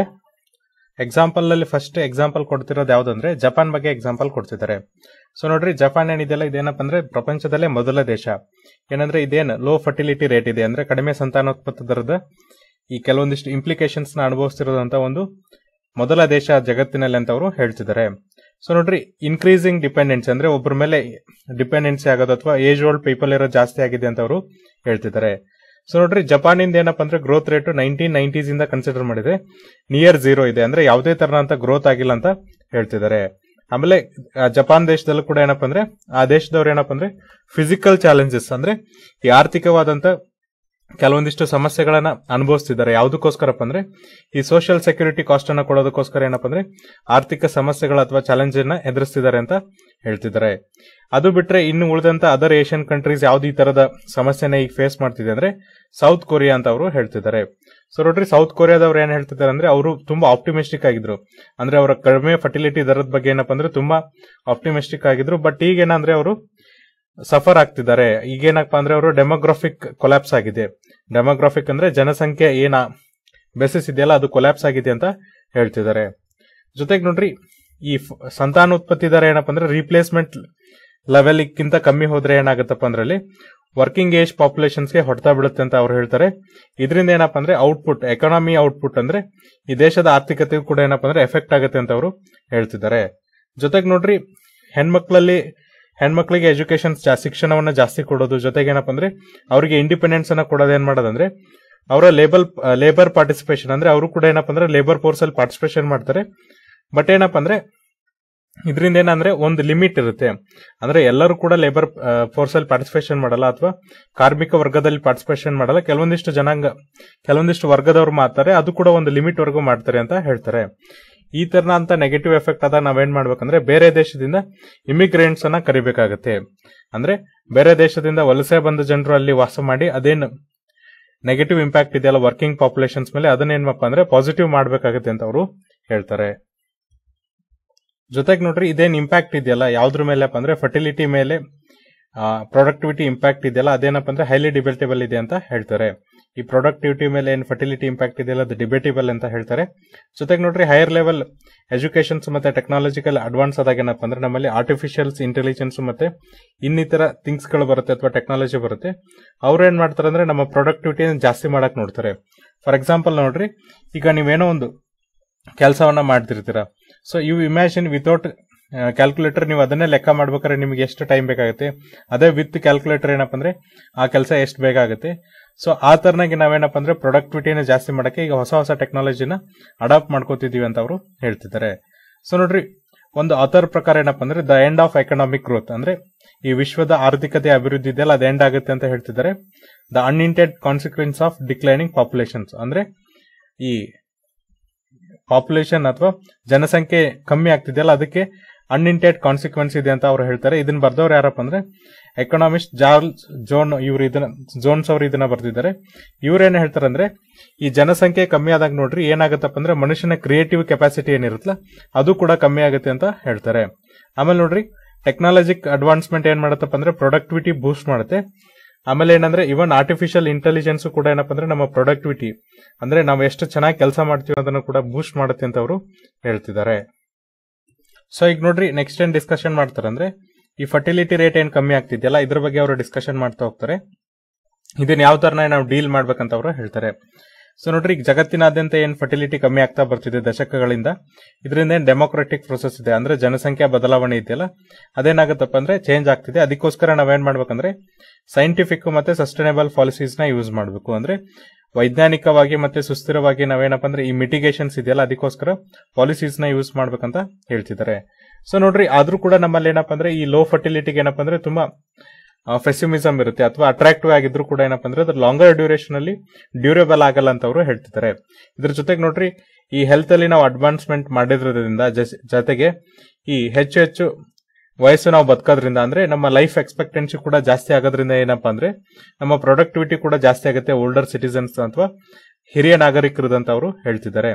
ಎಕ್ಸಾಂಪಲ್ ಅಲ್ಲಿ ಫಸ್ಟ್ ಎಕ್ಸಾಂಪಲ್ ಕೊಡ್ತಿರೋದು ಯಾವ್ದಂದ್ರೆ ಜಪಾನ್ ಬಗ್ಗೆ ಎಕ್ಸಾಂಪಲ್ ಕೊಡ್ತಿದ್ದಾರೆ ಸೊ ನೋಡ್ರಿ ಜಪಾನ್ ಏನಿದೆಯಲ್ಲ ಇದೇನಪ್ಪ ಅಂದ್ರೆ ಪ್ರಪಂಚದಲ್ಲೇ ಮೊದಲ ದೇಶ ಏನಂದ್ರೆ ಇದೇನು ಲೋ ಫರ್ಟಿಲಿಟಿ ರೇಟ್ ಇದೆ ಅಂದ್ರೆ ಕಡಿಮೆ ಸಂತಾನೋತ್ಪತ್ತ ದರದ ಈ ಕೆಲವೊಂದಿಷ್ಟು ಇಂಪ್ಲಿಕೇಶನ್ಸ್ ನ ಅನುಭವಿಸ್ತಿರೋದಂತ ಒಂದು ಮೊದಲ ದೇಶ ಜಗತ್ತಿನಲ್ಲಿ ಅಂತ ಅವರು ಹೇಳ್ತಿದ್ದಾರೆ ಸೊ ನೋಡ್ರಿ ಇನ್ಕ್ರೀಸಿಂಗ್ ಡಿಪೆಂಡೆನ್ಸಿ ಅಂದ್ರೆ ಒಬ್ಬರ ಮೇಲೆ ಡಿಪೆಂಡೆನ್ಸಿ ಆಗೋದು ಅಥವಾ ಏಜ್ ಓಲ್ಡ್ ಪೀಪಲ್ ಇರೋ ಜಾಸ್ತಿ ಆಗಿದೆ ಅಂತ ಅವರು ಹೇಳ್ತಿದ್ದಾರೆ ಸೊ ನೋಡ್ರಿ ಜಪಾನಿಂದ ಏನಪ್ಪ ಅಂದ್ರೆ ಗ್ರೋತ್ ರೇಟ್ ನೈನ್ಟೀನ್ ನೈನ್ಟೀಸ್ ಇಂದ ಕನ್ಸಿಡರ್ ಮಾಡಿದ್ರೆ ನಿಯರ್ ಜೀರೋ ಇದೆ ಅಂದ್ರೆ ಯಾವುದೇ ಅಂತ ಗ್ರೋತ್ ಆಗಿಲ್ಲ ಅಂತ ಹೇಳ್ತಿದ್ದಾರೆ ಆಮೇಲೆ ಜಪಾನ್ ದೇಶದಲ್ಲೂ ಕೂಡ ಏನಪ್ಪ ಅಂದ್ರೆ ಆ ದೇಶದವ್ರು ಏನಪ್ಪ ಅಂದ್ರೆ ಫಿಸಿಕಲ್ ಚಾಲೆಂಜಸ್ ಅಂದ್ರೆ ಈ ಆರ್ಥಿಕವಾದಂತ ಕೆಲವೊಂದಿಷ್ಟು ಸಮಸ್ಯೆಗಳನ್ನ ಅನುಭವಿಸ್ತಿದ್ದಾರೆ ಯಾವುದಕ್ಕೋಸ್ಕರಪ್ಪ ಅಂದ್ರೆ ಈ ಸೋಷಿಯಲ್ ಸೆಕ್ಯೂರಿಟಿ ಕಾಸ್ಟ್ ಅನ್ನ ಕೊಡೋದಕ್ಕೋಸ್ಕರ ಏನಪ್ಪ ಅಂದ್ರೆ ಆರ್ಥಿಕ ಸಮಸ್ಯೆಗಳು ಅಥವಾ ಚಾಲೆಂಜ್ ಅನ್ನ ಎದುರಿಸ್ತಿದ್ದಾರೆ ಅಂತ ಹೇಳ್ತಿದ್ದಾರೆ ಅದು ಬಿಟ್ರೆ ಇನ್ನು ಉಳಿದಂತ ಅದರ್ ಏಷ್ಯನ್ ಕಂಟ್ರೀಸ್ ಯಾವ್ದು ಈ ತರದ ಸಮಸ್ಯೆನ ಈಗ ಫೇಸ್ ಮಾಡ್ತಿದೆ ಅಂದ್ರೆ ಸೌತ್ ಕೊರಿಯಾ ಅಂತ ಅವರು ಹೇಳ್ತಿದ್ದಾರೆ ಸೊ ನೋಡ್ರಿ ಸೌತ್ ಕೊರಿಯಾದವ್ರು ಏನ್ ಹೇಳ್ತಿದ್ದಾರೆ ಅಂದ್ರೆ ಅವರು ತುಂಬಾ ಆಪ್ಟಿಮಿಸ್ಟಿಕ್ ಆಗಿದ್ರು ಅಂದ್ರೆ ಅವರ ಕಡಿಮೆ ಫರ್ಟಿಲಿಟಿ ದರದ ಬಗ್ಗೆ ಏನಪ್ಪ ಅಂದ್ರೆ ತುಂಬಾ ಆಪ್ಟಿಮಿಸ್ಟಿಕ್ ಆಗಿದ್ರು ಬಟ್ ಈಗ ಏನಂದ್ರೆ ಅವರು ಸಫರ್ ಆಗ್ತಿದ್ದಾರೆ ಈಗೇನಪ್ಪ ಅಂದ್ರೆ ಅವರು ಡೆಮೋಗ್ರಾಫಿಕ್ ಕೊಲ್ಯಾಪ್ಸ್ ಆಗಿದೆ ಡೆಮೋಗ್ರಾಫಿಕ್ ಅಂದ್ರೆ ಜನಸಂಖ್ಯೆ ಏನ ಬೇಸಿಸ್ ಇದೆಯಲ್ಲ ಅದು ಕೊಲ್ಯಾಪ್ಸ್ ಆಗಿದೆ ಅಂತ ಹೇಳ್ತಿದ್ದಾರೆ ಜೊತೆಗೆ ನೋಡ್ರಿ ಈ ಸಂತಾನೋತ್ಪತ್ತಿ ದರ ಏನಪ್ಪ ಅಂದ್ರೆ ರೀಪ್ಲೇಸ್ಮೆಂಟ್ ಗಿಂತ ಕಮ್ಮಿ ಹೋದ್ರೆ ಏನಾಗುತ್ತಪ್ಪ ಅಂದ್ರಲ್ಲಿ ವರ್ಕಿಂಗ್ ಏಜ್ ಪಾಪ್ಯುಲೇಷನ್ಸ್ಗೆ ಹೊಡ್ತಾ ಬಿಡುತ್ತೆ ಅಂತ ಅವ್ರು ಹೇಳ್ತಾರೆ ಇದರಿಂದ ಏನಪ್ಪ ಅಂದ್ರೆ ಔಟ್ಪುಟ್ ಎಕಾನಮಿ ಔಟ್ಪುಟ್ ಅಂದ್ರೆ ಈ ದೇಶದ ಆರ್ಥಿಕತೆಗೂ ಕೂಡ ಏನಪ್ಪ ಅಂದ್ರೆ ಎಫೆಕ್ಟ್ ಆಗುತ್ತೆ ಅಂತ ಅವರು ಹೇಳ್ತಿದ್ದಾರೆ ಜೊತೆಗೆ ನೋಡ್ರಿ ಹೆಣ್ಮಕ್ಳಲ್ಲಿ ಹೆಣ್ಮಕ್ಳಿಗೆ ಎಜುಕೇಶನ್ ಶಿಕ್ಷಣವನ್ನು ಜಾಸ್ತಿ ಕೊಡೋದು ಏನಪ್ಪ ಅಂದ್ರೆ ಅವರಿಗೆ ಇಂಡಿಪೆಂಡೆನ್ಸ್ ಅನ್ನ ಏನ್ ಮಾಡೋದಂದ್ರೆ ಅವರ ಲೇಬಲ್ ಲೇಬರ್ ಪಾರ್ಟಿಸಿಪೇಷನ್ ಅಂದ್ರೆ ಅವರು ಕೂಡ ಏನಪ್ಪ ಅಂದ್ರೆ ಲೇಬರ್ ಫೋರ್ಸ್ ಅಲ್ಲಿ ಪಾರ್ಟಿಸಿಪೇಷನ್ ಮಾಡ್ತಾರೆ ಬಟ್ ಏನಪ್ಪ ಅಂದ್ರೆ ಇದರಿಂದ ಏನಂದ್ರೆ ಒಂದು ಲಿಮಿಟ್ ಇರುತ್ತೆ ಅಂದ್ರೆ ಎಲ್ಲರೂ ಕೂಡ ಲೇಬರ್ ಫೋರ್ಸ್ ಅಲ್ಲಿ ಪಾರ್ಟಿಸಿಪೇಷನ್ ಮಾಡಲ್ಲ ಅಥವಾ ಕಾರ್ಮಿಕ ವರ್ಗದಲ್ಲಿ ಪಾರ್ಟಿಸಿಪೇಷನ್ ಮಾಡಲ್ಲ ಕೆಲವೊಂದಿಷ್ಟು ಜನಾಂಗ ಕೆಲವೊಂದಿಷ್ಟು ವರ್ಗದವರು ಮಾಡ್ತಾರೆ ಅದು ಕೂಡ ಒಂದು ಲಿಮಿಟ್ ವರ್ಗೂ ಮಾಡ್ತಾರೆ ಅಂತ ಹೇಳ್ತಾರೆ ಈ ತರನ ಅಂತ ನೆಗೆಟಿವ್ ಎಫೆಕ್ಟ್ ಆದಾಗ ನಾವೇನ್ ಮಾಡ್ಬೇಕಂದ್ರೆ ಬೇರೆ ದೇಶದಿಂದ ಇಮಿಗ್ರೆಂಟ್ಸ್ ಅನ್ನ ಕರಿಬೇಕಾಗತ್ತೆ ಅಂದ್ರೆ ಬೇರೆ ದೇಶದಿಂದ ವಲಸೆ ಬಂದ ಜನರು ಅಲ್ಲಿ ವಾಸ ಮಾಡಿ ಅದೇನು ನೆಗೆಟಿವ್ ಇಂಪ್ಯಾಕ್ಟ್ ಇದೆಯಲ್ಲ ವರ್ಕಿಂಗ್ ಪಾಪ್ಯುಲೇಷನ್ಸ್ ಮೇಲೆ ಅದನ್ನೇನಪ್ಪ ಅಂದ್ರೆ ಪಾಸಿಟಿವ್ ಮಾಡ್ಬೇಕಾಗತ್ತೆ ಅಂತ ಅವರು ಹೇಳ್ತಾರೆ ಜೊತೆಗೆ ನೋಡ್ರಿ ಇದೇನು ಇಂಪ್ಯಾಕ್ಟ್ ಇದೆಯಲ್ಲ ಯಾವ್ದ್ರ ಮೇಲೆಪ್ಪ ಅಂದ್ರೆ ಫರ್ಟಿಲಿಟಿ ಮೇಲೆ ಪ್ರೊಡಕ್ಟಿವಿಟಿ ಇಂಪ್ಯಾಕ್ಟ್ ಇದೆಯಲ್ಲ ಅದೇನಪ್ಪ ಅಂದ್ರೆ ಹೈಲಿ ಡಿಬೇಟೇಬಲ್ ಇದೆ ಅಂತ ಹೇಳ್ತಾರೆ ಈ ಪ್ರೊಡಕ್ಟಿವಿಟಿ ಮೇಲೆ ಏನು ಫರ್ಟಿಲಿಟಿ ಇಂಪ್ಯಾಕ್ಟ್ ಇದೆಯಲ್ಲ ಅದು ಡಿಬೇಟೇಬಲ್ ಅಂತ ಹೇಳ್ತಾರೆ ಜೊತೆಗೆ ನೋಡ್ರಿ ಹೈಯರ್ ಲೆವೆಲ್ ಎಜುಕೇಷನ್ಸ್ ಮತ್ತೆ ಟೆಕ್ನಾಲಜಿಕಲ್ ಅಡ್ವಾನ್ಸ್ ಆದಾಗ ಏನಪ್ಪ ಅಂದ್ರೆ ನಮ್ಮಲ್ಲಿ ಆರ್ಟಿಫಿಷಿಯಲ್ಸ್ ಇಂಟೆಲಿಜೆನ್ಸ್ ಮತ್ತೆ ಇನ್ನಿತರ ಥಿಂಗ್ಸ್ಗಳು ಬರುತ್ತೆ ಅಥವಾ ಟೆಕ್ನಾಲಜಿ ಬರುತ್ತೆ ಅವ್ರು ಏನು ಮಾಡ್ತಾರೆ ಅಂದ್ರೆ ನಮ್ಮ ಪ್ರೊಡಕ್ಟಿವಿಟಿನ ಜಾಸ್ತಿ ಮಾಡಕ್ ನೋಡ್ತಾರೆ ಫಾರ್ ಎಕ್ಸಾಂಪಲ್ ನೋಡ್ರಿ ಈಗ ನೀವೇನೋ ಒಂದು ಕೆಲಸವನ್ನ ಮಾಡ್ತಿರ್ತೀರ so you imagine without calculator ನೀವು ಅದನ್ನೇ ಲೆಕ್ಕ ಮಾಡ್ಬೇಕಾದ್ರೆ ನಿಮ್ಗೆ ಎಷ್ಟು ಟೈಮ್ ಬೇಕಾಗುತ್ತೆ ಅದೇ ವಿತ್ ಕ್ಯಾಲ್ಕುಲೇಟರ್ ಏನಪ್ಪ ಅಂದ್ರೆ ಆ ಕೆಲಸ ಎಷ್ಟು ಬೇಗ ಆಗುತ್ತೆ ಸೊ ಆ ತರನಾಗಿ ನಾವೇನಪ್ಪ ಅಂದ್ರೆ ಪ್ರೊಡಕ್ಟಿವಿಟಿನ ಜಾಸ್ತಿ ಮಾಡಕ್ಕೆ ಈಗ ಹೊಸ ಹೊಸ ಟೆಕ್ನಾಲಜಿನ ಅಡಾಪ್ಟ್ ಮಾಡ್ಕೋತಿದ್ದೀವಿ ಅಂತ ಅವರು ಹೇಳ್ತಿದ್ದಾರೆ ಸೊ ನೋಡ್ರಿ ಒಂದು ಅದರ್ ಪ್ರಕಾರ ಏನಪ್ಪ ಅಂದ್ರೆ the end of economic growth ಅಂದ್ರೆ ಈ ವಿಶ್ವದ ಆರ್ಥಿಕತೆ ಅಭಿವೃದ್ಧಿ ಇದೆಯಲ್ಲ ಅದು ಎಂಡ್ ಆಗುತ್ತೆ ಅಂತ ಹೇಳ್ತಿದ್ದಾರೆ the unintended consequences of declining populations ಅಂದ್ರೆ ಈ ಪಾಪ್ಯುಲೇಷನ್ ಅಥವಾ ಜನಸಂಖ್ಯೆ ಕಮ್ಮಿ ಆಗ್ತಿದೆಯಲ್ಲ ಅದಕ್ಕೆ ಅನ್ಇಂಟೆಡ್ ಕಾನ್ಸಿಕ್ವೆನ್ಸ್ ಇದೆ ಅಂತ ಅವ್ರು ಹೇಳ್ತಾರೆ ಇದನ್ನ ಬರ್ದವ್ರು ಯಾರಪ್ಪ ಅಂದ್ರೆ ಎಕನಾಮಿಸ್ಟ್ ಜಾರ್ಲ್ ಜೋನ್ ಇವ್ರು ಇದನ್ನ ಜೋನ್ಸ್ ಅವರು ಇದನ್ನ ಬರ್ತಿದ್ದಾರೆ ಇವ್ರೇನು ಹೇಳ್ತಾರೆ ಅಂದ್ರೆ ಈ ಜನಸಂಖ್ಯೆ ಕಮ್ಮಿ ಆದಾಗ ನೋಡ್ರಿ ಏನಾಗತ್ತಪ್ಪ ಅಂದ್ರೆ ಮನುಷ್ಯನ ಕ್ರಿಯೇಟಿವ್ ಕೆಪಾಸಿಟಿ ಏನಿರುತ್ತಲ್ಲ ಅದು ಕೂಡ ಕಮ್ಮಿ ಆಗುತ್ತೆ ಅಂತ ಹೇಳ್ತಾರೆ ಆಮೇಲೆ ನೋಡ್ರಿ ಟೆಕ್ನಾಲಜಿಕ್ ಅಡ್ವಾನ್ಸ್ಮೆಂಟ್ ಏನ್ ಮಾಡತ್ತಪ್ಪ ಅಂದ್ರೆ ಪ್ರೊಡಕ್ಟಿವಿಟಿ ಬೂಸ್ಟ್ ಮಾಡುತ್ತೆ ಆಮೇಲೆ ಏನಂದ್ರೆ ಇವನ್ ಆರ್ಟಿಫಿಷಿಯಲ್ ಇಂಟೆಲಿಜೆನ್ಸ್ ಕೂಡ ಏನಪ್ಪ ಅಂದ್ರೆ ನಮ್ಮ ಪ್ರೊಡಕ್ಟಿವಿಟಿ ಅಂದ್ರೆ ನಾವು ಎಷ್ಟು ಚೆನ್ನಾಗಿ ಕೆಲಸ ಮಾಡ್ತೀವಿ ಅದನ್ನು ಕೂಡ ಬೂಸ್ಟ್ ಮಾಡುತ್ತೆ ಅಂತ ಅವರು ಹೇಳ್ತಿದ್ದಾರೆ ಸೊ ಈಗ ನೋಡ್ರಿ ನೆಕ್ಸ್ಟ್ ಏನ್ ಡಿಸ್ಕಷನ್ ಮಾಡ್ತಾರಂದ್ರೆ ಈ ಫರ್ಟಿಲಿಟಿ ರೇಟ್ ಏನ್ ಕಮ್ಮಿ ಆಗ್ತಿದೆಯಲ್ಲ ಇದ್ರ ಬಗ್ಗೆ ಅವರು ಡಿಸ್ಕಷನ್ ಮಾಡ್ತಾ ಹೋಗ್ತಾರೆ ಇದನ್ನ ಯಾವ ತರನ ನಾವು ಡೀಲ್ ಮಾಡ್ಬೇಕಂತ ಅವರು ಹೇಳ್ತಾರೆ ಸೊ ನೋಡ್ರಿ ಈಗ ಜಗತ್ತಿನಾದ್ಯಂತ ಏನ್ ಫರ್ಟಿಲಿಟಿ ಕಮ್ಮಿ ಆಗ್ತಾ ಬರ್ತಿದೆ ದಶಕಗಳಿಂದ ಇದರಿಂದ ಏನ್ ಡೆಮೋಕ್ರೆಟಿಕ್ ಪ್ರೊಸೆಸ್ ಇದೆ ಅಂದ್ರೆ ಜನಸಂಖ್ಯಾ ಬದಲಾವಣೆ ಇದೆಯಲ್ಲ ಅದೇನಾಗತ್ತಪ್ಪ ಅಂದ್ರೆ ಚೇಂಜ್ ಆಗ್ತಿದೆ ಅದಕ್ಕೋಸ್ಕರ ನಾವೇನ್ ಮಾಡ್ಬೇಕಂದ್ರೆ ಸೈಂಟಿಫಿಕ್ ಮತ್ತೆ ಸಸ್ಟೈನೇಬಲ್ ಪಾಲಿಸೀಸ್ ನ ಯೂಸ್ ಮಾಡಬೇಕು ಅಂದ್ರೆ ವೈಜ್ಞಾನಿಕವಾಗಿ ಮತ್ತೆ ಸುಸ್ಥಿರವಾಗಿ ನಾವೇನಪ್ಪ ಅಂದ್ರೆ ಈ ಮಿಟಿಗೇಷನ್ಸ್ ಇದೆಯಲ್ಲ ಅದಕ್ಕೋಸ್ಕರ ಪಾಲಿಸೀಸ್ ನ ಯೂಸ್ ಮಾಡ್ಬೇಕಂತ ಹೇಳ್ತಿದ್ದಾರೆ ಸೊ ನೋಡ್ರಿ ಆದ್ರೂ ಕೂಡ ನಮ್ಮಲ್ಲಿ ಏನಪ್ಪ ಅಂದ್ರೆ ಈ ಲೋ ಫರ್ಟಿಲಿಟಿಗೆ ಏನಪ್ಪ ಅಂದ್ರೆ ತುಂಬಾ ಫೆಸಿಮಿಸಮ್ ಇರುತ್ತೆ ಅಥವಾ ಅಟ್ರಾಕ್ಟಿವ್ ಆಗಿದ್ರು ಕೂಡ ಏನಪ್ಪ ಅಂದ್ರೆ ಅದ್ರ ಲಾಂಗರ್ ಡ್ಯೂರೇಷನ್ ಅಲ್ಲಿ ಡ್ಯೂರೇಬಲ್ ಆಗಲ್ಲ ಅಂತ ಅವರು ಹೇಳ್ತಿದ್ದಾರೆ ಇದ್ರ ಜೊತೆಗೆ ನೋಡ್ರಿ ಈ ಹೆಲ್ತ್ ಅಲ್ಲಿ ನಾವು ಅಡ್ವಾನ್ಸ್ಮೆಂಟ್ ಮಾಡಿದ್ರಿಂದ ಜೊತೆಗೆ ಈ ಹೆಚ್ಚು ಹೆಚ್ಚು ವಯಸ್ಸು ನಾವು ಬದುಕೋದ್ರಿಂದ ಅಂದ್ರೆ ನಮ್ಮ ಲೈಫ್ ಎಕ್ಸ್ಪೆಕ್ಟೆನ್ಸಿ ಕೂಡ ಜಾಸ್ತಿ ಆಗೋದ್ರಿಂದ ಏನಪ್ಪಾ ಅಂದ್ರೆ ನಮ್ಮ ಪ್ರೊಡಕ್ಟಿವಿಟಿ ಕೂಡ ಜಾಸ್ತಿ ಆಗುತ್ತೆ ಓಲ್ಡರ್ ಸಿಟಿಸನ್ಸ್ ಅಥವಾ ಹಿರಿಯ ಅವರು ಹೇಳ್ತಿದ್ದಾರೆ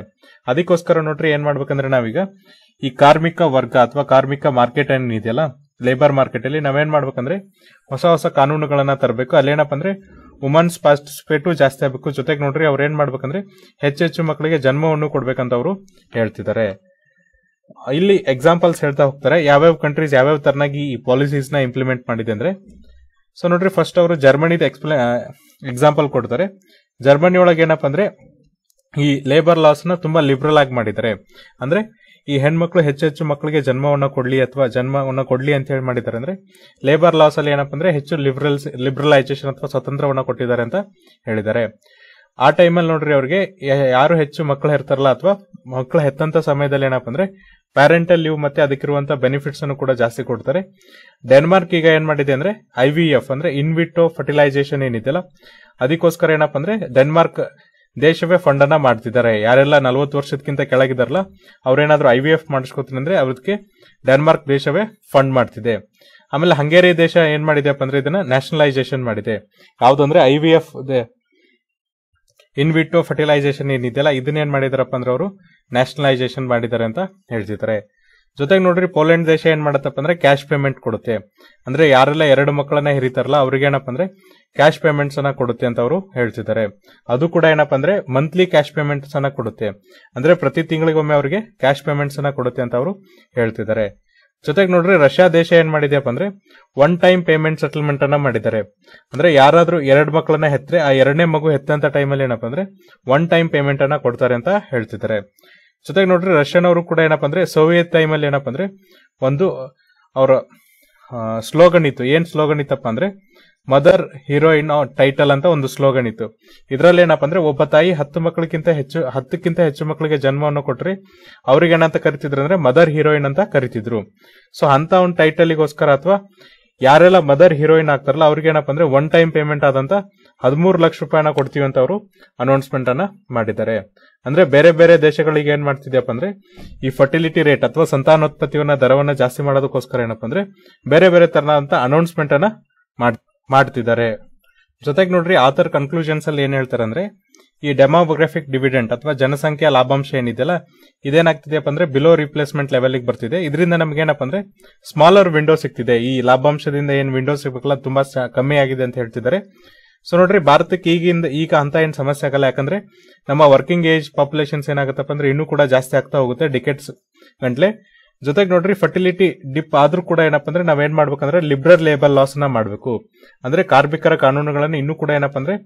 ಅದಕ್ಕೋಸ್ಕರ ನೋಡ್ರಿ ಏನ್ ಮಾಡ್ಬೇಕಂದ್ರೆ ನಾವೀಗ ಈ ಕಾರ್ಮಿಕ ವರ್ಗ ಅಥವಾ ಕಾರ್ಮಿಕ ಮಾರ್ಕೆಟ್ ಏನಿದೆಯಲ್ಲ ಲೇಬರ್ ಮಾರ್ಕೆಟ್ ಅಲ್ಲಿ ನಾವೇನ್ ಮಾಡ್ಬೇಕಂದ್ರೆ ಹೊಸ ಹೊಸ ಕಾನೂನುಗಳನ್ನ ತರಬೇಕು ಅಲ್ಲೇನಪ್ಪ ಅಂದ್ರೆ ವುಮನ್ಸ್ ಪಾರ್ಟಿಸಿಪೇಟು ಜಾಸ್ತಿ ಆಗಬೇಕು ಜೊತೆಗೆ ನೋಡ್ರಿ ಅವ್ರು ಏನ್ ಮಾಡ್ಬೇಕಂದ್ರೆ ಹೆಚ್ಚೆಚ್ಚು ಮಕ್ಕಳಿಗೆ ಜನ್ಮವನ್ನು ಕೊಡ್ಬೇಕಂತ ಅವರು ಹೇಳ್ತಿದ್ದಾರೆ ಇಲ್ಲಿ ಎಕ್ಸಾಂಪಲ್ಸ್ ಹೇಳ್ತಾ ಹೋಗ್ತಾರೆ ಯಾವ್ಯಾವ ಕಂಟ್ರೀಸ್ ಯಾವ್ಯಾವ ತರನಾಗಿ ಈ ಪಾಲಿಸೀಸ್ ನ ಇಂಪ್ಲಿಮೆಂಟ್ ಮಾಡಿದೆ ಅಂದ್ರೆ ಸೊ ನೋಡ್ರಿ ಫಸ್ಟ್ ಅವರು ಜರ್ಮನಿದ ಎಕ್ಸ್ಪ್ಲೇ ಎಕ್ಸಾಂಪಲ್ ಕೊಡ್ತಾರೆ ಜರ್ಮನಿ ಒಳಗೆ ಏನಪ್ಪ ಅಂದ್ರೆ ಈ ಲೇಬರ್ ಲಾಸ್ ನ ತುಂಬಾ ಲಿಬ್ರಲ್ ಆಗಿ ಮಾಡಿದ್ದಾರೆ ಅಂದ್ರೆ ಈ ಹೆಣ್ಮಕ್ಳು ಹೆಚ್ಚು ಮಕ್ಕಳಿಗೆ ಜನ್ಮವನ್ನು ಕೊಡ್ಲಿ ಅಥವಾ ಜನ್ಮವನ್ನು ಕೊಡ್ಲಿ ಅಂತ ಹೇಳಿ ಮಾಡಿದ್ದಾರೆ ಅಂದ್ರೆ ಲೇಬರ್ ಲಾಸ್ ಅಲ್ಲಿ ಏನಪ್ಪ ಅಂದ್ರೆ ಹೆಚ್ಚು ಲಿಬ್ರಲ್ಸ್ ಲಿಬ್ರಲೈಸೇಷನ್ ಅಥವಾ ಸ್ವತಂತ್ರವನ್ನು ಕೊಟ್ಟಿದ್ದಾರೆ ಅಂತ ಹೇಳಿದ್ದಾರೆ ಆ ಟೈಮಲ್ಲಿ ನೋಡ್ರಿ ಅವ್ರಿಗೆ ಯಾರು ಹೆಚ್ಚು ಮಕ್ಕಳು ಇರ್ತಾರಲ್ಲ ಅಥವಾ ಮಕ್ಕಳು ಹೆತ್ತಂತ ಸಮಯದಲ್ಲಿ ಏನಪ್ಪ ಅಂದ್ರೆ ಪ್ಯಾರೆಂಟಲ್ ಲೀವ್ ಮತ್ತೆ ಅದಕ್ಕಿರುವಂತ ಬೆನಿಫಿಟ್ಸ್ ಅನ್ನು ಕೂಡ ಜಾಸ್ತಿ ಕೊಡ್ತಾರೆ ಡೆನ್ಮಾರ್ಕ್ ಈಗ ಏನ್ ಮಾಡಿದೆ ಅಂದ್ರೆ ಐ ವಿ ಎಫ್ ಅಂದ್ರೆ ಇನ್ವಿಟೋ ಫರ್ಟಿಲೈಸೇಷನ್ ಏನಿದೆಯಲ್ಲ ಅದಕ್ಕೋಸ್ಕರ ಏನಪ್ಪ ಅಂದ್ರೆ ಡೆನ್ಮಾರ್ಕ್ ದೇಶವೇ ಫಂಡ್ ಅನ್ನ ಮಾಡ್ತಿದ್ದಾರೆ ಯಾರೆಲ್ಲ ನಲ್ವತ್ತು ವರ್ಷದಕ್ಕಿಂತ ಕೆಳಗಿದಾರಲ್ಲ ಅವ್ರೇನಾದ್ರೂ ಐ ವಿ ಎಫ್ ಮಾಡಿಸ್ಕೊತೀನಿ ಅಂದ್ರೆ ಅದಕ್ಕೆ ಡೆನ್ಮಾರ್ಕ್ ದೇಶವೇ ಫಂಡ್ ಮಾಡ್ತಿದೆ ಆಮೇಲೆ ಹಂಗೇರಿ ದೇಶ ಏನ್ ಮಾಡಿದೆ ಅಂದ್ರೆ ಇದನ್ನ ನ್ಯಾಷನಲೈಸೇಷನ್ ಮಾಡಿದೆ ಯಾವ್ದಂದ್ರೆ I V F in vitro fertilisation ಏನಿದೆಯಲ್ಲ ಏನ್ ಮಾಡಿದಾರಪ್ಪ ಅಂದ್ರೆ ಅವರು ನ್ಯಾಷನಲೈಸೇಷನ್ ಮಾಡಿದ್ದಾರೆ ಅಂತ ಹೇಳ್ತಿದ್ದಾರೆ ಜೊತೆಗೆ ನೋಡ್ರಿ ಪೋಲೆಂಡ್ ದೇಶ ಏನು ಮಾಡತ್ತಪ್ಪ ಅಂದ್ರೆ ಕ್ಯಾಶ್ ಪೇಮೆಂಟ್ ಕೊಡುತ್ತೆ ಅಂದ್ರೆ ಯಾರೆಲ್ಲ ಎರಡು ಮಕ್ಕಳನ್ನ ಹಿರಿತಾರಲ್ಲ ಅವ್ರಿಗೆ ಏನಪ್ಪ ಅಂದ್ರೆ ಕ್ಯಾಶ್ ಪೇಮೆಂಟ್ಸ್ ಅನ್ನ ಕೊಡುತ್ತೆ ಅಂತ ಅವರು ಹೇಳ್ತಿದ್ದಾರೆ ಅದು ಕೂಡ ಏನಪ್ಪ ಅಂದ್ರೆ ಮಂತ್ಲಿ ಕ್ಯಾಶ್ ಪೇಮೆಂಟ್ಸ್ ಅನ್ನ ಕೊಡುತ್ತೆ ಅಂದ್ರೆ ಪ್ರತಿ ತಿಂಗಳಿಗೊಮ್ಮೆ ಅವರಿಗೆ ಕ್ಯಾಶ್ ಪೇಮೆಂಟ್ಸ್ ಅನ್ನ ಕೊಡುತ್ತೆ ಅಂತ ಅವರು ಹೇಳ್ತಿದ್ದಾರೆ ಜೊತೆಗೆ ನೋಡ್ರಿ ರಷ್ಯಾ ದೇಶ ಏನ್ ಮಾಡಿದ್ಯಪ್ಪ ಅಂದ್ರೆ ಒನ್ ಟೈಮ್ ಪೇಮೆಂಟ್ ಸೆಟಲ್ಮೆಂಟ್ ಅನ್ನ ಮಾಡಿದ್ದಾರೆ ಅಂದ್ರೆ ಯಾರಾದ್ರೂ ಎರಡು ಮಕ್ಕಳನ್ನ ಹೆತ್ತರೆ ಆ ಎರಡನೇ ಮಗು ಹೆತ್ತಂತ ಟೈಮಲ್ಲಿ ಏನಪ್ಪಾ ಅಂದ್ರೆ ಒನ್ ಟೈಮ್ ಪೇಮೆಂಟ್ ಅನ್ನ ಕೊಡ್ತಾರೆ ಅಂತ ಹೇಳ್ತಿದ್ದಾರೆ ಜೊತೆಗೆ ನೋಡ್ರಿ ರಷ್ಯನ್ ಅವರು ಕೂಡ ಏನಪ್ಪಾ ಅಂದ್ರೆ ಸೋವಿಯತ್ ಟೈಮಲ್ಲಿ ಏನಪ್ಪಾ ಅಂದ್ರೆ ಒಂದು ಅವರ ಸ್ಲೋಗನ್ ಇತ್ತು ಏನ್ ಸ್ಲೋಗನ್ ಇತ್ತಪ್ಪ ಅಂದ್ರೆ ಮದರ್ ಹೀರೋಯಿನ್ ಟೈಟಲ್ ಅಂತ ಒಂದು ಸ್ಲೋಗನ್ ಇತ್ತು ಇದರಲ್ಲಿ ಏನಪ್ಪ ಅಂದ್ರೆ ಒಬ್ಬ ತಾಯಿ ಹತ್ತು ಮಕ್ಕಳಿಗಿಂತ ಹೆಚ್ಚು ಹತ್ತಕ್ಕಿಂತ ಹೆಚ್ಚು ಮಕ್ಕಳಿಗೆ ಜನ್ಮವನ್ನು ಕೊಟ್ರಿ ಅವ್ರಿಗೆ ಏನಂತ ಕರಿತಿದ್ರು ಅಂದ್ರೆ ಮದರ್ ಹೀರೋಯಿನ್ ಅಂತ ಕರಿತಿದ್ರು ಸೊ ಅಂತ ಒಂದು ಟೈಟಲ್ಗೋಸ್ಕರ ಅಥವಾ ಯಾರೆಲ್ಲ ಮದರ್ ಹೀರೋಯಿನ್ ಆಗ್ತಾರಲ್ಲ ಅವ್ರಿಗೆ ಏನಪ್ಪ ಅಂದ್ರೆ ಒನ್ ಟೈಮ್ ಪೇಮೆಂಟ್ ಆದಂತ ಹದಿಮೂರು ಲಕ್ಷ ರೂಪಾಯಿನ ಕೊಡ್ತೀವಿ ಅಂತ ಅವರು ಅನೌನ್ಸ್ಮೆಂಟ್ ಅನ್ನ ಮಾಡಿದ್ದಾರೆ ಅಂದ್ರೆ ಬೇರೆ ಬೇರೆ ದೇಶಗಳಿಗೆ ಏನ್ ಮಾಡ್ತಿದ್ಯಪ್ಪ ಅಂದ್ರೆ ಈ ಫರ್ಟಿಲಿಟಿ ರೇಟ್ ಅಥವಾ ಸಂತಾನೋತ್ಪತ್ತಿಯನ್ನ ದರವನ್ನ ಜಾಸ್ತಿ ಮಾಡೋದಕ್ಕೋಸ್ಕರ ಏನಪ್ಪ ಅಂದ್ರೆ ಬೇರೆ ಬೇರೆ ತರನಾದಂತ ಅನೌನ್ಸ್ಮೆಂಟ್ ಅನ್ನ ಮಾಡ್ತಾರೆ ಮಾಡ್ತಿದ್ದಾರೆ ಜೊತೆಗೆ ನೋಡ್ರಿ ಆತರ್ ಕನ್ಕ್ಲೂಷನ್ಸ್ ಅಲ್ಲಿ ಏನ್ ಹೇಳ್ತಾರೆ ಅಂದ್ರೆ ಈ ಡೆಮೋಗ್ರಫಿಕ್ ಡಿವಿಡೆಂಟ್ ಅಥವಾ ಜನಸಂಖ್ಯಾ ಲಾಭಾಂಶ ಏನಿದೆಯಲ್ಲ ಇದೇನಾಗ್ತಿದೆಯಪ್ಪ ಅಂದ್ರೆ ಬಿಲೋ ರಿಪ್ಲೇಸ್ಮೆಂಟ್ ಲೆವೆಲ್ಗೆ ಬರ್ತಿದೆ ಇದರಿಂದ ನಮ್ಗೆ ಏನಪ್ಪ ಅಂದ್ರೆ ಸ್ಮಾಲರ್ ವಿಂಡೋ ಸಿಗ್ತಿದೆ ಈ ಲಾಭಾಂಶದಿಂದ ಏನ್ ವಿಂಡೋ ಸಿಗ್ಬೇಕಲ್ಲ ತುಂಬಾ ಕಮ್ಮಿ ಆಗಿದೆ ಅಂತ ಹೇಳ್ತಿದ್ದಾರೆ ಸೊ ನೋಡ್ರಿ ಭಾರತಕ್ಕೆ ಈಗಿಂದ ಈಗ ಅಂತ ಏನ್ ಸಮಸ್ಯೆ ಆಗಲ್ಲ ಯಾಕಂದ್ರೆ ನಮ್ಮ ವರ್ಕಿಂಗ್ ಏಜ್ ಪಾಪ್ಯುಲೇಷನ್ಸ್ ಏನಾಗುತ್ತಪ್ಪ ಅಂದ್ರೆ ಇನ್ನೂ ಕೂಡ ಜಾಸ್ತಿ ಆಗ್ತಾ ಹೋಗುತ್ತೆ ಡಿಕೆಟ್ಸ್ ಗಂಟ್ಲೆ ಜೊತೆಗೆ ನೋಡ್ರಿ ಫರ್ಟಿಲಿಟಿ ಡಿಪ್ ಆದ್ರೂ ಕೂಡ ಏನಪ್ಪ ಅಂದ್ರೆ ನಾವೇನ್ ಮಾಡ್ಬೇಕಂದ್ರೆ ಲಿಬ್ರಲ್ ಲೇಬರ್ ಲಾಸ್ ನ ಮಾಡಬೇಕು ಅಂದ್ರೆ ಕಾರ್ಮಿಕರ ಕಾನೂನುಗಳನ್ನು ಇನ್ನೂ ಕೂಡ ಏನಪ್ಪ ಅಂದ್ರೆ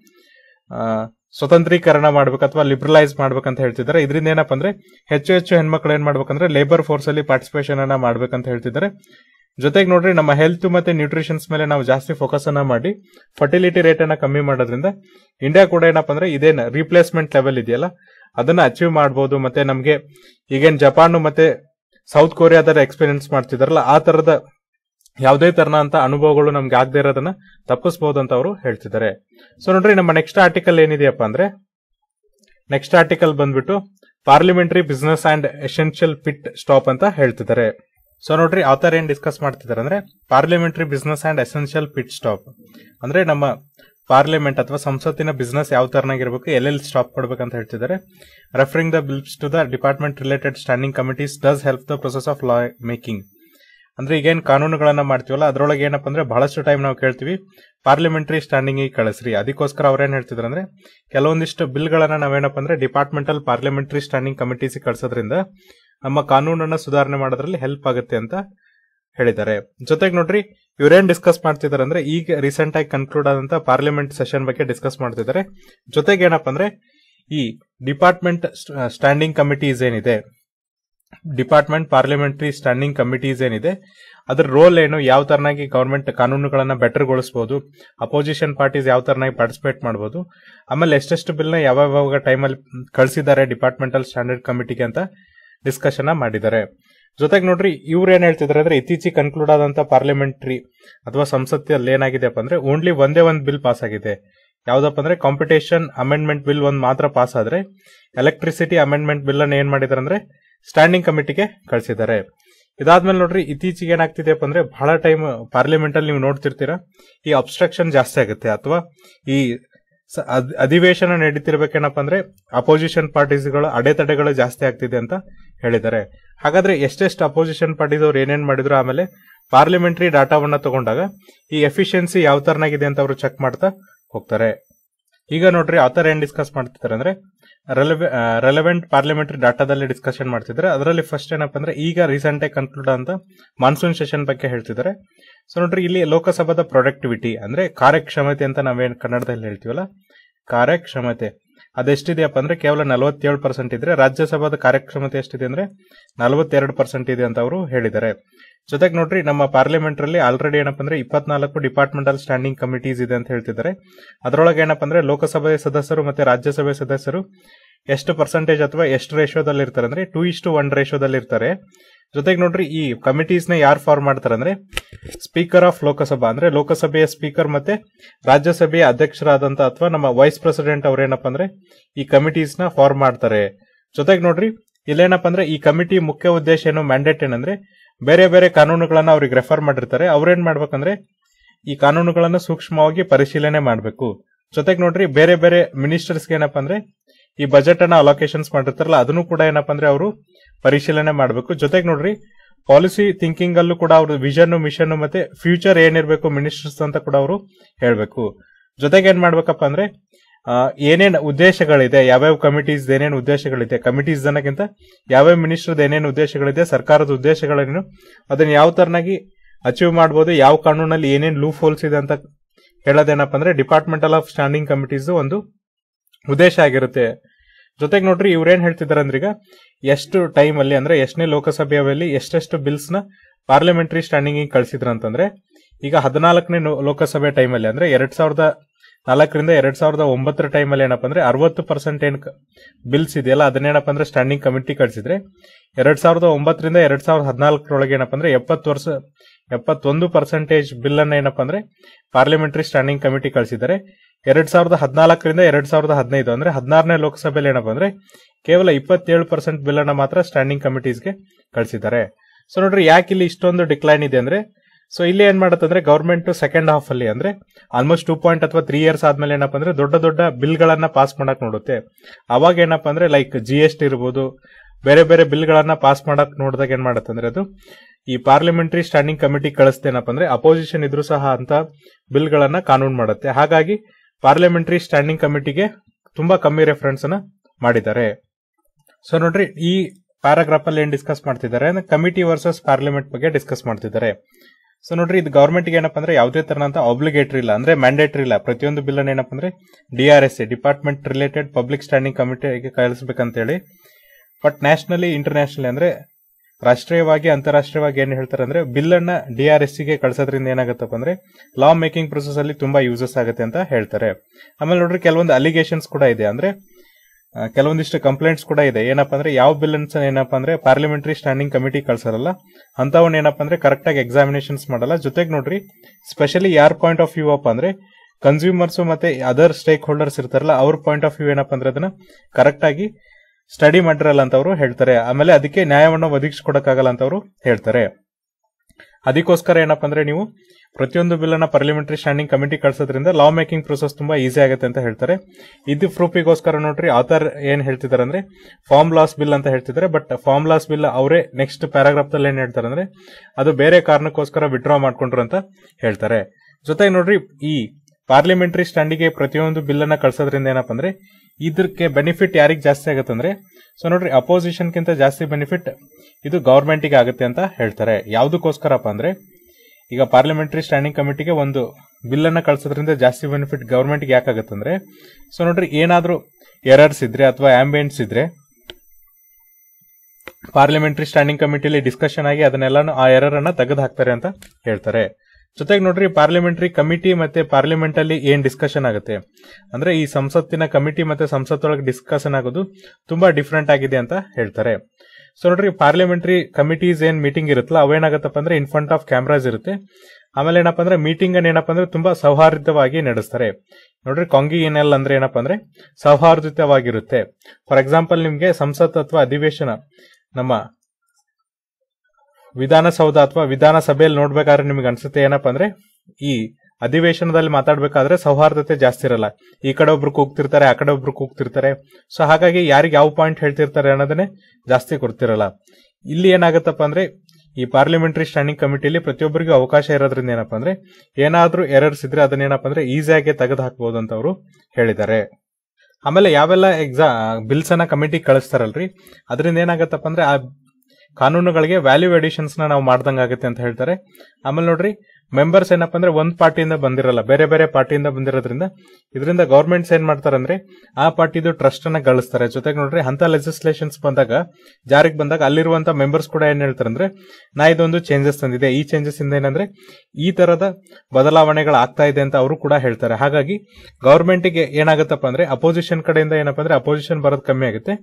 ಸ್ವತಂತ್ರೀಕರಣ ಮಾಡ್ಬೇಕು ಅಥವಾ ಲಿಬ್ರಲೈಸ್ ಮಾಡ್ಬೇಕಂತ ಹೇಳ್ತಿದ್ದಾರೆ ಇದರಿಂದ ಏನಪ್ಪ ಅಂದ್ರೆ ಹೆಚ್ಚು ಹೆಚ್ಚು ಹೆಣ್ಮಕ್ಳು ಏನ್ ಮಾಡ್ಬೇಕಂದ್ರೆ ಲೇಬರ್ ಫೋರ್ಸ್ ಅಲ್ಲಿ ಪಾರ್ಟಿಸಿಪೇಷನ್ ಅನ್ನ ಮಾಡ್ಬೇಕಂತ ಹೇಳ್ತಿದ್ದಾರೆ ಜೊತೆಗೆ ನೋಡ್ರಿ ನಮ್ಮ ಹೆಲ್ತ್ ಮತ್ತೆ ನ್ಯೂಟ್ರಿಷನ್ಸ್ ಮೇಲೆ ನಾವು ಜಾಸ್ತಿ ಫೋಕಸ್ ಅನ್ನ ಮಾಡಿ ಫರ್ಟಿಲಿಟಿ ರೇಟ್ ಅನ್ನ ಕಮ್ಮಿ ಮಾಡೋದ್ರಿಂದ ಇಂಡಿಯಾ ಕೂಡ ಏನಪ್ಪಾ ಅಂದ್ರೆ ಇದೇನ ರೀಪ್ಲೇಸ್ಮೆಂಟ್ ಲೆವೆಲ್ ಇದೆಯಲ್ಲ ಅದನ್ನ ಅಚೀವ್ ಮಾಡಬಹುದು ಮತ್ತೆ ನಮಗೆ ಈಗೇನ್ ಜಪಾನ್ ಮತ್ತೆ ಸೌತ್ ಕೊರಿಯಾದ ಎಕ್ಸ್ಪೀರಿಯನ್ಸ್ ಮಾಡ್ತಿದಾರಲ್ಲ ಆ ತರದ ಯಾವುದೇ ಅಂತ ಅನುಭವಗಳು ನಮ್ಗೆ ಆಗದೆ ಇರೋದನ್ನ ತಪ್ಪಿಸಬಹುದು ಅಂತ ಅವರು ಹೇಳ್ತಿದ್ದಾರೆ ಸೊ ನೋಡ್ರಿ ನಮ್ಮ ನೆಕ್ಸ್ಟ್ ಆರ್ಟಿಕಲ್ ಏನಿದೆಯಪ್ಪ ಅಂದ್ರೆ ನೆಕ್ಸ್ಟ್ ಆರ್ಟಿಕಲ್ ಬಂದ್ಬಿಟ್ಟು parliamentary business and essential pit stop ಅಂತ ಹೇಳ್ತಿದ್ದಾರೆ ಸೊ ನೋಡ್ರಿ ಆತರ ಏನ್ ಡಿಸ್ಕಸ್ ಮಾಡ್ತಿದ್ದಾರೆ ಅಂದ್ರೆ parliamentary business and essential pit stop ಅಂದ್ರೆ ನಮ್ಮ ಪಾರ್ಲಿಮೆಂಟ್ ಅಥವಾ ಸಂಸತ್ತಿನ ಬಿಸ್ನೆಸ್ ಯಾವ ತರನಾಗಿರ್ಬೇಕು ಎಲ್ಲೆಲ್ಲಿ ಸ್ಟಾಪ್ ಕೊಡ್ಬೇಕಂತ ಹೇಳ್ತಿದ್ದಾರೆ referring the bills to the department related standing committees does help the process of law making ಅಂದ್ರೆ ಈಗೇನು ಕಾನೂನುಗಳನ್ನು ಮಾಡ್ತೀವಲ್ಲ ಅದರೊಳಗೆ ಏನಪ್ಪ ಅಂದ್ರೆ ಬಹಳಷ್ಟು ಟೈಮ್ ನಾವು ಕೇಳ್ತೀವಿ ಪಾರ್ಲಿಮೆಂಟರಿ ಸ್ಟ್ಯಾಂಡಿಂಗಿಗೆ ಕಳಿಸ್ರಿ ಅದಕ್ಕೋಸ್ಕರ ಅವ್ರೇನು ಹೇಳ್ತಿದ್ರು ಅಂದ್ರೆ ಕೆಲವೊಂದಿಷ್ಟು ಬಿಲ್ಗಳನ್ನ ನಾವೇನಪ್ಪ ಅಂದ್ರೆ ಡಿಪಾರ್ಟ್ಮೆಂಟಲ್ ಪಾರ್ಲಿಮೆಂಟರಿ ಸ್ಟ್ಯಾಂಡಿಂಗ್ ಕಮಿಟೀಸ್ ಕಳಿಸೋದ್ರಿಂದ ನಮ್ಮ ಕಾನೂನನ್ನ ಸುಧಾರಣೆ ಮಾಡೋದ್ರಲ್ಲಿ ಹೆಲ್ಪ್ ಆಗುತ್ತೆ ಅಂತ ಹೇಳಿದ್ದಾರೆ ಜೊತೆಗೆ ನೋಡ್ರಿ ಇವ್ರೇನ್ ಡಿಸ್ಕಸ್ ಮಾಡ್ತಿದ್ದಾರೆ ಅಂದ್ರೆ ಈಗ ರೀಸೆಂಟ್ ಆಗಿ ಕನ್ಕ್ಲೂಡ್ ಆದಂತ ಪಾರ್ಲಿಮೆಂಟ್ ಸೆಷನ್ ಬಗ್ಗೆ ಡಿಸ್ಕಸ್ ಮಾಡ್ತಿದ್ದಾರೆ ಜೊತೆಗೆ ಏನಪ್ಪ ಅಂದ್ರೆ ಈ ಡಿಪಾರ್ಟ್ಮೆಂಟ್ ಸ್ಟ್ಯಾಂಡಿಂಗ್ ಕಮಿಟೀಸ್ ಏನಿದೆ ಡಿಪಾರ್ಟ್ಮೆಂಟ್ ಪಾರ್ಲಿಮೆಂಟರಿ ಸ್ಟ್ಯಾಂಡಿಂಗ್ ಕಮಿಟೀಸ್ ಏನಿದೆ ಅದ್ರ ರೋಲ್ ಏನು ಯಾವ ತರನಾಗಿ ಗವರ್ಮೆಂಟ್ ಕಾನೂನುಗಳನ್ನ ಬೆಟರ್ಗೊಳಿಸಬಹುದು ಅಪೋಸಿಷನ್ ಪಾರ್ಟೀಸ್ ಯಾವ ತರನಾಗಿ ಪಾರ್ಟಿಸಿಪೇಟ್ ಮಾಡಬಹುದು ಆಮೇಲೆ ಎಷ್ಟೆಷ್ಟು ಬಿಲ್ನ ಯಾವ ಯಾವಾಗ ಟೈಮಲ್ಲಿ ಕಳಿಸಿದ್ದಾರೆ ಡಿಪಾರ್ಟ್ಮೆಂಟಲ್ ಸ್ಟ್ಯಾಂಡರ್ಡ್ ಕಮಿಟಿಗೆ ಅಂತ ಡಿಸ್ಕಷನ್ ಮಾಡಿದ್ದಾರೆ ಜೊತೆಗೆ ನೋಡ್ರಿ ಇವ್ರು ಏನ್ ಹೇಳ್ತಿದ್ರೆ ಅಂದ್ರೆ ಇತ್ತೀಚೆಗೆ ಕನ್ಕ್ಲೂಡ್ ಆದಂತ ಪಾರ್ಲಿಮೆಂಟ್ರಿ ಅಥವಾ ಸಂಸತ್ತಲ್ಲಿ ಏನಾಗಿದೆ ಅಂದ್ರೆ ಓನ್ಲಿ ಒಂದೇ ಒಂದು ಬಿಲ್ ಪಾಸ್ ಆಗಿದೆ ಯಾವ್ದಪ್ಪ ಅಂದ್ರೆ ಕಾಂಪಿಟೇಷನ್ ಅಮೆಂಡ್ಮೆಂಟ್ ಬಿಲ್ ಒಂದ್ ಮಾತ್ರ ಪಾಸ್ ಆದ್ರೆ ಎಲೆಕ್ಟ್ರಿಸಿಟಿ ಅಮೆಂಡ್ಮೆಂಟ್ ಬಿಲ್ ಅನ್ನು ಏನ್ ಮಾಡಿದಾರೆ ಅಂದ್ರೆ ಸ್ಟ್ಯಾಂಡಿಂಗ್ ಕಮಿಟಿಗೆ ಕಳಿಸಿದ್ದಾರೆ ಇದಾದ್ಮೇಲೆ ನೋಡ್ರಿ ಇತ್ತೀಚೆಗೆ ಏನಾಗ್ತಿದೆಯಪ್ಪ ಅಂದ್ರೆ ಬಹಳ ಟೈಮ್ ಪಾರ್ಲಿಮೆಂಟ್ ಅಲ್ಲಿ ನೀವು ನೋಡ್ತಿರ್ತೀರಾ ಈ ಅಬ್ಸ್ಟ್ರಕ್ಷನ್ ಜಾಸ್ತಿ ಆಗುತ್ತೆ ಅಥವಾ ಈ ಅಧಿವೇಶನ ನಡೀತಿರ್ಬೇಕೇನಪ್ಪ ಅಂದ್ರೆ ಅಪೋಸಿಷನ್ ಪಾರ್ಟೀಸ್ಗಳು ಅಡೆತಡೆಗಳು ಜಾಸ್ತಿ ಆಗ್ತಿದೆ ಅಂತ ಹೇಳಿದ್ದಾರೆ ಹಾಗಾದ್ರೆ ಎಷ್ಟೆಷ್ಟು ಅಪೋಸಿಷನ್ ಪಾರ್ಟೀಸ್ ಅವ್ರು ಏನೇನ್ ಮಾಡಿದ್ರು ಆಮೇಲೆ ಪಾರ್ಲಿಮೆಂಟರಿ ಡಾಟಾವನ್ನ ತಗೊಂಡಾಗ ಈ ಎಫಿಷಿಯನ್ಸಿ ಯಾವ ತರನಾಗಿದೆ ಅಂತ ಅವರು ಚೆಕ್ ಮಾಡ್ತಾ ಹೋಗ್ತಾರೆ ಈಗ ನೋಡ್ರಿ ಆತರ ಏನ್ ಡಿಸ್ಕಸ್ ಮಾಡ್ತಿದ್ದಾರೆ ಅಂದ್ರೆ ರೆಲೆವೆ ರೆಲೆವೆಂಟ್ ಪಾರ್ಲಿಮೆಂಟರಿ ಡಾಟಾದಲ್ಲಿ ಡಿಸ್ಕಷನ್ ಮಾಡ್ತಿದ್ದಾರೆ ಅದರಲ್ಲಿ ಫಸ್ಟ್ ಏನಪ್ಪ ಅಂದ್ರೆ ಈಗ ರೀಸೆಂಟ್ ಕನ್ಕ್ಲೂಡ್ ಅಂತ ಮಾನ್ಸೂನ್ ಸೆಷನ್ ಬಗ್ಗೆ ಹೇಳ್ತಿದ್ದಾರೆ ಸೊ ನೋಡ್ರಿ ಇಲ್ಲಿ ಲೋಕಸಭಾದ ಪ್ರೊಡಕ್ಟಿವಿಟಿ ಅಂದ್ರೆ ಕಾರ್ಯಕ್ಷಮತೆ ಅಂತ ನಾವೇನು ಕನ್ನಡದಲ್ಲಿ ಹೇಳ್ತೀವಲ್ಲ ಕಾರ್ಯಕ್ಷಮತೆ ಅದೆಷ್ಟಿದೆಯಪ್ಪ ಅಂದ್ರೆ ಕೇವಲ ನಲವತ್ತೇಳು ಪರ್ಸೆಂಟ್ ಇದ್ರೆ ರಾಜ್ಯಸಭಾದ ಕಾರ್ಯಕ್ಷಮತೆ ಎಷ್ಟಿದೆ ಅಂದ್ರೆ ನಲವತ್ತೆರಡು ಪರ್ಸೆಂಟ್ ಇದೆ ಅಂತ ಅವರು ಹೇಳಿದ್ದಾರೆ ಜೊತೆಗೆ ನೋಡ್ರಿ ನಮ್ಮ ಪಾರ್ಲಿಮೆಂಟ್ ಅಲ್ಲಿ ಆಲ್ರೆಡಿ ಏನಪ್ಪ ಅಂದ್ರೆ ಇಪ್ಪತ್ನಾಲ್ಕು ಡಿಪಾರ್ಟ್ಮೆಂಟಲ್ ಸ್ಟ್ಯಾಂಡಿಂಗ್ ಕಮಿಟೀಸ್ ಇದೆ ಅಂತ ಹೇಳ್ತಿದ್ದಾರೆ ಅದರೊಳಗೆ ಏನಪ್ಪ ಅಂದ್ರೆ ಲೋಕಸಭೆ ಸದಸ್ಯರು ಮತ್ತೆ ರಾಜ್ಯಸಭೆ ಸದಸ್ಯರು ಎಷ್ಟು ಪರ್ಸೆಂಟೇಜ್ ಅಥವಾ ಎಷ್ಟು ರೇಷೋದಲ್ಲಿ ಇರ್ತಾರೆ ಅಂದ್ರೆ ಟೂ ಇಸ್ ಟು ಒನ್ ರೇಷೋದಲ್ಲಿ ಇರ್ತಾರೆ ಜೊತೆಗೆ ನೋಡ್ರಿ ಈ ಕಮಿಟೀಸ್ ನ ಯಾರು ಫಾರ್ಮ್ ಮಾಡ್ತಾರೆ ಅಂದ್ರೆ ಸ್ಪೀಕರ್ ಆಫ್ ಲೋಕಸಭಾ ಅಂದ್ರೆ ಲೋಕಸಭೆಯ ಸ್ಪೀಕರ್ ಮತ್ತೆ ರಾಜ್ಯಸಭೆಯ ಅಧ್ಯಕ್ಷರಾದಂತ ಅಥವಾ ನಮ್ಮ ವೈಸ್ ಪ್ರೆಸಿಡೆಂಟ್ ಏನಪ್ಪ ಅಂದ್ರೆ ಈ ಕಮಿಟೀಸ್ ನ ಫಾರ್ಮ್ ಮಾಡ್ತಾರೆ ಜೊತೆಗೆ ನೋಡ್ರಿ ಇಲ್ಲೇನಪ್ಪ ಅಂದ್ರೆ ಈ ಕಮಿಟಿ ಮುಖ್ಯ ಉದ್ದೇಶ ಏನು ಮ್ಯಾಂಡೇಟ್ ಏನಂದ್ರೆ ಬೇರೆ ಬೇರೆ ಕಾನೂನುಗಳನ್ನ ಅವ್ರಿಗೆ ರೆಫರ್ ಮಾಡಿರ್ತಾರೆ ಅವ್ರೇನ್ ಮಾಡ್ಬೇಕಂದ್ರೆ ಈ ಕಾನೂನುಗಳನ್ನ ಸೂಕ್ಷ್ಮವಾಗಿ ಪರಿಶೀಲನೆ ಮಾಡಬೇಕು ಜೊತೆಗೆ ನೋಡ್ರಿ ಬೇರೆ ಬೇರೆ ಮಿನಿಸ್ಟರ್ಸ್ಗೆ ಏನಪ್ಪ ಅಂದ್ರೆ ಈ ಬಜೆಟ್ ಅನ್ನ ಅಲೋಕೇಶನ್ಸ್ ಮಾಡಿರ್ತಾರಲ್ಲ ಅದನ್ನು ಕೂಡ ಏನಪ್ಪ ಅಂದ್ರೆ ಅವರು ಪರಿಶೀಲನೆ ಮಾಡಬೇಕು ಜೊತೆಗೆ ನೋಡ್ರಿ ಪಾಲಿಸಿ ಥಿಂಕಿಂಗ್ ಅಲ್ಲೂ ಕೂಡ ಅವ್ರ ವಿಷನ್ ಮಿಷನ್ ಮತ್ತೆ ಫ್ಯೂಚರ್ ಏನಿರಬೇಕು ಮಿನಿಸ್ಟರ್ಸ್ ಅಂತ ಕೂಡ ಅವರು ಹೇಳಬೇಕು ಜೊತೆಗೆ ಏನ್ ಮಾಡ್ಬೇಕಪ್ಪ ಅಂದ್ರೆ ಏನೇನು ಉದ್ದೇಶಗಳಿದೆ ಯಾವ್ಯಾವ ಕಮಿಟೀಸ್ ಏನೇನು ಉದ್ದೇಶಗಳಿದೆ ಕಮಿಟೀಸ್ ಅನ್ನಕ್ಕಿಂತ ಯಾವ್ಯಾವ ಮಿನಿಸ್ಟರ್ದ ಏನೇನು ಉದ್ದೇಶಗಳಿದೆ ಸರ್ಕಾರದ ಉದ್ದೇಶಗಳೇನು ಅದನ್ನ ಯಾವ ತರನಾಗಿ ಅಚೀವ್ ಮಾಡಬಹುದು ಯಾವ ಕಾನೂನಲ್ಲಿ ಏನೇನು ಲೂಫ್ ಹೋಲ್ಸ್ ಇದೆ ಅಂತ ಹೇಳೋದೇನಪ್ಪ ಅಂದ್ರೆ ಡಿಪಾರ್ಟ್ಮೆಂಟಲ್ ಆಫ್ ಸ್ಟ್ಯಾಂಡಿಂಗ್ ಕಮಿಟೀಸ್ ಒಂದು ಉದ್ದೇಶ ಆಗಿರುತ್ತೆ ಜೊತೆಗೆ ನೋಡ್ರಿ ಇವ್ರೇನ್ ಹೇಳ್ತಿದ್ದಾರೆ ಅಂದ್ರೆ ಈಗ ಎಷ್ಟು ಟೈಮ್ ಅಲ್ಲಿ ಅಂದ್ರೆ ಎಷ್ಟನೇ ಲೋಕಸಭೆಯಲ್ಲಿ ಎಷ್ಟೆಷ್ಟು ಬಿಲ್ಸ್ ನ ಪಾರ್ಲಿಮೆಂಟರಿ ಸ್ಟ್ಯಾಂಡಿಂಗ್ ಕಳಿಸಿದ್ರ ಅಂತಂದ್ರೆ ಈಗ ಹದಿನಾಲ್ಕನೇ ಲೋಕಸಭೆ ಟೈಮಲ್ಲಿ ಅಂದ್ರೆ ಎರಡ್ ಸಾವಿರದ ನಾಲ್ಕರಿಂದ ಎರಡ್ ಸಾವಿರದ ಒಂಬತ್ತರ ಟೈಮಲ್ಲಿ ಏನಪ್ಪ ಅಂದ್ರೆ ಅರವತ್ತು ಪರ್ಸೆಂಟ್ ಏನ್ ಬಿಲ್ಸ್ ಇದೆಯಲ್ಲ ಅದನ್ನೇನಪ್ಪ ಅಂದ್ರೆ ಸ್ಟ್ಯಾಂಡಿಂಗ್ ಕಮಿಟಿ ಕಳಿಸಿದ್ರೆ ಎರಡ್ ಸಾವಿರದ ಒಂಬತ್ತರಿಂದ ಎರಡ್ ಸಾವಿರದ ಹದಿನಾಲ್ಕರೊಳಗೆ ಏನಪ್ಪ ಅಂದ್ರೆ ಎಪ್ಪತ್ತು ವರ್ಷ ಎಪ್ಪತ್ತೊಂದು ಪರ್ಸೆಂಟೇಜ್ ಬಿಲ್ ಅನ್ನ ಏನಪ್ಪ ಅಂದ್ರೆ ಪಾರ್ಲಿಮೆಂಟರಿ ಸ್ಟ್ಯಾಂಡಿಂಗ್ ಕಮಿಟಿ ಕಳಿಸಿದ್ದಾರೆ ಎರಡ್ ಸಾವಿರದ ಹದಿನಾಲ್ಕರಿಂದ ಎರಡ್ ಸಾವಿರದ ಹದಿನೈದು ಅಂದ್ರೆ ಹದಿನಾರನೇ ಲೋಕಸಭೆಯಲ್ಲಿ ಏನಪ್ಪ ಅಂದ್ರೆ ಕೇವಲ ಇಪ್ಪತ್ತೇಳು ಪರ್ಸೆಂಟ್ ಬಿಲ್ ಅನ್ನ ಮಾತ್ರ ಸ್ಟ್ಯಾಂಡಿಂಗ್ ಕಮಿಟೀಸ್ಗೆ ಕಳಿಸಿದ್ದಾರೆ ಸೊ ನೋಡ್ರಿ ಯಾಕೆ ಇಲ್ಲಿ ಇಷ್ಟೊಂದು ಡಿಕ್ಲೈನ್ ಇದೆ ಅಂದ್ರೆ ಸೊ ಇಲ್ಲಿ ಏನ್ ಅಂದ್ರೆ ಗವರ್ಮೆಂಟ್ ಸೆಕೆಂಡ್ ಹಾಫ್ ಅಲ್ಲಿ ಅಂದ್ರೆ ಆಲ್ಮೋಸ್ಟ್ ಟೂ ಪಾಯಿಂಟ್ ಅಥವಾ ತ್ರೀ ಇಯರ್ಸ್ ಆದ್ಮೇಲೆ ಏನಪ್ಪ ಅಂದ್ರೆ ದೊಡ್ಡ ದೊಡ್ಡ ಬಿಲ್ ಗಳನ್ನ ಪಾಸ್ ಮಾಡಕ್ ನೋಡುತ್ತೆ ಅವಾಗ ಏನಪ್ಪ ಅಂದ್ರೆ ಲೈಕ್ ಜಿ ಎಸ್ ಟಿ ಇರ್ಬೋದು ಬೇರೆ ಬೇರೆ ಬಿಲ್ ಗಳನ್ನ ಪಾಸ್ ಮಾಡಕ್ ನೋಡಿದಾಗ ಏನ್ ಅಂದ್ರೆ ಅದು ಈ ಪಾರ್ಲಿಮೆಂಟರಿ ಸ್ಟ್ಯಾಂಡಿಂಗ್ ಕಮಿಟಿ ಕಳಿಸ್ತೇನಪ್ಪ ಅಂದ್ರೆ ಅಪೋಸಿಷನ್ ಇದ್ರು ಸಹ ಅಂತ ಬಿಲ್ ಗಳನ್ನ ಕಾನೂನು ಮಾಡುತ್ತೆ ಹಾಗಾಗಿ ಪಾರ್ಲಿಮೆಂಟರಿ ಸ್ಟ್ಯಾಂಡಿಂಗ್ ಕಮಿಟಿಗೆ ತುಂಬಾ ಕಮ್ಮಿ ರೆಫರೆನ್ಸ್ ಅನ್ನ ಮಾಡಿದ್ದಾರೆ ಸೊ ನೋಡ್ರಿ ಈ ಪ್ಯಾರಾಗ್ರಾಫ್ ಅಲ್ಲಿ ಏನ್ ಡಿಸ್ಕಸ್ ಮಾಡ್ತಿದ್ದಾರೆ ಕಮಿಟಿ ವರ್ಸಸ್ ಪಾರ್ಲಿಮೆಂಟ್ ಬಗ್ಗೆ ಡಿಸ್ಕಸ್ ಮಾಡ್ತಿದ್ದಾರೆ ಸೊ ನೋಡ್ರಿ ಇದು ಗೆ ಏನಪ್ಪ ಅಂದ್ರೆ ಯಾವುದೇ ತರನಂತ ಆಬ್ಲಿಗೇಟರಿ ಇಲ್ಲ ಅಂದ್ರೆ ಮ್ಯಾಂಡೇಟರಿ ಇಲ್ಲ ಪ್ರತಿಯೊಂದು ಬಿಲ್ ಅನ್ನ ಏನಪ್ಪ ಅಂದ್ರೆ DRS department related public standing ಕಮಿಟಿಗೆ ಕಳಿಸಬೇಕಂತ ಹೇಳಿ ಬಟ್ ನ್ಯಾಷನಲಿ ಇಂಟರ್ನ್ಯಾಷನಲಿ ಅಂದ್ರೆ ರಾಷ್ಟ್ರೀಯವಾಗಿ ಅಂತಾರಾಷ್ಟ್ರೀಯವಾಗಿ ಏನು ಹೇಳ್ತಾರೆ ಅಂದ್ರೆ ಬಿಲ್ ಅನ್ನ ಡಿ ಆರ್ ಎಸ್ ಗೆ ಕಳ್ಸೋದ್ರಿಂದ ಏನಾಗುತ್ತಪ್ಪ ಅಂದ್ರೆ ಲಾ ಮೇಕಿಂಗ್ ಪ್ರೊಸೆಸ್ ಅಲ್ಲಿ ತುಂಬಾ ಯೂಸಸ್ ಆಗುತ್ತೆ ಅಂತ ಹೇಳ್ತಾರೆ ಆಮೇಲೆ ನೋಡ್ರಿ ಕೆಲವೊಂದು ಅಲಿಗೇಷನ್ಸ್ ಕೂಡ ಇದೆ ಅಂದ್ರೆ ಕೆಲವೊಂದಿಷ್ಟು ಕಂಪ್ಲೇಂಟ್ಸ್ ಕೂಡ ಇದೆ ಏನಪ್ಪಾ ಅಂದ್ರೆ ಯಾವ ಬಿಲ್ ಅನ್ನ ಏನಪ್ಪಾ ಅಂದ್ರೆ ಪಾರ್ಲಿಮೆಂಟರಿ ಸ್ಟ್ಯಾಂಡಿಂಗ್ ಕಮಿಟಿ ಕಳ್ಸಲ್ಲ ಅಂತವನ್ನ ಏನಪ್ಪಾ ಅಂದ್ರೆ ಕರೆಕ್ಟ್ ಆಗಿ ಎಕ್ಸಾಮಿನೇಷನ್ಸ್ ಮಾಡಲ್ಲ ಜೊತೆಗೆ ನೋಡ್ರಿ ಸ್ಪೆಷಲಿ ಯಾರ ಪಾಯಿಂಟ್ ಆಫ್ ವ್ಯೂ ಅಪ್ಪ ಅಂದ್ರೆ ಕನ್ಸ್ಯೂಮರ್ಸ್ ಮತ್ತೆ ಅದರ್ ಸ್ಟೇಕ್ ಹೋಲ್ಡರ್ಸ್ ಇರ್ತಾರಲ್ಲ ಅವ್ರ ಪಾಯಿಂಟ್ ಆಫ್ ವ್ಯೂ ಏನಪ್ಪಾ ಅಂದ್ರೆ ಅದನ್ನ ಕರೆಕ್ಟ್ ಆಗಿ ಸ್ಟಡಿ ಮಾಡಿರಲ್ಲ ಅಂತವರು ಹೇಳ್ತಾರೆ ಆಮೇಲೆ ಅದಕ್ಕೆ ನ್ಯಾಯವನ್ನು ಒದಗಿಸಿಕೊಡಕ್ಕಾಗಲ್ಲ ಅಂತವರು ಹೇಳ್ತಾರೆ ಅದಕ್ಕೋಸ್ಕರ ಏನಪ್ಪ ಅಂದ್ರೆ ನೀವು ಪ್ರತಿಯೊಂದು ಬಿಲ್ಲನ್ನು ಪಾರ್ಲಿಮೆಂಟರಿ ಸ್ಟ್ಯಾಂಡಿಂಗ್ ಕಮಿಟಿ ಕಳಿಸೋದ್ರಿಂದ ಲಾ ಮೇಕಿಂಗ್ ಪ್ರೊಸೆಸ್ ತುಂಬಾ ಈಸಿ ಆಗುತ್ತೆ ಅಂತ ಹೇಳ್ತಾರೆ ಇದು ಪ್ರೂಫಿಗೋಸ್ಕರ ನೋಡ್ರಿ ಆಥರ್ ಏನ್ ಹೇಳ್ತಿದ್ದಾರೆ ಅಂದ್ರೆ ಫಾರ್ಮ್ ಲಾಸ್ ಬಿಲ್ ಅಂತ ಹೇಳ್ತಿದ್ದಾರೆ ಬಟ್ ಫಾರ್ಮ್ ಲಾಸ್ ಬಿಲ್ ಅವರೇ ನೆಕ್ಸ್ಟ್ ಪ್ಯಾರಾಗ್ರಾಫ್ ದಲ್ಲಿ ಏನ್ ಹೇಳ್ತಾರೆ ಅಂದ್ರೆ ಅದು ಬೇರೆ ಕಾರಣಕ್ಕೋಸ್ಕರ ವಿಡ್ರಾ ಮಾಡ್ಕೊಂಡ್ರು ಅಂತ ಹೇಳ್ತಾರೆ ಜೊತೆಗೆ ನೋಡ್ರಿ ಈ ಪಾರ್ಲಿಮೆಂಟರಿ ಸ್ಟ್ಯಾಂಡಿಗೆ ಪ್ರತಿಯೊಂದು ಬಿಲ್ಲನ್ನು ಕಳ್ಸೋದ್ರಿಂದ ಏನಪ್ಪ ಅಂದ್ರೆ ಇದಕ್ಕೆ ಬೆನಿಫಿಟ್ ಯಾರಿಗೆ ಜಾಸ್ತಿ ಆಗುತ್ತೆ ಸೊ ನೋಡ್ರಿ ಅಪೋಸಿಷನ್ಗಿಂತ ಜಾಸ್ತಿ ಬೆನಿಫಿಟ್ ಇದು ಗೌರ್ಮೆಂಟಿಗೆ ಆಗುತ್ತೆ ಅಂತ ಹೇಳ್ತಾರೆ ಯಾವುದಕ್ಕೋಸ್ಕರಪ್ಪ ಅಂದ್ರೆ ಈಗ ಪಾರ್ಲಿಮೆಂಟರಿ ಸ್ಟ್ಯಾಂಡಿಂಗ್ ಕಮಿಟಿಗೆ ಒಂದು ಬಿಲ್ಲನ್ನು ಕಳ್ಸೋದ್ರಿಂದ ಜಾಸ್ತಿ ಬೆನಿಫಿಟ್ ಗೌರ್ಮೆಂಟ್ಗೆ ಯಾಕಾಗತ್ತಂದ್ರೆ ಸೊ ನೋಡ್ರಿ ಏನಾದರೂ ಎರರ್ಸ್ ಇದ್ರೆ ಅಥವಾ ಆಂಬಿಯನ್ಸ್ ಇದ್ರೆ ಪಾರ್ಲಿಮೆಂಟರಿ ಸ್ಟ್ಯಾಂಡಿಂಗ್ ಕಮಿಟಿಲಿ ಡಿಸ್ಕಷನ್ ಆಗಿ ಅದನ್ನೆಲ್ಲಾನು ಆ ಎರರ್ ಅನ್ನ ತೆಗೆದು ಹಾಕ್ತಾರೆ ಅಂತ ಹೇಳ್ತಾರೆ ಜೊತೆಗೆ ನೋಡ್ರಿ ಪಾರ್ಲಿಮೆಂಟರಿ ಕಮಿಟಿ ಮತ್ತೆ ಪಾರ್ಲಿಮೆಂಟ್ ಅಲ್ಲಿ ಏನ್ ಡಿಸ್ಕಷನ್ ಆಗುತ್ತೆ ಅಂದ್ರೆ ಈ ಸಂಸತ್ತಿನ ಕಮಿಟಿ ಮತ್ತೆ ಸಂಸತ್ತೊಳಗೆ ಡಿಸ್ಕಷನ್ ಆಗೋದು ತುಂಬಾ ಡಿಫ್ರೆಂಟ್ ಆಗಿದೆ ಅಂತ ಹೇಳ್ತಾರೆ ಸೊ ನೋಡ್ರಿ ಪಾರ್ಲಿಮೆಂಟರಿ ಕಮಿಟೀಸ್ ಏನ್ ಮೀಟಿಂಗ್ ಇರುತ್ತಲ್ಲ ಅವೇನಾಗತ್ತಪ್ಪ ಅಂದ್ರೆ ಇನ್ ಫ್ರಂಟ್ ಆಫ್ ಕ್ಯಾಮ್ರಾಸ್ ಇರುತ್ತೆ ಆಮೇಲೆ ಏನಪ್ಪ ಅಂದ್ರೆ ಮೀಟಿಂಗ್ ಅನ್ನು ಏನಪ್ಪ ಅಂದ್ರೆ ತುಂಬಾ ಸೌಹಾರ್ದವಾಗಿ ನಡೆಸ್ತಾರೆ ನೋಡ್ರಿ ಏನೆಲ್ಲ ಅಂದ್ರೆ ಏನಪ್ಪ ಅಂದ್ರೆ ಸೌಹಾರ್ದಿತವಾಗಿರುತ್ತೆ ಫಾರ್ ಎಕ್ಸಾಂಪಲ್ ನಿಮ್ಗೆ ಸಂಸತ್ ಅಥವಾ ಅಧಿವೇಶನ ನಮ್ಮ ವಿಧಾನಸೌಧ ಅಥವಾ ವಿಧಾನಸಭೆಯಲ್ಲಿ ನೋಡ್ಬೇಕಾದ್ರೆ ನಿಮ್ಗೆ ಅನ್ಸುತ್ತೆ ಏನಪ್ಪಾ ಅಂದ್ರೆ ಈ ಅಧಿವೇಶನದಲ್ಲಿ ಮಾತಾಡ್ಬೇಕಾದ್ರೆ ಸೌಹಾರ್ದತೆ ಜಾಸ್ತಿ ಇರಲ್ಲ ಈ ಕಡೆ ಒಬ್ರು ಕೂಗ್ತಿರ್ತಾರೆ ಆ ಕಡೆ ಒಬ್ರು ಕೂಗ್ತಿರ್ತಾರೆ ಸೊ ಹಾಗಾಗಿ ಯಾರಿಗೆ ಯಾವ ಪಾಯಿಂಟ್ ಹೇಳ್ತಿರ್ತಾರೆ ಅನ್ನೋದನ್ನೇ ಜಾಸ್ತಿ ಕೊಡ್ತಿರಲ್ಲ ಇಲ್ಲಿ ಏನಾಗುತ್ತಪ್ಪ ಅಂದ್ರೆ ಈ ಪಾರ್ಲಿಮೆಂಟರಿ ಸ್ಟ್ಯಾಂಡಿಂಗ್ ಕಮಿಟಿಯಲ್ಲಿ ಪ್ರತಿಯೊಬ್ಬರಿಗೂ ಅವಕಾಶ ಇರೋದ್ರಿಂದ ಏನಪ್ಪಾ ಅಂದ್ರೆ ಏನಾದ್ರೂ ಎರರ್ಸ್ ಇದ್ರೆ ಅದನ್ನ ಏನಪ್ಪಾ ಅಂದ್ರೆ ಈಸಿಯಾಗಿ ತೆಗೆದು ಹಾಕ್ಬೋದು ಅಂತ ಅವರು ಹೇಳಿದ್ದಾರೆ ಆಮೇಲೆ ಯಾವೆಲ್ಲ ಎಕ್ಸಾ ಬಿಲ್ಸ್ ಅನ್ನ ಕಮಿಟಿ ಕಳಿಸ್ತಾರಲ್ರಿ ಅದರಿಂದ ಏನಾಗತ್ತಪ್ಪ ಅಂದ್ರೆ ಆ ಕಾನೂನುಗಳಿಗೆ ವ್ಯಾಲ್ಯೂ ಎಡಿಷನ್ಸ್ನ ನಾವು ಮಾಡ್ದಂಗೆ ಆಗುತ್ತೆ ಅಂತ ಹೇಳ್ತಾರೆ ಆಮೇಲೆ ನೋಡ್ರಿ ಮೆಂಬರ್ಸ್ ಏನಪ್ಪ ಅಂದ್ರೆ ಒಂದು ಪಾರ್ಟಿಯಿಂದ ಬಂದಿರಲ್ಲ ಬೇರೆ ಬೇರೆ ಪಾರ್ಟಿಯಿಂದ ಬಂದಿರೋದ್ರಿಂದ ಇದರಿಂದ ಗೌರ್ಮೆಂಟ್ಸ್ ಏನ್ ಮಾಡ್ತಾರೆ ಅಂದ್ರೆ ಆ ಪಾರ್ಟಿದು ಟ್ರಸ್ಟ್ ಅನ್ನ ಗಳಿಸ್ತಾರೆ ಜೊತೆಗೆ ನೋಡ್ರಿ ಅಂತ ಲೆಜಿಸ್ಲೇಷನ್ಸ್ ಬಂದಾಗ ಜಾರಿಗೆ ಬಂದಾಗ ಅಲ್ಲಿರುವಂತ ಮೆಂಬರ್ಸ್ ಕೂಡ ಏನ್ ಹೇಳ್ತಾರೆ ಅಂದ್ರೆ ನಾ ಇದೊಂದು ಚೇಂಜಸ್ ತಂದಿದೆ ಈ ಚೇಂಜಸ್ ಇಂದ ಏನಂದ್ರೆ ಈ ತರದ ಬದಲಾವಣೆಗಳು ಆಗ್ತಾ ಇದೆ ಅಂತ ಅವರು ಕೂಡ ಹೇಳ್ತಾರೆ ಹಾಗಾಗಿ ಗೌರ್ಮೆಂಟ್ಗೆ ಏನಾಗುತ್ತಪ್ಪ ಅಂದ್ರೆ ಅಪೋಸಿಷನ್ ಕಡೆಯಿಂದ ಏನಪ್ಪ ಅಂದ್ರೆ ಅಪೋಸಿಷನ್ ಬರೋದು ಕಮ್ಮಿ ಆಗುತ್ತೆ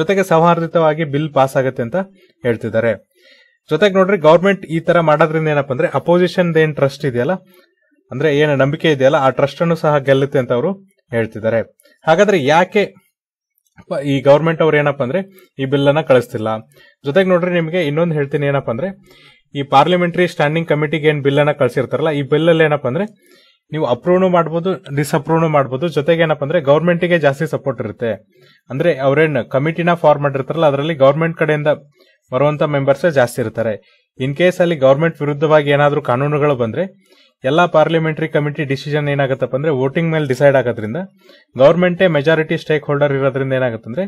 ಜೊತೆಗೆ ಸೌಹಾರ್ದಿತವಾಗಿ ಬಿಲ್ ಪಾಸ್ ಆಗುತ್ತೆ ಅಂತ ಹೇಳ್ತಿದ್ದಾರೆ ಜೊತೆಗೆ ನೋಡ್ರಿ ಗೌರ್ಮೆಂಟ್ ಈ ತರ ಮಾಡೋದ್ರಿಂದ ಏನಪ್ಪ ಅಂದ್ರೆ ಅಪೋಸಿಷನ್ ಏನ್ ಟ್ರಸ್ಟ್ ಇದೆಯಲ್ಲ ಅಂದ್ರೆ ಏನು ನಂಬಿಕೆ ಇದೆಯಲ್ಲ ಆ ಟ್ರಸ್ಟ್ ಅನ್ನು ಸಹ ಗೆಲ್ಲುತ್ತೆ ಅಂತ ಅವರು ಹೇಳ್ತಿದ್ದಾರೆ ಹಾಗಾದ್ರೆ ಯಾಕೆ ಈ ಗೌರ್ಮೆಂಟ್ ಅವ್ರು ಏನಪ್ಪ ಅಂದ್ರೆ ಈ ಬಿಲ್ ಅನ್ನ ಕಳಿಸ್ತಿಲ್ಲ ಜೊತೆಗೆ ನೋಡ್ರಿ ನಿಮಗೆ ಇನ್ನೊಂದು ಹೇಳ್ತೀನಿ ಏನಪ್ಪ ಅಂದ್ರೆ ಈ ಪಾರ್ಲಿಮೆಂಟರಿ ಸ್ಟ್ಯಾಂಡಿಂಗ್ ಕಮಿಟಿಗೆ ಏನ್ ಬಿಲ್ ಅನ್ನ ಕಳಿಸಿರ್ತಾರಲ್ಲ ಈ ಬಿಲ್ ಅಲ್ಲಿ ಏನಪ್ಪ ಅಂದ್ರೆ ನೀವು ಅಪ್ರೂವ್ನು ಮಾಡ್ಬೋದು ಡಿಸ್ಅಪ್ರೂವ್ನು ಮಾಡ್ಬೋದು ಜೊತೆಗೆ ಏನಪ್ಪ ಅಂದ್ರೆ ಗೌರ್ಮೆಂಟಿಗೆ ಜಾಸ್ತಿ ಸಪೋರ್ಟ್ ಇರುತ್ತೆ ಅಂದ್ರೆ ಅವ್ರೇನ್ ಕಮಿಟಿನ ಫಾರ್ಮ್ ಮಾಡಿರ್ತಾರಲ್ಲ ಅದರಲ್ಲಿ ಗೌರ್ಮೆಂಟ್ ಕಡೆಯಿಂದ ಬರುವಂತ ಮೆಂಬರ್ಸ್ ಜಾಸ್ತಿ ಇರ್ತಾರೆ ಇನ್ ಕೇಸ್ ಅಲ್ಲಿ ಗೌರ್ಮೆಂಟ್ ವಿರುದ್ಧವಾಗಿ ಏನಾದರೂ ಕಾನೂನುಗಳು ಬಂದ್ರೆ ಎಲ್ಲಾ ಪಾರ್ಲಿಮೆಂಟರಿ ಕಮಿಟಿ ಡಿಸಿಷನ್ ಏನಾಗತ್ತಪ್ಪ ಅಂದ್ರೆ ವೋಟಿಂಗ್ ಮೇಲೆ ಡಿಸೈಡ್ ಆಗೋದ್ರಿಂದ ಗೌರ್ಮೆಂಟೇ ಮೆಜಾರಿಟಿ ಸ್ಟೇಕ್ ಹೋಲ್ಡರ್ ಇರೋದ್ರಿಂದ ಏನಾಗುತ್ತಂದ್ರೆ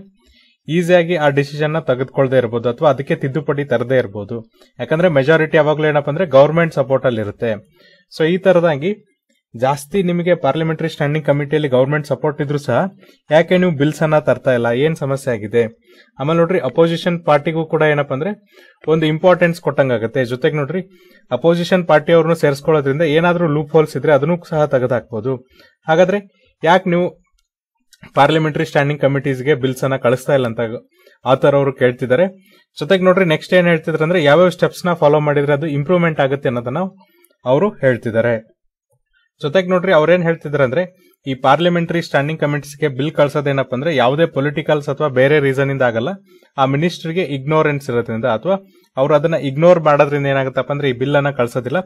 ಈಸಿಯಾಗಿ ಆ ಡಿಸಿಷನ್ ನ ತೆಗೆದುಕೊಳ್ಳದೆ ಇರಬಹುದು ಅಥವಾ ಅದಕ್ಕೆ ತಿದ್ದುಪಡಿ ತರದೇ ಇರಬಹುದು ಯಾಕಂದ್ರೆ ಮೆಜಾರಿಟಿ ಯಾವಾಗಲೂ ಏನಪ್ಪ ಅಂದ್ರೆ ಗೌರ್ಮೆಂಟ್ ಸಪೋರ್ಟ್ ಅಲ್ಲಿ ಇರುತ್ತೆ ಸೊ ಈ ತರದಾಗಿ ಜಾಸ್ತಿ ನಿಮಗೆ ಪಾರ್ಲಿಮೆಂಟರಿ ಸ್ಟ್ಯಾಂಡಿಂಗ್ ಕಮಿಟಿಯಲ್ಲಿ ಗೌರ್ಮೆಂಟ್ ಸಪೋರ್ಟ್ ಇದ್ರು ಸಹ ಯಾಕೆ ನೀವು ಬಿಲ್ಸ್ ಅನ್ನ ತರ್ತಾ ಇಲ್ಲ ಏನ್ ಸಮಸ್ಯೆ ಆಗಿದೆ ಆಮೇಲೆ ನೋಡ್ರಿ ಅಪೋಸಿಷನ್ ಪಾರ್ಟಿಗೂ ಕೂಡ ಏನಪ್ಪ ಅಂದ್ರೆ ಒಂದು ಇಂಪಾರ್ಟೆನ್ಸ್ ಕೊಟ್ಟಂಗಾಗತ್ತೆ ಜೊತೆಗೆ ನೋಡ್ರಿ ಅಪೋಸಿಷನ್ ಪಾರ್ಟಿ ಅವ್ರನ್ನ ಸೇರಿಸ್ಕೊಳ್ಳೋದ್ರಿಂದ ಏನಾದ್ರೂ ಲೂಪ್ ಹೋಲ್ಸ್ ಇದ್ರೆ ಅದನ್ನು ಸಹ ತೆಗೆದಾಕ್ಬಹುದು ಹಾಗಾದ್ರೆ ಯಾಕೆ ನೀವು ಪಾರ್ಲಿಮೆಂಟರಿ ಸ್ಟ್ಯಾಂಡಿಂಗ್ ಕಮಿಟೀಸ್ಗೆ ಬಿಲ್ಸ್ ಅನ್ನ ಕಳಿಸ್ತಾ ಇಲ್ಲ ಅಂತ ಆತರ ಅವರು ಕೇಳ್ತಿದ್ದಾರೆ ಜೊತೆಗೆ ನೋಡ್ರಿ ನೆಕ್ಸ್ಟ್ ಏನ್ ಹೇಳ್ತಿದ್ರೆ ಅಂದ್ರೆ ಯಾವ್ಯಾವ ಸ್ಟೆಪ್ಸ್ ನ ಫಾಲೋ ಮಾಡಿದ್ರೆ ಅದು ಇಂಪ್ರೂವ್ಮೆಂಟ್ ಆಗುತ್ತೆ ಅನ್ನೋದನ್ನ ಅವರು ಹೇಳ್ತಿದ್ದಾರೆ ಜೊತೆಗೆ ನೋಡ್ರಿ ಅವ್ರೇನ್ ಹೇಳ್ತಿದ್ರಂದ್ರೆ ಈ ಪಾರ್ಲಿಮೆಂಟರಿ ಸ್ಟ್ಯಾಂಡಿಂಗ್ ಕಮಿಟೀಸ್ಗೆ ಬಿಲ್ ಕಳ್ಸೋದೇನಪ್ಪ ಅಂದ್ರೆ ಯಾವುದೇ ಪೊಲಿಟಿಕಲ್ಸ್ ಅಥವಾ ಬೇರೆ ರೀಸನ್ ಇಂದ ಆಗಲ್ಲ ಆ ಮಿನಿಸ್ಟ್ರಿಗೆ ಇಗ್ನೋರೆನ್ಸ್ ಇರೋದ್ರಿಂದ ಅಥವಾ ಅವ್ರು ಅದನ್ನ ಇಗ್ನೋರ್ ಮಾಡೋದ್ರಿಂದ ಏನಾಗುತ್ತಪ್ಪ ಅಂದ್ರೆ ಈ ಬಿಲ್ ಅನ್ನ ಕಳ್ಸೋದಿಲ್ಲ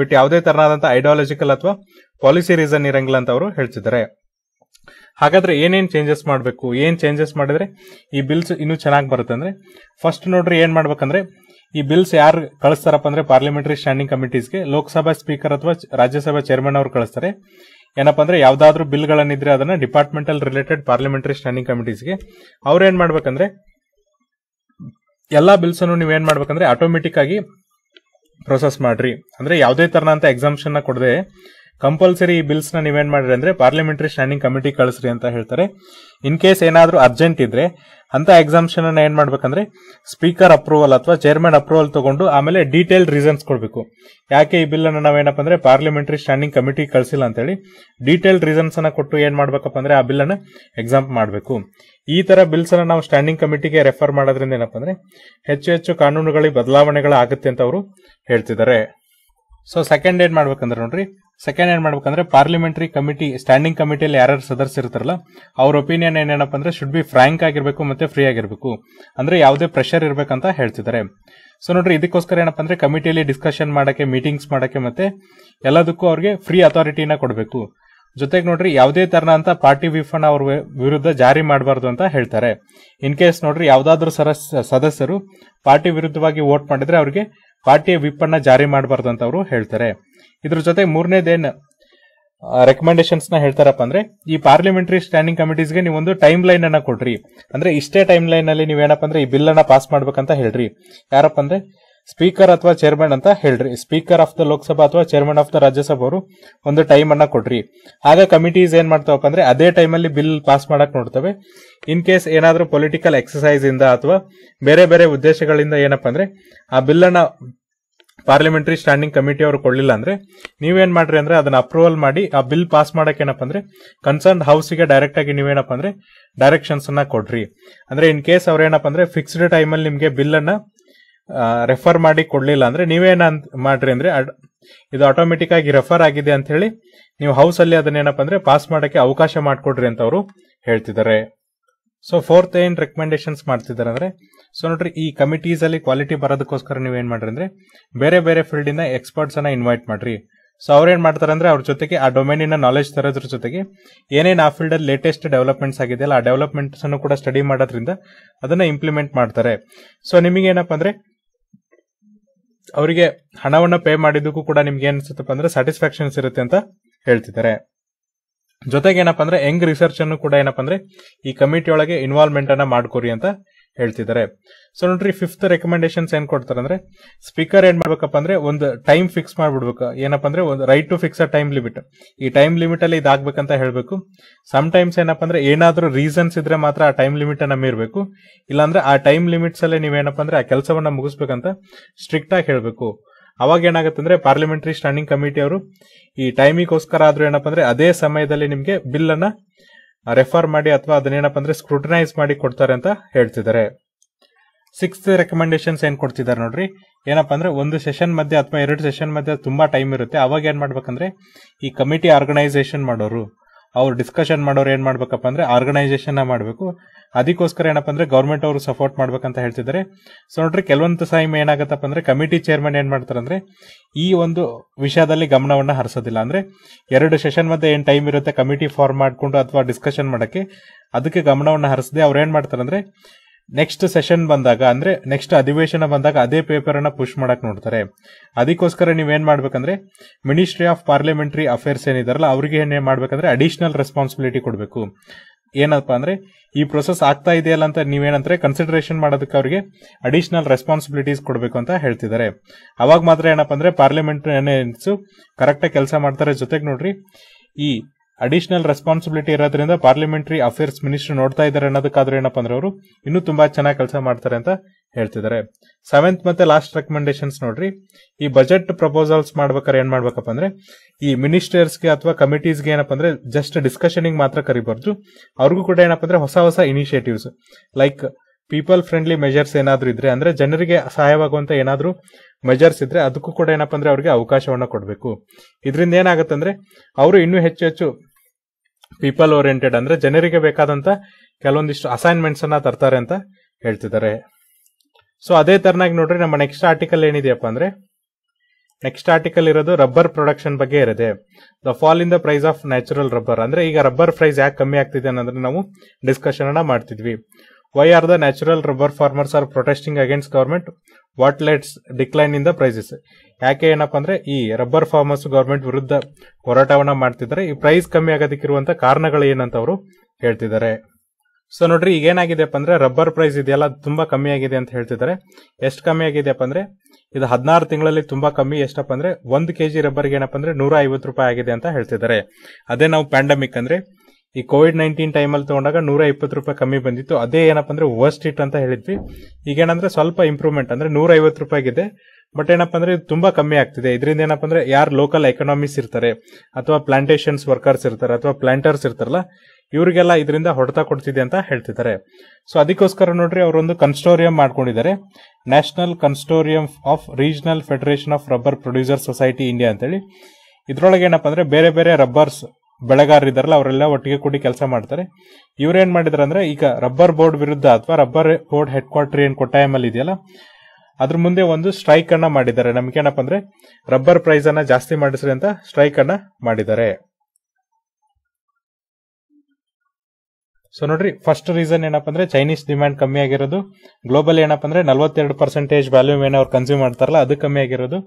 ಬಟ್ ಯಾವುದೇ ತರನಾದಂತಹ ಐಡಿಯಾಲಜಿಕಲ್ ಅಥವಾ ಪಾಲಿಸಿ ರೀಸನ್ ಇರಂಗಿಲ್ಲ ಅಂತ ಅವರು ಹೇಳ್ತಿದ್ದಾರೆ ಹಾಗಾದ್ರೆ ಏನೇನ್ ಚೇಂಜಸ್ ಮಾಡಬೇಕು ಏನ್ ಚೇಂಜಸ್ ಮಾಡಿದ್ರೆ ಈ ಬಿಲ್ಸ್ ಇನ್ನೂ ಚೆನ್ನಾಗಿ ಬರುತ್ತೆ ಅಂದ್ರೆ ಫಸ್ಟ್ ನೋಡ್ರಿ ಏನ್ ಮಾಡ್ಬೇಕಂದ್ರೆ ಈ ಬಿಲ್ಸ್ ಯಾರು ಕಳಿಸ್ತಾರಪ್ಪ ಅಂದ್ರೆ ಪಾರ್ಲಿಮೆಂಟರಿ ಸ್ಟ್ಯಾಂಡಿಂಗ್ ಕಮಿಟೀಸ್ಗೆ ಲೋಕಸಭಾ ಸ್ಪೀಕರ್ ಅಥವಾ ರಾಜ್ಯಸಭಾ ಚೇರ್ಮನ್ ಅವರು ಕಳಿಸ್ತಾರೆ ಏನಪ್ಪ ಅಂದ್ರೆ ಯಾವ್ದಾದ್ರು ಬಿಲ್ಗಳನ್ನಿದ್ರೆ ಅದನ್ನ ಡಿಪಾರ್ಟ್ಮೆಂಟಲ್ ರಿಲೇಟೆಡ್ ಪಾರ್ಲಿಮೆಂಟರಿ ಸ್ಟ್ಯಾಂಡಿಂಗ್ ಕಮಿಟೀಸ್ಗೆ ಅವ್ರೇನ್ ಮಾಡ್ಬೇಕಂದ್ರೆ ಎಲ್ಲಾ ಬಿಲ್ಸ್ ಅನ್ನು ನೀವೇನ್ ಮಾಡ್ಬೇಕಂದ್ರೆ ಆಟೋಮೆಟಿಕ್ ಆಗಿ ಪ್ರೊಸೆಸ್ ಮಾಡ್ರಿ ಅಂದ್ರೆ ಯಾವುದೇ ತರನಂತ ಎಕ್ಸಾಮ್ಷನ್ ಕೊಡದೆ ಕಂಪಲ್ಸರಿ ಈ ಬಿಲ್ಸ್ ನ ನೀವೇನ್ ಮಾಡ್ರಿ ಅಂದ್ರೆ ಪಾರ್ಲಿಮೆಂಟರಿ ಸ್ಟ್ಯಾಂಡಿಂಗ್ ಕಮಿಟಿ ಕಳಿಸ್ರಿ ಅಂತ ಹೇಳ್ತಾರೆ ಇನ್ ಕೇಸ್ ಏನಾದ್ರೂ ಅರ್ಜೆಂಟ್ ಇದ್ರೆ ಅಂತ ಎಕ್ಸಾಮ್ಷನ್ ಅನ್ನ ಏನ್ ಮಾಡ್ಬೇಕಂದ್ರೆ ಸ್ಪೀಕರ್ ಅಪ್ರೂವಲ್ ಅಥವಾ ಚೇರ್ಮನ್ ಅಪ್ರೂವಲ್ ತಗೊಂಡು ಆಮೇಲೆ ಡೀಟೇಲ್ಡ್ ರೀಸನ್ಸ್ ಕೊಡಬೇಕು ಯಾಕೆ ಈ ಬಿಲ್ ಅನ್ನು ನಾವೇನಪ್ಪ ಅಂದ್ರೆ ಪಾರ್ಲಿಮೆಂಟರಿ ಸ್ಟ್ಯಾಂಡಿಂಗ್ ಕಮಿಟಿ ಕಳಿಸಿಲ್ಲ ಅಂತ ಹೇಳಿ ಡೀಟೇಲ್ಡ್ ರೀಸನ್ಸ್ ಅನ್ನ ಕೊಟ್ಟು ಏನ್ ಮಾಡ್ಬೇಕಪ್ಪ ಅಂದ್ರೆ ಆ ಬಿಲ್ ಅನ್ನ ಎಕ್ಸಾಮ್ ಮಾಡಬೇಕು ಈ ತರ ಬಿಲ್ಸ್ ಅನ್ನ ನಾವು ಸ್ಟ್ಯಾಂಡಿಂಗ್ ಕಮಿಟಿಗೆ ರೆಫರ್ ಮಾಡೋದ್ರಿಂದ ಏನಪ್ಪ ಅಂದ್ರೆ ಹೆಚ್ಚು ಹೆಚ್ಚು ಕಾನೂನುಗಳಿಗೆ ಬದಲಾವಣೆಗಳಾಗುತ್ತೆ ಅಂತ ಅವರು ಹೇಳ್ತಿದ್ದಾರೆ ಸೊ ಸೆಕೆಂಡ್ ಏನ್ ಮಾಡ್ಬೇಕಂದ್ರೆ ನೋಡ್ರಿ ಸೆಕೆಂಡ್ ಏನ್ ಮಾಡ್ಬೇಕಂದ್ರೆ ಪಾರ್ಲಿಮೆಂಟರಿ ಕಮಿಟಿ ಸ್ಟ್ಯಾಂಡಿಂಗ್ ಕಮಿಟಿಯಲ್ಲಿ ಯಾರು ಇರ್ತಾರಲ್ಲ ಅವ್ರ ಒಪಿನಿಯನ್ ಏನೇನಪ್ಪ ಅಂದ್ರೆ ಶುಡ್ ಬಿ ಫ್ರಾಂಕ್ ಆಗಿರ್ಬೇಕು ಮತ್ತೆ ಫ್ರೀ ಆಗಿರ್ಬೇಕು ಅಂದ್ರೆ ಯಾವುದೇ ಪ್ರೆಷರ್ ಇರ್ಬೇಕಂತ ಹೇಳ್ತಿದ್ದಾರೆ ಸೊ ನೋಡ್ರಿ ಇದಕ್ಕೋಸ್ಕರ ಏನಪ್ಪ ಅಂದ್ರೆ ಕಮಿಟಿಯಲ್ಲಿ ಡಿಸ್ಕಷನ್ ಮಾಡಕ್ಕೆ ಮೀಟಿಂಗ್ಸ್ ಮಾಡಕ್ಕೆ ಮತ್ತೆ ಎಲ್ಲದಕ್ಕೂ ಅವ್ರಿಗೆ ಫ್ರೀ ಅಥಾರಿಟಿನ ಕೊಡಬೇಕು ಜೊತೆಗೆ ನೋಡ್ರಿ ಯಾವುದೇ ಅಂತ ಪಾರ್ಟಿ ವಿಫಣ ಅವ್ರ ವಿರುದ್ಧ ಜಾರಿ ಮಾಡಬಾರ್ದು ಅಂತ ಹೇಳ್ತಾರೆ ಇನ್ ಕೇಸ್ ನೋಡ್ರಿ ಯಾವ್ದಾದ್ರು ಸದಸ್ಯರು ಪಾರ್ಟಿ ವಿರುದ್ಧವಾಗಿ ವೋಟ್ ಮಾಡಿದ್ರೆ ಅವರಿಗೆ ಪಾರ್ಟಿಯ ವಿಪ್ಪನ್ನ ಜಾರಿ ಮಾಡಬಾರ್ದು ಅಂತ ಅವರು ಹೇಳ್ತಾರೆ ಇದ್ರ ಜೊತೆ ಮೂರನೇದೇನು ರೆಕಮೆಂಡೇಶನ್ಸ್ ನ ಹೇಳ್ತಾರಪ್ಪ ಅಂದ್ರೆ ಈ ಪಾರ್ಲಿಮೆಂಟರಿ ಸ್ಟ್ಯಾಂಡಿಂಗ್ ಕಮಿಟೀಸ್ಗೆ ನೀವು ಒಂದು ಟೈಮ್ ಲೈನ್ ಅನ್ನ ಕೊಡ್ರಿ ಅಂದ್ರೆ ಇಷ್ಟೇ ಟೈಮ್ ಲೈನ್ ಅಲ್ಲಿ ನೀವೇನಪ್ಪ ಅಂದ್ರೆ ಈ ಬಿಲ್ ಅನ್ನ ಪಾಸ್ ಮಾಡ್ಬೇಕಂತ ಹೇಳ್ರಿ ಯಾರಪ್ಪ ಅಂದ್ರೆ ಸ್ಪೀಕರ್ ಅಥವಾ ಚೇರ್ಮನ್ ಅಂತ ಹೇಳ್ರಿ ಸ್ಪೀಕರ್ ಆಫ್ ದ ಲೋಕಸಭಾ ಅಥವಾ ಚೇರ್ಮನ್ ಆಫ್ ದ ರಾಜ್ಯಸಭಾ ಅವರು ಒಂದು ಟೈಮ್ ಅನ್ನ ಕೊಡ್ರಿ ಆಗ ಕಮಿಟೀಸ್ ಏನ್ ಮಾಡ್ತಾವಪ್ಪ ಅಂದ್ರೆ ಅದೇ ಟೈಮಲ್ಲಿ ಬಿಲ್ ಪಾಸ್ ಮಾಡಕ್ ನೋಡ್ತವೆ ಇನ್ ಕೇಸ್ ಏನಾದ್ರೂ ಪೊಲಿಟಿಕಲ್ ಎಕ್ಸಸೈಸ್ ಇಂದ ಅಥವಾ ಬೇರೆ ಬೇರೆ ಉದ್ದೇಶಗಳಿಂದ ಏನಪ್ಪ ಅಂದ್ರೆ ಆ ಬಿಲ್ ಅನ್ನ ಪಾರ್ಲಿಮೆಂಟರಿ ಸ್ಟ್ಯಾಂಡಿಂಗ್ ಕಮಿಟಿ ಅವರು ಕೊಡಲಿಲ್ಲ ಅಂದ್ರೆ ನೀವೇನ್ ಮಾಡ್ರಿ ಅಂದ್ರೆ ಅದನ್ನ ಅಪ್ರೂವಲ್ ಮಾಡಿ ಆ ಬಿಲ್ ಪಾಸ್ ಮಾಡಕ್ ಏನಪ್ಪ ಅಂದ್ರೆ ಕನ್ಸರ್ನ್ ಗೆ ಡೈರೆಕ್ಟ್ ಆಗಿ ನೀವೇನಪ್ಪ ಅಂದ್ರೆ ಡೈರೆಕ್ಷನ್ಸ್ ಅನ್ನ ಕೊಡ್ರಿ ಅಂದ್ರೆ ಇನ್ ಕೇಸ್ ಅವ್ರೇನಪ್ಪ ಅಂದ್ರೆ ಫಿಕ್ಸ್ಡ್ ಟೈಮಲ್ಲಿ ನಿಮಗೆ ಬಿಲ್ ಅನ್ನ ರೆಫರ್ ಮಾಡಿ ಕೊಡ್ಲಿಲ್ಲ ಅಂದ್ರೆ ನೀವೇನ ಮಾಡ್ರಿ ಅಂದ್ರೆ ಇದು ಆಟೋಮೆಟಿಕ್ ಆಗಿ ರೆಫರ್ ಆಗಿದೆ ಅಂತ ಹೇಳಿ ನೀವು ಹೌಸ್ ಅಲ್ಲಿ ಅದನ್ನೇನಪ್ಪ ಅಂದ್ರೆ ಪಾಸ್ ಮಾಡಕ್ಕೆ ಅವಕಾಶ ಮಾಡಿಕೊಡ್ರಿ ಅಂತ ಅವರು ಹೇಳ್ತಿದ್ದಾರೆ ಸೊ ಫೋರ್ತ್ ಏನ್ ರೆಕಮೆಂಡೇಶನ್ಸ್ ಮಾಡ್ತಿದ್ದಾರೆ ಅಂದ್ರೆ ಸೊ ನೋಡ್ರಿ ಈ ಕಮಿಟೀಸ್ ಅಲ್ಲಿ ಕ್ವಾಲಿಟಿ ಬರೋದಕ್ಕೋಸ್ಕರ ನೀವು ಏನ್ ಮಾಡ್ರಿ ಅಂದ್ರೆ ಬೇರೆ ಬೇರೆ ಫೀಲ್ಡ್ ಇಂದ ಎಕ್ಸ್ಪರ್ಟ್ಸ್ ಅನ್ನ ಇನ್ವೈಟ್ ಮಾಡ್ರಿ ಸೊ ಅವ್ರು ಏನ್ ಮಾಡ್ತಾರೆ ಅಂದ್ರೆ ಅವ್ರ ಜೊತೆಗೆ ಆ ಡೊಮೇನಿನ ನಾಲೆಜ್ ತರೋದ್ರ ಜೊತೆಗೆ ಏನೇನು ಆ ಫೀಲ್ಡ್ ಅಲ್ಲಿ ಲೇಟೆಸ್ಟ್ ಡೆವಲಪ್ಮೆಂಟ್ಸ್ ಆಗಿದೆಯಲ್ಲ ಆ ಡೆವಲಪ್ಮೆಂಟ್ಸ್ ಅನ್ನು ಕೂಡ ಸ್ಟಡಿ ಮಾಡೋದ್ರಿಂದ ಅದನ್ನ ಇಂಪ್ಲಿಮೆಂಟ್ ಮಾಡ್ತಾರೆ ಸೊ ನಿಮಗೆ ಏನಪ್ಪ ಅಂದ್ರೆ ಅವರಿಗೆ ಹಣವನ್ನು ಪೇ ಮಾಡಿದ್ದಕ್ಕೂ ಕೂಡ ನಿಮ್ಗೆ ಏನಿಸುತ್ತಪ್ಪ ಅಂದ್ರೆ ಸ್ಯಾಟಿಸ್ಫ್ಯಾಕ್ಷನ್ಸ್ ಇರುತ್ತೆ ಅಂತ ಹೇಳ್ತಿದ್ದಾರೆ ಜೊತೆಗೆ ಏನಪ್ಪಾ ಅಂದ್ರೆ ಯಂಗ್ ರಿಸರ್ಚ್ ಅನ್ನು ಕೂಡ ಏನಪ್ಪಾ ಅಂದ್ರೆ ಈ ಕಮಿಟಿ ಒಳಗೆ ಇನ್ವಾಲ್ವ್ಮೆಂಟ್ ಅನ್ನ ಮಾಡ್ಕೋರಿ ಅಂತ ಹೇಳ್ತಿದ್ದಾರೆ ಸೊ ನೋಡ್ರಿ ಫಿಫ್ತ್ ರೆಕಮೆಂಡೇಶನ್ಸ್ ಏನ್ ಕೊಡ್ತಾರೆ ಅಂದ್ರೆ ಸ್ಪೀಕರ್ ಏನ್ ಮಾಡ್ಬೇಕಪ್ಪ ಅಂದ್ರೆ ಒಂದು ಟೈಮ್ ಫಿಕ್ಸ್ ಮಾಡ್ಬಿಡ್ಬೇಕು ಏನಪ್ಪ ಅಂದ್ರೆ ಒಂದು right to fix a time limit ಈ ಟೈಮ್ ಲಿಮಿಟ್ ಅಲ್ಲಿ ಇದಾಗಬೇಕಂತ ಹೇಳ್ಬೇಕು ಸಮ್ ಟೈಮ್ಸ್ ಏನಪ್ಪ ಅಂದ್ರೆ ಏನಾದ್ರೂ ರೀಸನ್ಸ್ ಇದ್ರೆ ಮಾತ್ರ ಆ ಟೈಮ್ ಲಿಮಿಟ್ ಅನ್ನ ಮೀರ್ಬೇಕು ಇಲ್ಲಾಂದ್ರೆ ಆ ಟೈಮ್ ಲಿಮಿಟ್ಸ್ ಅಲ್ಲಿ ನೀವೇನಪ್ಪ ಅಂದ್ರೆ ಆ ಕೆಲಸವನ್ನ ಮುಗಿಸ್ಬೇಕಂತ ಸ್ಟ್ರಿಕ್ಟ್ ಆಗಿ ಹೇಳ್ಬೇಕು ಅವಾಗ ಏನಾಗುತ್ತೆ ಅಂದ್ರೆ ಪಾರ್ಲಿಮೆಂಟರಿ ಸ್ಟ್ಯಾಂಡಿಂಗ್ ಕಮಿಟಿ ಅವರು ಈ ಟೈಮಿಗೋಸ್ಕರ ಆದ್ರೂ ಏನಪ್ಪ ಅಂದ್ರೆ ಅದೇ ಸಮಯದಲ್ಲಿ ನಿಮಗೆ ಬಿಲ್ ಅನ್ನ ರೆಫರ್ ಮಾಡಿ ಅಥವಾ ಅದನ್ನೇನಪ್ಪ ಅಂದ್ರೆ ಸ್ಕ್ರೂಟನೈಸ್ ಮಾಡಿ ಕೊಡ್ತಾರೆ ಅಂತ ಹೇಳ್ತಿದ್ದಾರೆ ಸಿಕ್ಸ್ತ್ ರೆಕಮೆಂಡೇಶನ್ಸ್ ಏನು ಕೊಡ್ತಿದ್ದಾರೆ ನೋಡ್ರಿ ಏನಪ್ಪ ಅಂದ್ರೆ ಒಂದು ಸೆಷನ್ ಮಧ್ಯೆ ಅಥವಾ ಎರಡು ಸೆಷನ್ ಮಧ್ಯೆ ತುಂಬಾ ಟೈಮ್ ಇರುತ್ತೆ ಅವಾಗ ಏನು ಮಾಡ್ಬೇಕಂದ್ರೆ ಈ ಕಮಿಟಿ ಆರ್ಗನೈಸೇಷನ್ ಮಾಡೋರು ಅವ್ರು ಡಿಸ್ಕಷನ್ ಮಾಡೋರು ಏನು ಮಾಡ್ಬೇಕಪ್ಪ ಅಂದ್ರೆ ಆರ್ಗನೈಸೇಷನ್ ಮಾಡಬೇಕು ಅದಕ್ಕೋಸ್ಕರ ಏನಪ್ಪ ಅಂದ್ರೆ ಗೌರ್ಮೆಂಟ್ ಅವರು ಸಪೋರ್ಟ್ ಮಾಡ್ಬೇಕಂತ ಹೇಳ್ತಿದ್ದಾರೆ ಸೊ ನೋಡ್ರಿ ಕೆಲವೊಂದು ಟೈಮ್ ಏನಾಗತ್ತಪ್ಪ ಅಂದ್ರೆ ಕಮಿಟಿ ಚೇರ್ಮನ್ ಏನ್ ಮಾಡ್ತಾರೆ ಅಂದ್ರೆ ಈ ಒಂದು ವಿಷಯದಲ್ಲಿ ಗಮನವನ್ನ ಹರಿಸೋದಿಲ್ಲ ಅಂದ್ರೆ ಎರಡು ಸೆಷನ್ ಮಧ್ಯೆ ಏನ್ ಟೈಮ್ ಇರುತ್ತೆ ಕಮಿಟಿ ಫಾರ್ಮ್ ಮಾಡಿಕೊಂಡು ಅಥವಾ ಡಿಸ್ಕಷನ್ ಮಾಡಕ್ಕೆ ಅದಕ್ಕೆ ಗಮನವನ್ನು ಹರಿಸದೆ ಅವ್ರು ಏನ್ ಮಾಡ್ತಾರೆ ಅಂದ್ರೆ ನೆಕ್ಸ್ಟ್ ಸೆಷನ್ ಬಂದಾಗ ಅಂದ್ರೆ ನೆಕ್ಸ್ಟ್ ಅಧಿವೇಶನ ಬಂದಾಗ ಅದೇ ಪೇಪರ್ ಅನ್ನ ಪುಷ್ ಮಾಡಕ್ ನೋಡ್ತಾರೆ ಅದಕ್ಕೋಸ್ಕರ ನೀವೇನ್ ಮಾಡ್ಬೇಕಂದ್ರೆ ಮಿನಿಸ್ಟ್ರಿ ಆಫ್ ಪಾರ್ಲಿಮೆಂಟರಿ ಅಫೇರ್ಸ್ ಏನಿದಾರಲ್ಲ ಅವ್ರಿಗೆ ಏನ್ ಮಾಡ್ಬೇಕಂದ್ರೆ ಅಡಿಷನಲ್ ರೆಸ್ಪಾನ್ಸಿಬಿಲಿಟಿ ಕೊಡಬೇಕು ಏನಪ್ಪಾ ಅಂದ್ರೆ ಈ ಪ್ರೊಸೆಸ್ ಆಗ್ತಾ ಇದೆಯಲ್ಲ ಅಂತ ನೀವೇನಂದ್ರೆ ಕನ್ಸಿಡರೇಷನ್ ಮಾಡೋದಕ್ಕೆ ಅವರಿಗೆ ಅಡಿಷನಲ್ ರೆಸ್ಪಾನ್ಸಿಬಿಲಿಟೀಸ್ ಕೊಡಬೇಕು ಅಂತ ಹೇಳ್ತಿದ್ದಾರೆ ಅವಾಗ ಮಾತ್ರ ಏನಪ್ಪ ಅಂದ್ರೆ ಪಾರ್ಲಿಮೆಂಟ್ ಕರೆಕ್ಟ್ ಕೆಲಸ ಮಾಡ್ತಾರೆ ಜೊತೆಗೆ ನೋಡ್ರಿ ಈ ಅಡಿಷನಲ್ ರೆಸ್ಪಾನ್ಸಿಬಿಲಿಟಿ ಇರೋದ್ರಿಂದ ಪಾರ್ಲಿಮೆಂಟರಿ ಅಫೇರ್ಸ್ ಮಿನಿಸ್ಟರ್ ನೋಡ್ತಾ ಇದ್ದಾರೆ ಅನ್ನೋದಕ್ಕಾದ್ರೆ ಏನಪ್ಪ ಅಂದ್ರೆ ಅವರು ಇನ್ನೂ ತುಂಬಾ ಚೆನ್ನಾಗಿ ಕೆಲಸ ಮಾಡ್ತಾರೆ ಅಂತ ಹೇಳ್ತಿದ್ದಾರೆ ಸೆವೆಂತ್ ಮತ್ತೆ ಲಾಸ್ಟ್ ರೆಕಮೆಂಡೇಶನ್ಸ್ ನೋಡ್ರಿ ಈ ಬಜೆಟ್ ಪ್ರಪೋಸಲ್ಸ್ ಮಾಡ್ಬೇಕಾದ್ರೆ ಏನ್ ಮಾಡ್ಬೇಕಪ್ಪ ಅಂದ್ರೆ ಈ ಮಿನಿಸ್ಟರ್ಸ್ಗೆ ಅಥವಾ ಕಮಿಟೀಸ್ಗೆ ಏನಪ್ಪ ಅಂದ್ರೆ ಜಸ್ಟ್ ಡಿಸ್ಕಷನಿಗೆ ಮಾತ್ರ ಕರಿಬಾರ್ದು ಅವ್ರಿಗೂ ಕೂಡ ಏನಪ್ಪ ಅಂದ್ರೆ ಹೊಸ ಹೊಸ initiatives like people friendly measures ಏನಾದ್ರೂ ಇದ್ರೆ ಅಂದ್ರೆ ಜನರಿಗೆ ಸಹಾಯವಾಗುವಂತ ಏನಾದ್ರು ಮೆಜರ್ಸ್ ಇದ್ರೆ ಅದಕ್ಕೂ ಕೂಡ ಏನಪ್ಪ ಅಂದ್ರೆ ಅವ್ರಿಗೆ ಅವಕಾಶವನ್ನ ಕೊಡಬೇಕು ಇದರಿಂದ ಏನಾಗುತ್ತಂದ್ರೆ ಅವರು ಇನ್ನೂ ಹೆಚ್ಚು ಹೆಚ್ಚು ಪೀಪಲ್ ಓರಿಯೆಂಟೆಡ್ ಅಂದ್ರೆ ಜನರಿಗೆ ಬೇಕಾದಂತ ಕೆಲವೊಂದಿಷ್ಟು ಅಸೈನ್ಮೆಂಟ್ಸ್ ಅನ್ನ ತರ್ತಾರೆ ಅಂತ ಹೇಳ್ತಿದ್ದಾರೆ ಸೊ ಅದೇ ತರನಾಗಿ ನೋಡ್ರಿ ನಮ್ಮ ನೆಕ್ಸ್ಟ್ ಆರ್ಟಿಕಲ್ ಏನಿದೆಯಪ್ಪ ಅಂದ್ರೆ ನೆಕ್ಸ್ಟ್ ಆರ್ಟಿಕಲ್ ಇರೋದು ರಬ್ಬರ್ ಪ್ರೊಡಕ್ಷನ್ ಬಗ್ಗೆ ಇರೋದೇ the fall in the price of natural rubber ಅಂದ್ರೆ ಈಗ ರಬ್ಬರ್ ಪ್ರೈಸ್ ಯಾಕೆ ಕಮ್ಮಿ ಆಗ್ತಿದೆ ಅನ್ನೋದನ್ನ ನಾವು ಡಿಸ್ಕಶನ್ ಅನ್ನ ಮಾಡ್ತಿದ್ವಿ why are the natural rubber farmers are protesting against government what lets decline in the prices ಯಾಕೆ ಏನಪ್ಪ ಅಂದ್ರೆ ಈ ರಬ್ಬರ್ ಫಾರ್ಮರ್ಸ್ ಗವರ್ಮೆಂಟ್ ವಿರುದ್ಧ ಹೋರಾಟವನ್ನ ಮಾಡ್ತಿದ್ದಾರೆ ಈ ಪ್ರೈಸ್ ಕಮ್ಮಿ ಆಗೋದಕ್ಕಿರುವಂತ ಕಾರಣಗಳು ಏನಂತ ಅವರು ಹೇಳ್ತಿದ್ದಾರೆ ಸೊ ನೋಡ್ರಿ ಈಗ ಏನಾಗಿದೆಪ್ಪ ಅಂದ್ರೆ ರಬ್ಬರ್ ಪ್ರೈಸ್ ಇದೆಯಲ್ಲ ತುಂಬಾ ಕಮ್ಮಿ ಆಗಿದೆ ಅಂತ ಹೇಳ್ತಿದ್ದಾರೆ ಎಷ್ಟು ಕಮ್ಮಿ ಆಗಿದೆಯಪ್ಪ ಅಂದ್ರೆ ಇದು ಹದಿನಾರು ತಿಂಗಳಲ್ಲಿ ತುಂಬಾ ಕಮ್ಮಿ ಎಷ್ಟಪ್ಪ ಅಂದ್ರೆ ಒಂದು ಕೆಜಿ ರಬ್ಬರ್ಗೆ ಏನಪ್ಪ ಅಂದ್ರೆ ನೂರ ರೂಪಾಯಿ ಆಗಿದೆ ಅಂತ ಹೇಳ್ತಿದ್ದಾರೆ ಅದೇ ನಾವು ಪ್ಯಾಂಡಮಿಕ್ ಅಂದ್ರೆ ಈ ಕೋವಿಡ್ ನೈನ್ಟೀನ್ ಟೈಮಲ್ಲಿ ತಗೊಂಡಾಗ ನೂರ ಇಪ್ಪತ್ತು ರೂಪಾಯಿ ಕಮ್ಮಿ ಬಂದಿತ್ತು ಅದೇ ಏನಪ್ಪ ಅಂದ್ರೆ ವರ್ಸ್ಟ್ ಹಿಟ್ ಅಂತ ಹೇಳಿದ್ವಿ ಈಗ ಏನಂದ್ರೆ ಸ್ವಲ್ಪ ಇಂಪ್ರೂವ್ಮೆಂಟ್ ಅಂದ್ರೆ ನೂರ ಐವತ್ತು ಇದೆ ಬಟ್ ಏನಪ್ಪ ಅಂದ್ರೆ ಇದು ತುಂಬಾ ಕಮ್ಮಿ ಆಗ್ತಿದೆ ಇದರಿಂದ ಏನಪ್ಪ ಅಂದ್ರೆ ಯಾರು ಲೋಕಲ್ ಎಕನಾಮಿಸ್ ಇರ್ತಾರೆ ಅಥವಾ ಪ್ಲಾಂಟೇಶನ್ಸ್ ವರ್ಕರ್ಸ್ ಇರ್ತಾರೆ ಅಥವಾ ಪ್ಲಾಂಟರ್ಸ್ ಇರ್ತಾರಲ್ಲ ಇವರಿಗೆಲ್ಲ ಇದರಿಂದ ಹೊಡೆತ ಕೊಡ್ತಿದೆ ಅಂತ ಹೇಳ್ತಿದ್ದಾರೆ ಸೊ ಅದಕ್ಕೋಸ್ಕರ ನೋಡ್ರಿ ಅವರೊಂದು ಕನ್ಸ್ಟೋರಿಯಂ ಮಾಡ್ಕೊಂಡಿದ್ದಾರೆ national consortium of regional federation of rubber producer society India ಅಂತೇಳಿ ಇದ್ರೊಳಗೆ ಏನಪ್ಪ ಅಂದ್ರೆ ಬೇರೆ ಬೇರೆ ರಬ್ಬರ್ಸ್ ಬೆಳೆಗಾರರಿದ್ದಾರಲ್ಲ ಅವರೆಲ್ಲ ಒಟ್ಟಿಗೆ ಕೂಡಿ ಕೆಲಸ ಮಾಡ್ತಾರೆ ಇವ್ರೇನ್ ಮಾಡಿದಾರೆ ಅಂದ್ರೆ ಈಗ ರಬ್ಬರ್ ಬೋರ್ಡ್ ವಿರುದ್ಧ ಅಥವಾ ರಬ್ಬರ್ ಬೋರ್ಡ್ ಹೆಡ್ ಕ್ವಾರ್ಟರ್ ಏನ್ ಅಲ್ಲಿ ಇದೆಯಲ್ಲ ಅದ್ರ ಮುಂದೆ ಒಂದು ಸ್ಟ್ರೈಕ್ ಅನ್ನ ಮಾಡಿದ್ದಾರೆ ಏನಪ್ಪಾ ಅಂದ್ರೆ ರಬ್ಬರ್ ಪ್ರೈಸ್ ಅನ್ನ ಜಾಸ್ತಿ ಮಾಡಿಸ್ರಿ ಅಂತ ಸ್ಟ್ರೈಕ್ ಅನ್ನ ಮಾಡಿದ್ದಾರೆ ಸೊ ನೋಡ್ರಿ ಫಸ್ಟ್ ರೀಸನ್ ಏನಪ್ಪ ಅಂದ್ರೆ ಚೈನೀಸ್ ಡಿಮ್ಯಾಂಡ್ ಕಮ್ಮಿ ಆಗಿರೋದು ಗ್ಲೋಬಲ್ ಏನಪ್ಪ ಅಂದ್ರೆ ನಲ್ವತ್ತೆರಡು ಪರ್ಸೆಂಟೇಜ್ ವ್ಯಾಲ್ಯೂ ಏನೋ ಅವ್ರು ಕನ್ಸ್ಯೂಮ್ ಮಾಡ್ತಾರಲ್ಲ ಅದು ಕಮ್ಮಿ ಆಗಿರೋದು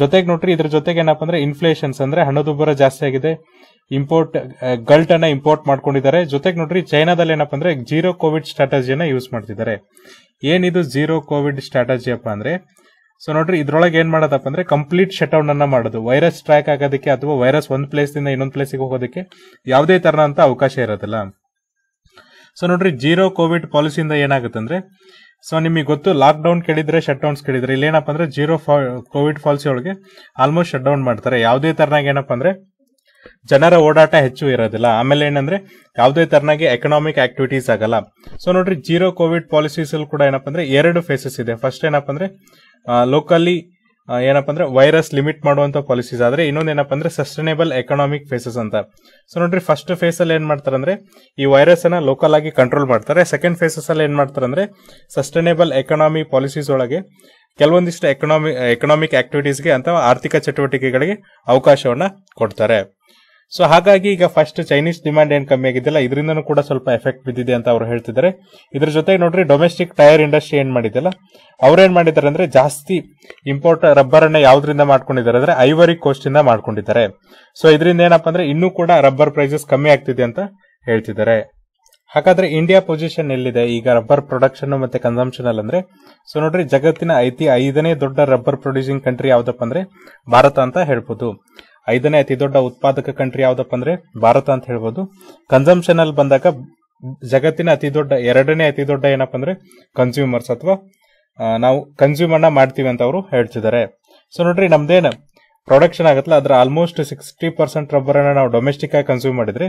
ಜೊತೆಗೆ ನೋಡ್ರಿ ಇದ್ರ ಜೊತೆಗೆ ಏನಪ್ಪ ಅಂದ್ರೆ ಇನ್ಫ್ಲೇಷನ್ಸ್ ಅಂದ್ರೆ ಹಣದುಬ್ಬರ ಜಾಸ್ತಿ ಆಗಿದೆ ಇಂಪೋರ್ಟ್ ಗಲ್ಟ್ ಅನ್ನ ಇಂಪೋರ್ಟ್ ಮಾಡ್ಕೊಂಡಿದ್ದಾರೆ ಜೊತೆಗೆ ನೋಡ್ರಿ ಚೈನಾದಲ್ಲಿ ಏನಪ್ಪ ಅಂದ್ರೆ ಜೀರೋ ಕೋವಿಡ್ ಸ್ಟ್ರಾಟಜಿಯನ್ನ ಯೂಸ್ ಮಾಡ್ತಿದ್ದಾರೆ ಏನಿದು ಜೀರೋ ಕೋವಿಡ್ ಸ್ಟ್ರಾಟಜಿ ಅಪ್ಪ ಅಂದ್ರೆ ಸೊ ನೋಡ್ರಿ ಇದ್ರೊಳಗೆ ಏನ್ ಮಾಡೋದಪ್ಪ ಅಂದ್ರೆ ಕಂಪ್ಲೀಟ್ ಶಟ್ ಡೌನ್ ಅನ್ನ ಮಾಡೋದು ವೈರಸ್ ಟ್ರ್ಯಾಕ್ ಆಗೋದಕ್ಕೆ ಅಥವಾ ವೈರಸ್ ಒಂದ್ ಪ್ಲೇಸ್ ಇಂದ ಇನ್ನೊಂದು ಪ್ಲೇಸಿಗೆ ಹೋಗೋದಕ್ಕೆ ಯಾವುದೇ ತರನಂತ ಅವಕಾಶ ಇರೋದಿಲ್ಲ ಸೊ ನೋಡ್ರಿ ಜೀರೋ ಕೋವಿಡ್ ಪಾಲಿಸಿಯಿಂದ ಏನಾಗುತ್ತೆ ಅಂದ್ರೆ ಸೊ ನಿಮಗೆ ಗೊತ್ತು ಲಾಕ್ ಡೌನ್ ಕೇಳಿದ್ರೆ ಶಟ್ ಡೌನ್ಸ್ ಕೇಳಿದ್ರೆ ಇಲ್ಲಿ ಏನಪ್ಪ ಅಂದ್ರೆ ಜೀರೋ ಕೋವಿಡ್ ಪಾಲಿಸಿ ಒಳಗೆ ಆಲ್ಮೋಸ್ಟ್ ಶಟ್ ಡೌನ್ ಮಾಡ್ತಾರೆ ಯಾವುದೇ ತರನಾಗ ಏನಪ್ಪ ಅಂದ್ರೆ ಜನರ ಓಡಾಟ ಹೆಚ್ಚು ಇರೋದಿಲ್ಲ ಆಮೇಲೆ ಏನಂದ್ರೆ ಯಾವುದೇ ತರನಾಗಿ ಎಕನಾಮಿಕ್ ಆಕ್ಟಿವಿಟೀಸ್ ಆಗಲ್ಲ ಸೊ ನೋಡ್ರಿ ಜೀರೋ ಕೋವಿಡ್ ಪಾಲಿಸೀಸ್ ಅಲ್ಲಿ ಕೂಡ ಏನಪ್ಪ ಅಂದ್ರೆ ಎರಡು ಫೇಸಸ್ ಇದೆ ಫಸ್ಟ್ ಏನಪ್ಪ ಅಂದ್ರೆ ಲೋಕಲಿ ಏನಪ್ಪ ಅಂದ್ರೆ ವೈರಸ್ ಲಿಮಿಟ್ ಮಾಡುವಂತ ಪಾಲಿಸೀಸ್ ಆದ್ರೆ ಇನ್ನೊಂದು ಏನಪ್ಪ ಅಂದ್ರೆ ಸಸ್ಟೈನೇಬಲ್ ಎಕನಾಮಿಕ್ ಫೇಸಸ್ ಅಂತ ಸೊ ನೋಡ್ರಿ ಫಸ್ಟ್ ಫೇಸ್ ಅಲ್ಲಿ ಏನ್ ಮಾಡ್ತಾರೆ ಅಂದ್ರೆ ಈ ವೈರಸ್ ಅನ್ನ ಲೋಕಲ್ ಆಗಿ ಕಂಟ್ರೋಲ್ ಮಾಡ್ತಾರೆ ಸೆಕೆಂಡ್ ಫೇಸಸ್ ಅಲ್ಲಿ ಏನ್ ಮಾಡ್ತಾರೆ ಅಂದ್ರೆ ಸಸ್ಟೈನೇಬಲ್ ಎಕನಾಮಿ ಪಾಲಿಸೀಸ್ ಒಳಗೆ ಕೆಲವೊಂದಿಷ್ಟು ಎಕನಾಮಿ ಎಕನಾಮಿಕ್ ಆಕ್ಟಿವಿಟೀಸ್ಗೆ ಅಂತ ಆರ್ಥಿಕ ಚಟುವಟಿಕೆಗಳಿಗೆ ಅವಕಾಶವನ್ನ ಕೊಡ್ತಾರೆ ಸೊ ಹಾಗಾಗಿ ಈಗ ಫಸ್ಟ್ ಚೈನೀಸ್ ಡಿಮ್ಯಾಂಡ್ ಏನ್ ಕಮ್ಮಿ ಆಗಿದ್ದಿಲ್ಲ ಇದರಿಂದನೂ ಕೂಡ ಸ್ವಲ್ಪ ಎಫೆಕ್ಟ್ ಬಿದ್ದಿದೆ ಅಂತ ಅವರು ಹೇಳ್ತಿದ್ದಾರೆ ಇದ್ರ ಜೊತೆಗೆ ನೋಡ್ರಿ ಡೊಮೆಸ್ಟಿಕ್ ಟೈರ್ ಇಂಡಸ್ಟ್ರಿ ಏನ್ ಮಾಡಿದಲ್ಲ ಅವ್ರೇನ್ ಮಾಡಿದ್ದಾರೆ ಅಂದ್ರೆ ಜಾಸ್ತಿ ಇಂಪೋರ್ಟ್ ರಬ್ಬರ್ ಅನ್ನ ಯಾವ್ದ್ರಿಂದ ಮಾಡ್ಕೊಂಡಿದ್ದಾರೆ ಅಂದ್ರೆ ಐವರಿ ಕೋಸ್ಟ್ ಇಂದ ಮಾಡ್ಕೊಂಡಿದ್ದಾರೆ ಸೊ ಇದರಿಂದ ಏನಪ್ಪಾ ಅಂದ್ರೆ ಇನ್ನೂ ಕೂಡ ರಬ್ಬರ್ ಪ್ರೈಸಸ್ ಕಮ್ಮಿ ಆಗ್ತಿದೆ ಅಂತ ಹೇಳ್ತಿದ್ದಾರೆ ಹಾಗಾದ್ರೆ ಇಂಡಿಯಾ ಪೊಸಿಷನ್ ಎಲ್ಲಿದೆ ಈಗ ರಬ್ಬರ್ ಪ್ರೊಡಕ್ಷನ್ ಮತ್ತೆ ಕನ್ಸಂಪ್ಷನ್ ಅಲ್ಲಿ ಅಂದ್ರೆ ಸೊ ನೋಡ್ರಿ ಜಗತ್ತಿನ ಐತಿ ಐದನೇ ದೊಡ್ಡ ರಬ್ಬರ್ ಪ್ರೊಡ್ಯೂಸಿಂಗ್ ಕಂಟ್ರಿ ಯಾವ್ದಪ್ಪ ಅಂದ್ರೆ ಭಾರತ ಅಂತ ಹೇಳ್ಬೋದು ಐದನೇ ಅತಿ ದೊಡ್ಡ ಉತ್ಪಾದಕ ಕಂಟ್ರಿ ಯಾವ್ದಪ್ಪ ಅಂದ್ರೆ ಭಾರತ ಅಂತ ಹೇಳ್ಬೋದು ಕನ್ಸಂಪ್ಷನ್ ಅಲ್ಲಿ ಬಂದಾಗ ಜಗತ್ತಿನ ಅತಿ ದೊಡ್ಡ ಎರಡನೇ ಅತಿ ದೊಡ್ಡ ಏನಪ್ಪ ಅಂದ್ರೆ ಕನ್ಸ್ಯೂಮರ್ಸ್ ಅಥವಾ ನಾವು ಕನ್ಸ್ಯೂಮರ್ನ ಮಾಡ್ತೀವಿ ಅಂತ ಅವರು ಹೇಳ್ತಿದ್ದಾರೆ ಸೊ ನೋಡ್ರಿ ನಮ್ದೇನು ಪ್ರೊಡಕ್ಷನ್ ಆಗುತ್ತಲ್ಲ ಅದ್ರ ಆಲ್ಮೋಸ್ಟ್ ಸಿಕ್ಸ್ಟಿ ಪರ್ಸೆಂಟ್ ಅನ್ನ ನಾವು ಡೊಮೆಸ್ಟಿಕ್ ಆಗಿ ಕನ್ಸ್ಯೂಮ್ ಮಾಡಿದ್ರೆ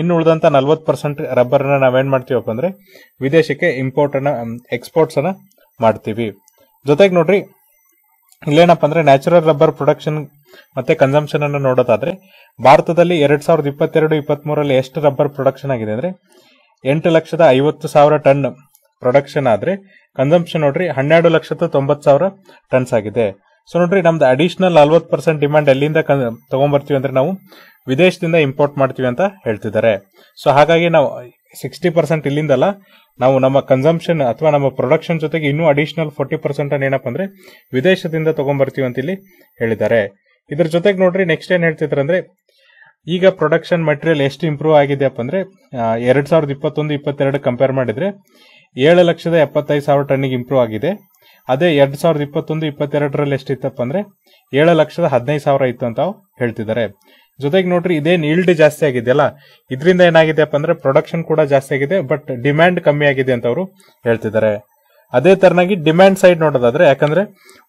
ಇನ್ನು ಉಳಿದಂತ ನಲ್ವತ್ತು ಪರ್ಸೆಂಟ್ ಅನ್ನ ನಾವೇನ್ ಮಾಡ್ತೀವಪ್ಪ ಅಂದ್ರೆ ವಿದೇಶಕ್ಕೆ ಇಂಪೋರ್ಟ್ ಅನ್ನ ಎಕ್ಸ್ಪೋರ್ಟ್ಸ್ ಅನ್ನ ಮಾಡ್ತೀವಿ ಜೊತೆಗೆ ನೋಡ್ರಿ ಇಲ್ಲೇನಪ್ಪ ಅಂದ್ರೆ ನ್ಯಾಚುರಲ್ ರಬ್ಬರ್ ಪ್ರೊಡಕ್ಷನ್ ಮತ್ತೆ ಕನ್ಸಂಪ್ಷನ್ ಅನ್ನು ನೋಡೋದಾದ್ರೆ ಭಾರತದಲ್ಲಿ ಎರಡ್ ಸಾವಿರದ ಇಪ್ಪತ್ತೆರಡು ಇಪ್ಪತ್ತ್ ಎಷ್ಟು ರಬ್ಬರ್ ಪ್ರೊಡಕ್ಷನ್ ಆಗಿದೆ ಅಂದ್ರೆ ಎಂಟು ಲಕ್ಷದ ಐವತ್ತು ಸಾವಿರ ಟನ್ ಪ್ರೊಡಕ್ಷನ್ ಆದ್ರೆ ಕನ್ಸಂಪ್ಷನ್ ನೋಡ್ರಿ ಹನ್ನೆರಡು ಲಕ್ಷದ ತೊಂಬತ್ತು ಸಾವಿರ ಟನ್ಸ್ ಆಗಿದೆ ಸೊ ನೋಡ್ರಿ ನಮ್ದು ಅಡಿಷನಲ್ ನಲ್ವತ್ತು ಪರ್ಸೆಂಟ್ ಡಿಮ್ಯಾಂಡ್ ಎಲ್ಲಿಂದ ತಗೊಂಡ್ಬರ್ತೀವಿ ಅಂದ್ರೆ ನಾವು ವಿದೇಶದಿಂದ ಇಂಪೋರ್ಟ್ ಮಾಡ್ತೀವಿ ಅಂತ ಹೇಳ್ತಿದ್ದಾರೆ ಸೊ ಹಾಗಾಗಿ ನಾವು ಸಿಕ್ಸ್ಟಿ ಪರ್ಸೆಂಟ್ ಇಲ್ಲಿಂದಲ್ಲ ನಾವು ನಮ್ಮ ಕನ್ಸಂಪ್ಷನ್ ಅಥವಾ ನಮ್ಮ ಪ್ರೊಡಕ್ಷನ್ ಜೊತೆಗೆ ಇನ್ನೂ ಅಡಿಷನಲ್ ಫೋರ್ಟಿ ಪರ್ಸೆಂಟ್ ಏನಪ್ಪ ಅಂದ್ರೆ ವಿದೇಶದಿಂದ ತಗೊಂಡ್ಬರ್ತೀವಿ ಅಂತ ಇಲ್ಲಿ ಹೇಳಿದ್ದಾರೆ ಇದ್ರ ಜೊತೆಗೆ ನೋಡ್ರಿ ನೆಕ್ಸ್ಟ್ ಏನ್ ಹೇಳ್ತಿದ್ರಂದ್ರೆ ಈಗ ಪ್ರೊಡಕ್ಷನ್ ಮೆಟೀರಿಯಲ್ ಎಷ್ಟು ಇಂಪ್ರೂವ್ ಆಗಿದೆಯಪ್ಪ ಅಂದ್ರೆ ಎರಡ್ ಸಾವಿರದ ಇಪ್ಪತ್ತೊಂದು ಇಪ್ಪತ್ತೆರಡು ಕಂಪೇರ್ ಮಾಡಿದ್ರೆ ಏಳು ಲಕ್ಷದ ಎಪ್ಪತ್ತೈದು ಸಾವಿರ ಟನ್ನಿಗೆ ಇಂಪ್ರೂವ್ ಆಗಿದೆ ಅದೇ ಎರಡ್ ಸಾವಿರದ ಇಪ್ಪತ್ತೊಂದು ಇಪ್ಪತ್ತೆರಡರಲ್ಲಿ ಎಷ್ಟಿತ್ತಪ್ಪ ಅಂದ್ರೆ ಏಳು ಲಕ್ಷದ ಹದಿನೈದು ಸಾವಿರ ಇತ್ತು ಅಂತ ಹೇಳ್ತಿದ್ದಾರೆ ಜೊತೆಗೆ ನೋಡ್ರಿ ಇದೇನ್ ಇಲ್ಡ್ ಜಾಸ್ತಿ ಆಗಿದೆಯಲ್ಲ ಇದರಿಂದ ಏನಾಗಿದೆ ಅಂದ್ರೆ ಪ್ರೊಡಕ್ಷನ್ ಕೂಡ ಜಾಸ್ತಿ ಆಗಿದೆ ಬಟ್ ಡಿಮ್ಯಾಂಡ್ ಕಮ್ಮಿ ಆಗಿದೆ ಅಂತ ಅವರು ಹೇಳ್ತಿದ್ದಾರೆ ಅದೇ ತರನಾಗಿ ಡಿಮ್ಯಾಂಡ್ ಸೈಡ್ ನೋಡೋದಾದ್ರೆ ಯಾಕಂದ್ರೆ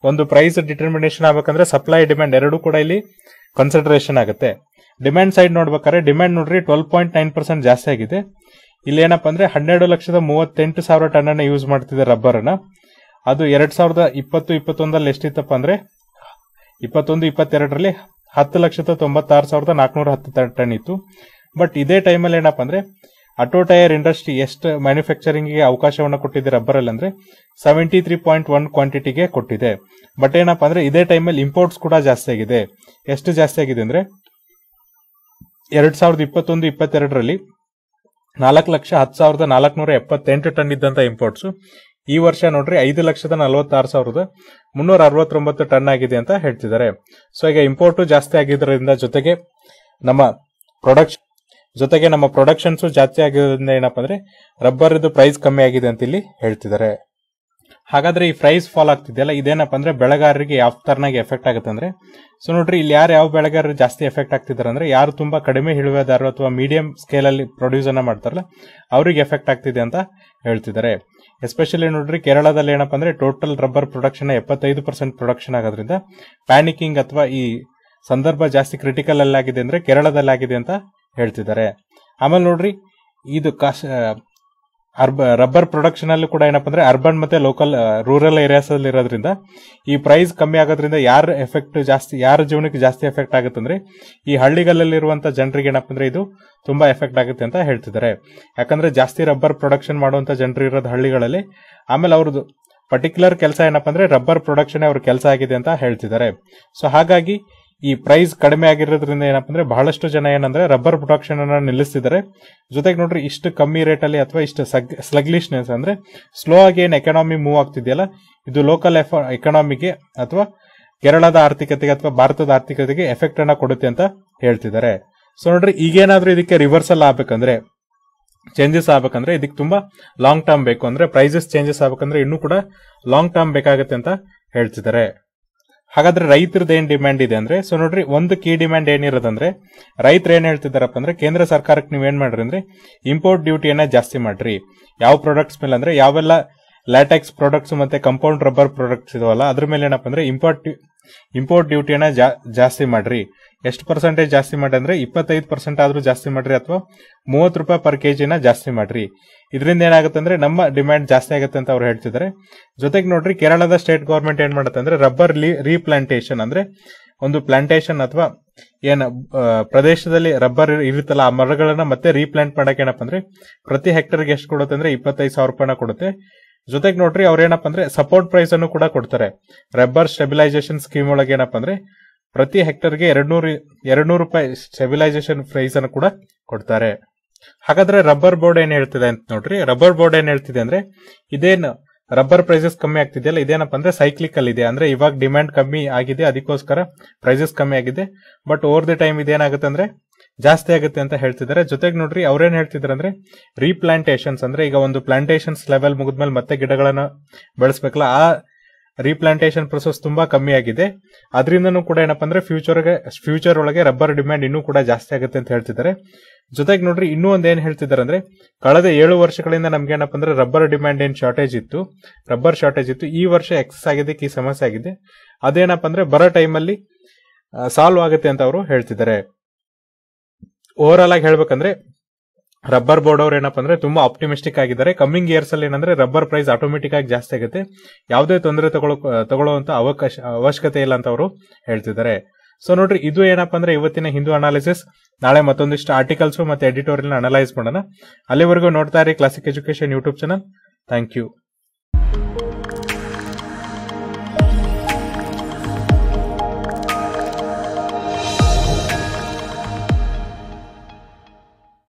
ಒಂದು ಪ್ರೈಸ್ ಡಿಟರ್ಮಿನೇಷನ್ ಆಗ್ಬೇಕಂದ್ರೆ ಸಪ್ಲೈ ಡಿಮ್ಯಾಂಡ್ ಎರಡೂ ಕೂಡ ಇಲ್ಲಿ ಕನ್ಸಿಡರೇಷನ್ ಆಗುತ್ತೆ ಡಿಮ್ಯಾಂಡ್ ಸೈಡ್ ನೋಡ್ಬೇಕಾದ್ರೆ ಡಿಮ್ಯಾಂಡ್ ನೋಡ್ರಿ ಟ್ವೆಲ್ ಪಾಯಿಂಟ್ ನೈನ್ ಪರ್ಸೆಂಟ್ ಜಾಸ್ತಿ ಆಗಿದೆ ಇಲ್ಲಿ ಏನಪ್ಪ ಅಂದ್ರೆ ಹನ್ನೆರಡು ಲಕ್ಷದ ಮೂವತ್ತೆಂಟು ಸಾವಿರ ಟನ್ ಅನ್ನ ಯೂಸ್ ಮಾಡ್ತಿದೆ ರಬ್ಬರ್ ಅನ್ನ ಅದು ಎರಡ್ ಸಾವಿರದ ಇಪ್ಪತ್ತು ಇಪ್ಪತ್ತೊಂದಲ್ಲಿ ಎಷ್ಟಿತ್ತಪ್ಪ ಅಂದ್ರೆ ಇಪ್ಪತ್ತೊಂದು ಇಪ್ಪತ್ತೆರಡರಲ್ಲಿ ಹತ್ತು ಲಕ್ಷದ ತೊಂಬತ್ತಾರು ಸಾವಿರದ ನಾಲ್ಕುನೂರ ಹತ್ತು ಟನ್ ಇತ್ತು ಬಟ್ ಇದೇ ಟೈಮಲ್ಲಿ ಏನಪ್ಪ ಅಂದ್ರೆ ಆಟೋ ಟೈರ್ ಇಂಡಸ್ಟ್ರಿ ಎಷ್ಟು ಮ್ಯಾನುಫ್ಯಾಕ್ಚರಿಂಗ್ಗೆ ಅವಕಾಶವನ್ನು ಕೊಟ್ಟಿದೆ ರಬ್ಬರಲ್ಲಿ ಅಂದ್ರೆ ಸೆವೆಂಟಿ ತ್ರೀ ಪಾಯಿಂಟ್ ಒನ್ ಕ್ವಾಂಟಿಟಿಗೆ ಕೊಟ್ಟಿದೆ ಬಟ್ ಏನಪ್ಪ ಅಂದ್ರೆ ಇದೇ ಟೈಮಲ್ಲಿ ಇಂಪೋರ್ಟ್ಸ್ ಕೂಡ ಜಾಸ್ತಿ ಆಗಿದೆ ಎಷ್ಟು ಜಾಸ್ತಿ ಆಗಿದೆ ಅಂದ್ರೆ ಎರಡ್ ಸಾವಿರದ ಇಪ್ಪತ್ತೊಂದು ಇಪ್ಪತ್ತೆರಡರಲ್ಲಿ ನಾಲ್ಕು ಲಕ್ಷ ಹತ್ತು ಸಾವಿರದ ನಾಲ್ಕುನೂರ ಎಪ್ಪತ್ತೆಂಟು ಟನ್ ಇದ್ದಂಥ ಇಂಪೋರ್ಟ್ಸ್ ಈ ವರ್ಷ ನೋಡ್ರಿ ಐದು ಲಕ್ಷದ ನಲವತ್ತಾರು ಸಾವಿರದ ಮುನ್ನೂರ ಅರವತ್ತೊಂಬತ್ತು ಟನ್ ಆಗಿದೆ ಅಂತ ಹೇಳ್ತಿದ್ದಾರೆ ಸೊ ಈಗ ಇಂಪೋರ್ಟು ಜಾಸ್ತಿ ಆಗಿದ್ದರಿಂದ ಜೊತೆಗೆ ನಮ್ಮ ಪ್ರೊಡಕ್ಷನ್ ಜೊತೆಗೆ ನಮ್ಮ ಪ್ರೊಡಕ್ಷನ್ಸು ಜಾಸ್ತಿ ಆಗಿರೋದ್ರಿಂದ ಏನಪ್ಪ ಅಂದ್ರೆ ಇದು ಪ್ರೈಸ್ ಕಮ್ಮಿ ಆಗಿದೆ ಅಂತ ಇಲ್ಲಿ ಹೇಳ್ತಿದ್ದಾರೆ ಹಾಗಾದ್ರೆ ಈ ಪ್ರೈಸ್ ಫಾಲ್ ಆಗ್ತಿದೆಯಲ್ಲ ಇದೇನಪ್ಪ ಅಂದ್ರೆ ಬೆಳೆಗಾರರಿಗೆ ಯಾವ ತರನಾಗಿ ಎಫೆಕ್ಟ್ ಆಗುತ್ತೆ ಅಂದ್ರೆ ಸೊ ನೋಡ್ರಿ ಇಲ್ಲಿ ಯಾರು ಯಾವ ಬೆಳೆಗಾರರು ಜಾಸ್ತಿ ಎಫೆಕ್ಟ್ ಆಗ್ತಿದ್ದಾರೆ ಅಂದ್ರೆ ಯಾರು ತುಂಬಾ ಕಡಿಮೆ ಇಳುವೆದಾರರು ಅಥವಾ ಮೀಡಿಯಂ ಸ್ಕೇಲಲ್ಲಿ ಪ್ರೊಡ್ಯೂಸ್ ಅನ್ನ ಮಾಡ್ತಾರಲ್ಲ ಅವ್ರಿಗೆ ಎಫೆಕ್ಟ್ ಆಗ್ತಿದೆ ಅಂತ ಹೇಳ್ತಿದ್ದಾರೆ ಎಸ್ಪೆಷಲಿ ನೋಡ್ರಿ ಕೇರಳದಲ್ಲಿ ಏನಪ್ಪ ಅಂದ್ರೆ ಟೋಟಲ್ ರಬ್ಬರ್ ಪ್ರೊಡಕ್ಷನ್ ಎಪ್ಪತ್ತೈದು ಪರ್ಸೆಂಟ್ ಪ್ರೊಡಕ್ಷನ್ ಆಗೋದ್ರಿಂದ ಪ್ಯಾನಿಕಿಂಗ್ ಅಥವಾ ಈ ಸಂದರ್ಭ ಜಾಸ್ತಿ ಕ್ರಿಟಿಕಲ್ ಅಲ್ಲಾಗಿದೆ ಅಂದ್ರೆ ಕೇರಳದಲ್ಲಿ ಅಂತ ಹೇಳ್ತಿದ್ದಾರೆ ಆಮೇಲೆ ನೋಡ್ರಿ ಇದು ಕಾಶ್ ಅರ್ಬ ರಬ್ಬರ್ ಪ್ರೊಡಕ್ಷನ್ ಅಲ್ಲಿ ಕೂಡ ಏನಪ್ಪ ಅಂದ್ರೆ ಅರ್ಬನ್ ಮತ್ತೆ ಲೋಕಲ್ ರೂರಲ್ ಏರಿಯಾಸ್ ಅಲ್ಲಿ ಇರೋದ್ರಿಂದ ಈ ಪ್ರೈಸ್ ಕಮ್ಮಿ ಆಗೋದ್ರಿಂದ ಯಾರ ಎಫೆಕ್ಟ್ ಜಾಸ್ತಿ ಯಾರ ಜೀವನಕ್ಕೆ ಜಾಸ್ತಿ ಎಫೆಕ್ಟ್ ಆಗುತ್ತೆ ಅಂದ್ರೆ ಈ ಹಳ್ಳಿಗಳಲ್ಲಿರುವಂತ ಜನರಿಗೆ ಏನಪ್ಪ ಅಂದ್ರೆ ಇದು ತುಂಬಾ ಎಫೆಕ್ಟ್ ಆಗುತ್ತೆ ಅಂತ ಹೇಳ್ತಿದ್ದಾರೆ ಯಾಕಂದ್ರೆ ಜಾಸ್ತಿ ರಬ್ಬರ್ ಪ್ರೊಡಕ್ಷನ್ ಮಾಡುವಂತ ಜನರು ಇರೋದು ಹಳ್ಳಿಗಳಲ್ಲಿ ಆಮೇಲೆ ಅವ್ರದ್ದು ಪರ್ಟಿಕ್ಯುಲರ್ ಕೆಲಸ ಏನಪ್ಪ ಅಂದ್ರೆ ರಬ್ಬರ್ ಪ್ರೊಡಕ್ಷನ್ ಅವ್ರ ಕೆಲಸ ಆಗಿದೆ ಅಂತ ಹೇಳ್ತಿದ್ದಾರೆ ಸೊ ಹಾಗಾಗಿ ಈ ಪ್ರೈಸ್ ಕಡಿಮೆ ಆಗಿರೋದ್ರಿಂದ ಏನಪ್ಪ ಅಂದ್ರೆ ಬಹಳಷ್ಟು ಜನ ಏನಂದ್ರೆ ರಬ್ಬರ್ ಪ್ರೊಡಕ್ಷನ್ ಅನ್ನ ನಿಲ್ಲಿಸ್ತಿದ್ದಾರೆ ಜೊತೆಗೆ ನೋಡ್ರಿ ಇಷ್ಟು ಕಮ್ಮಿ ರೇಟ್ ಅಲ್ಲಿ ಅಥವಾ ಇಷ್ಟು ಸ್ಲಗ್ಲಿಶ್ನೆಸ್ ಅಂದ್ರೆ ಸ್ಲೋ ಆಗಿ ಏನ್ ಎಕನಾಮಿ ಮೂವ್ ಆಗ್ತಿದೆಯಲ್ಲ ಇದು ಲೋಕಲ್ ಎಕನಾಮಿಗೆ ಅಥವಾ ಕೇರಳದ ಆರ್ಥಿಕತೆಗೆ ಅಥವಾ ಭಾರತದ ಆರ್ಥಿಕತೆಗೆ ಎಫೆಕ್ಟ್ ಅನ್ನ ಕೊಡುತ್ತೆ ಅಂತ ಹೇಳ್ತಿದ್ದಾರೆ ಸೊ ನೋಡ್ರಿ ಈಗೇನಾದ್ರೂ ಇದಕ್ಕೆ ರಿವರ್ಸಲ್ ಆಗ್ಬೇಕಂದ್ರೆ ಚೇಂಜಸ್ ಆಗ್ಬೇಕಂದ್ರೆ ಇದಕ್ಕೆ ತುಂಬಾ ಲಾಂಗ್ ಟರ್ಮ್ ಬೇಕು ಅಂದ್ರೆ ಪ್ರೈಸಸ್ ಚೇಂಜಸ್ ಆಗ್ಬೇಕಂದ್ರೆ ಇನ್ನೂ ಕೂಡ ಲಾಂಗ್ ಟರ್ಮ್ ಬೇಕಾಗುತ್ತೆ ಅಂತ ಹೇಳ್ತಿದ್ದಾರೆ ಹಾಗಾದ್ರೆ ರೈತರದ್ದು ಏನ್ ಡಿಮ್ಯಾಂಡ್ ಇದೆ ಅಂದ್ರೆ ಸೊ ನೋಡ್ರಿ ಒಂದು ಕೀ ಡಿಮ್ಯಾಂಡ್ ಏನಿರೋದಂದ್ರೆ ರೈತರು ಏನ್ ಹೇಳ್ತಿದಾರಪ್ಪ ಅಂದ್ರೆ ಕೇಂದ್ರ ಸರ್ಕಾರಕ್ಕೆ ನೀವು ಏನ್ ಮಾಡ್ರಿ ಅಂದ್ರೆ ಇಂಪೋರ್ಟ್ ಡ್ಯೂಟಿಯನ್ನ ಜಾಸ್ತಿ ಮಾಡ್ರಿ ಯಾವ ಪ್ರಾಡಕ್ಟ್ಸ್ ಮೇಲೆ ಅಂದ್ರೆ ಯಾವೆಲ್ಲ ಲ್ಯಾಟೆಕ್ಸ್ ಪ್ರಾಡಕ್ಟ್ಸ್ ಮತ್ತೆ ಕಂಪೌಂಡ್ ರಬ್ಬರ್ ಪ್ರಾಡಕ್ಟ್ಸ್ ಇದಾವಲ್ಲ ಅದ್ರ ಮೇಲೆ ಏನಪ್ಪ ಅಂದ್ರೆ ಇಂಪೋರ್ಟ್ ಇಂಪೋರ್ಟ್ ಡ್ಯೂಟಿಯನ್ನ ಜಾಸ್ತಿ ಮಾಡ್ರಿ ಎಷ್ಟು ಪರ್ಸೆಂಟೇಜ್ ಜಾಸ್ತಿ ಮಾಡ್ರಿ ಅಂದ್ರೆ ಇಪ್ಪತ್ತೈದು ಪರ್ಸೆಂಟ್ ಆದ್ರೂ ಜಾಸ್ತಿ ಮಾಡ್ರಿ ಅಥವಾ ಮೂವತ್ತು ರೂಪಾಯಿ ಪರ್ ಕೆಜಿನ ಜಾಸ್ತಿ ಮಾಡ್ರಿ ಇದರಿಂದ ಏನಾಗುತ್ತೆ ಅಂದ್ರೆ ನಮ್ಮ ಡಿಮ್ಯಾಂಡ್ ಜಾಸ್ತಿ ಆಗುತ್ತೆ ಅಂತ ಅವ್ರು ಹೇಳ್ತಿದ್ದಾರೆ ಜೊತೆಗೆ ನೋಡ್ರಿ ಕೇರಳದ ಸ್ಟೇಟ್ ಗೌರ್ಮೆಂಟ್ ಏನ್ ಮಾಡುತ್ತೆ ಅಂದ್ರೆ ರಬ್ಬರ್ ರೀಪ್ಲಾಂಟೇಷನ್ ಅಂದ್ರೆ ಒಂದು ಪ್ಲಾಂಟೇಶನ್ ಅಥವಾ ಏನ ಪ್ರದೇಶದಲ್ಲಿ ರಬ್ಬರ್ ಇರುತ್ತಲ್ಲ ಆ ಮರಗಳನ್ನ ಮತ್ತೆ ರೀಪ್ಲಾಂಟ್ ಮಾಡಕ್ಕೆ ಏನಪ್ಪ ಅಂದ್ರೆ ಪ್ರತಿ ಹೆಕ್ಟರ್ಗೆ ಎಷ್ಟು ಕೊಡುತ್ತೆ ಅಂದ್ರೆ ಇಪ್ಪತ್ತೈದು ಸಾವಿರ ರೂಪಾಯಿನ ಕೊಡುತ್ತೆ ಜೊತೆಗೆ ನೋಡ್ರಿ ಏನಪ್ಪ ಅಂದ್ರೆ ಸಪೋರ್ಟ್ ಪ್ರೈಸ್ ಅನ್ನು ಕೂಡ ಕೊಡ್ತಾರೆ ರಬ್ಬರ್ ಸ್ಟೆಬಿಲೈಸೇಷನ್ ಸ್ಕೀಮ್ ಒಳಗೆ ಏನಪ್ಪ ಅಂದ್ರೆ ಪ್ರತಿ ಹೆಕ್ಟರ್ಗೆ ಎರಡ್ನೂರು ಎರಡ್ನೂರು ರೂಪಾಯಿ ಸ್ಟೆಬಿಲೈಸೇಷನ್ ಪ್ರೈಸ್ ಅನ್ನು ಕೂಡ ಕೊಡ್ತಾರೆ ಹಾಗಾದ್ರೆ ರಬ್ಬರ್ ಬೋರ್ಡ್ ಏನ್ ಹೇಳ್ತಿದೆ ಅಂತ ನೋಡ್ರಿ ರಬ್ಬರ್ ಬೋರ್ಡ್ ಏನ್ ಹೇಳ್ತಿದೆ ಅಂದ್ರೆ ಇದೇನು ರಬ್ಬರ್ ಪ್ರೈಸಸ್ ಕಮ್ಮಿ ಆಗ್ತಿದೆಯಲ್ಲ ಇದೇನಪ್ಪ ಅಂದ್ರೆ ಸೈಕ್ಲಿಕಲ್ ಇದೆ ಅಂದ್ರೆ ಇವಾಗ ಡಿಮ್ಯಾಂಡ್ ಕಮ್ಮಿ ಆಗಿದೆ ಅದಕ್ಕೋಸ್ಕರ ಪ್ರೈಸಸ್ ಕಮ್ಮಿ ಆಗಿದೆ ಬಟ್ ಓವರ್ ದಿ ಟೈಮ್ ಇದೇನಾಗುತ್ತೆ ಅಂದ್ರೆ ಜಾಸ್ತಿ ಆಗುತ್ತೆ ಅಂತ ಹೇಳ್ತಿದ್ದಾರೆ ಜೊತೆಗೆ ನೋಡ್ರಿ ಅವ್ರೇನ್ ಹೇಳ್ತಿದ್ದಾರೆ ಅಂದ್ರೆ ರೀಪ್ಲಾಂಟೇಶನ್ಸ್ ಅಂದ್ರೆ ಈಗ ಒಂದು ಪ್ಲಾಂಟೇಶನ್ಸ್ ಲೆವೆಲ್ ಮುಗಿದ್ಮೇಲೆ ಮತ್ತೆ ಗಿಡಗಳನ್ನ ಬೆಳೆಸ್ಬೇಕಲ್ಲ ಆ ರೀಪ್ಲಾಂಟೇಷನ್ ಪ್ರೊಸೆಸ್ ತುಂಬಾ ಕಮ್ಮಿ ಆಗಿದೆ ಅದರಿಂದನೂ ಕೂಡ ಏನಪ್ಪಾ ಅಂದ್ರೆ ಫ್ಯೂಚರ್ಗೆ ಫ್ಯೂಚರ್ ಒಳಗೆ ರಬ್ಬರ್ ಡಿಮ್ಯಾಂಡ್ ಇನ್ನೂ ಕೂಡ ಜಾಸ್ತಿ ಆಗುತ್ತೆ ಅಂತ ಹೇಳ್ತಿದ್ದಾರೆ ಜೊತೆಗೆ ನೋಡ್ರಿ ಇನ್ನೂ ಒಂದ್ ಏನ್ ಹೇಳ್ತಿದ್ದಾರೆ ಅಂದ್ರೆ ಕಳೆದ ಏಳು ವರ್ಷಗಳಿಂದ ನಮ್ಗೆ ಏನಪ್ಪಾ ಅಂದ್ರೆ ರಬ್ಬರ್ ಡಿಮ್ಯಾಂಡ್ ಏನ್ ಶಾರ್ಟೇಜ್ ಇತ್ತು ರಬ್ಬರ್ ಶಾರ್ಟೇಜ್ ಇತ್ತು ಈ ವರ್ಷ ಎಕ್ಸಸ್ ಆಗಿದೆ ಈ ಸಮಸ್ಯೆ ಆಗಿದೆ ಅದೇನಪ್ಪ ಅಂದ್ರೆ ಬರೋ ಟೈಮಲ್ಲಿ ಸಾಲ್ವ್ ಆಗುತ್ತೆ ಅಂತ ಅವರು ಹೇಳ್ತಿದ್ದಾರೆ ಓವರ್ ಆಲ್ ಆಗಿ ಹೇಳ್ಬೇಕಂದ್ರೆ ರಬ್ಬರ್ ಬೋರ್ಡ್ ಅವ್ರು ಏನಪ್ಪ ಅಂದ್ರೆ ತುಂಬಾ ಆಪ್ಟಿಮಿಸ್ಟಿಕ್ ಆಗಿದ್ದಾರೆ ಕಮ್ಮಿಂಗ್ ಇಯರ್ಸ್ ಅಲ್ಲಿ ಏನಂದ್ರೆ ರಬ್ಬರ್ ಪ್ರೈಸ್ ಆಟೋಮೆಟಿಕ್ ಆಗಿ ಜಾಸ್ತಿ ಆಗುತ್ತೆ ಯಾವುದೇ ತೊಂದರೆ ತಗೊಳ್ಳೋ ತಗೊಳ್ಳುವಂತ ಅವಕಾಶ ಅವಶ್ಯಕತೆ ಇಲ್ಲ ಅಂತ ಅವರು ಹೇಳ್ತಿದ್ದಾರೆ ಸೊ ನೋಡ್ರಿ ಇದು ಏನಪ್ಪ ಅಂದ್ರೆ ಇವತ್ತಿನ ಹಿಂದೂ ಅನಾಲಿಸಿಸ್ ನಾಳೆ ಮತ್ತೊಂದಿಷ್ಟು ಆರ್ಟಿಕಲ್ಸ್ ಮತ್ತೆ ಎಡಿಟೋರಿಯಲ್ ಅನಲೈಸ್ ಮಾಡೋಣ ಅಲ್ಲಿವರೆಗೂ ನೋಡ್ತಾ ಇರಿ classic education YouTube channel thank you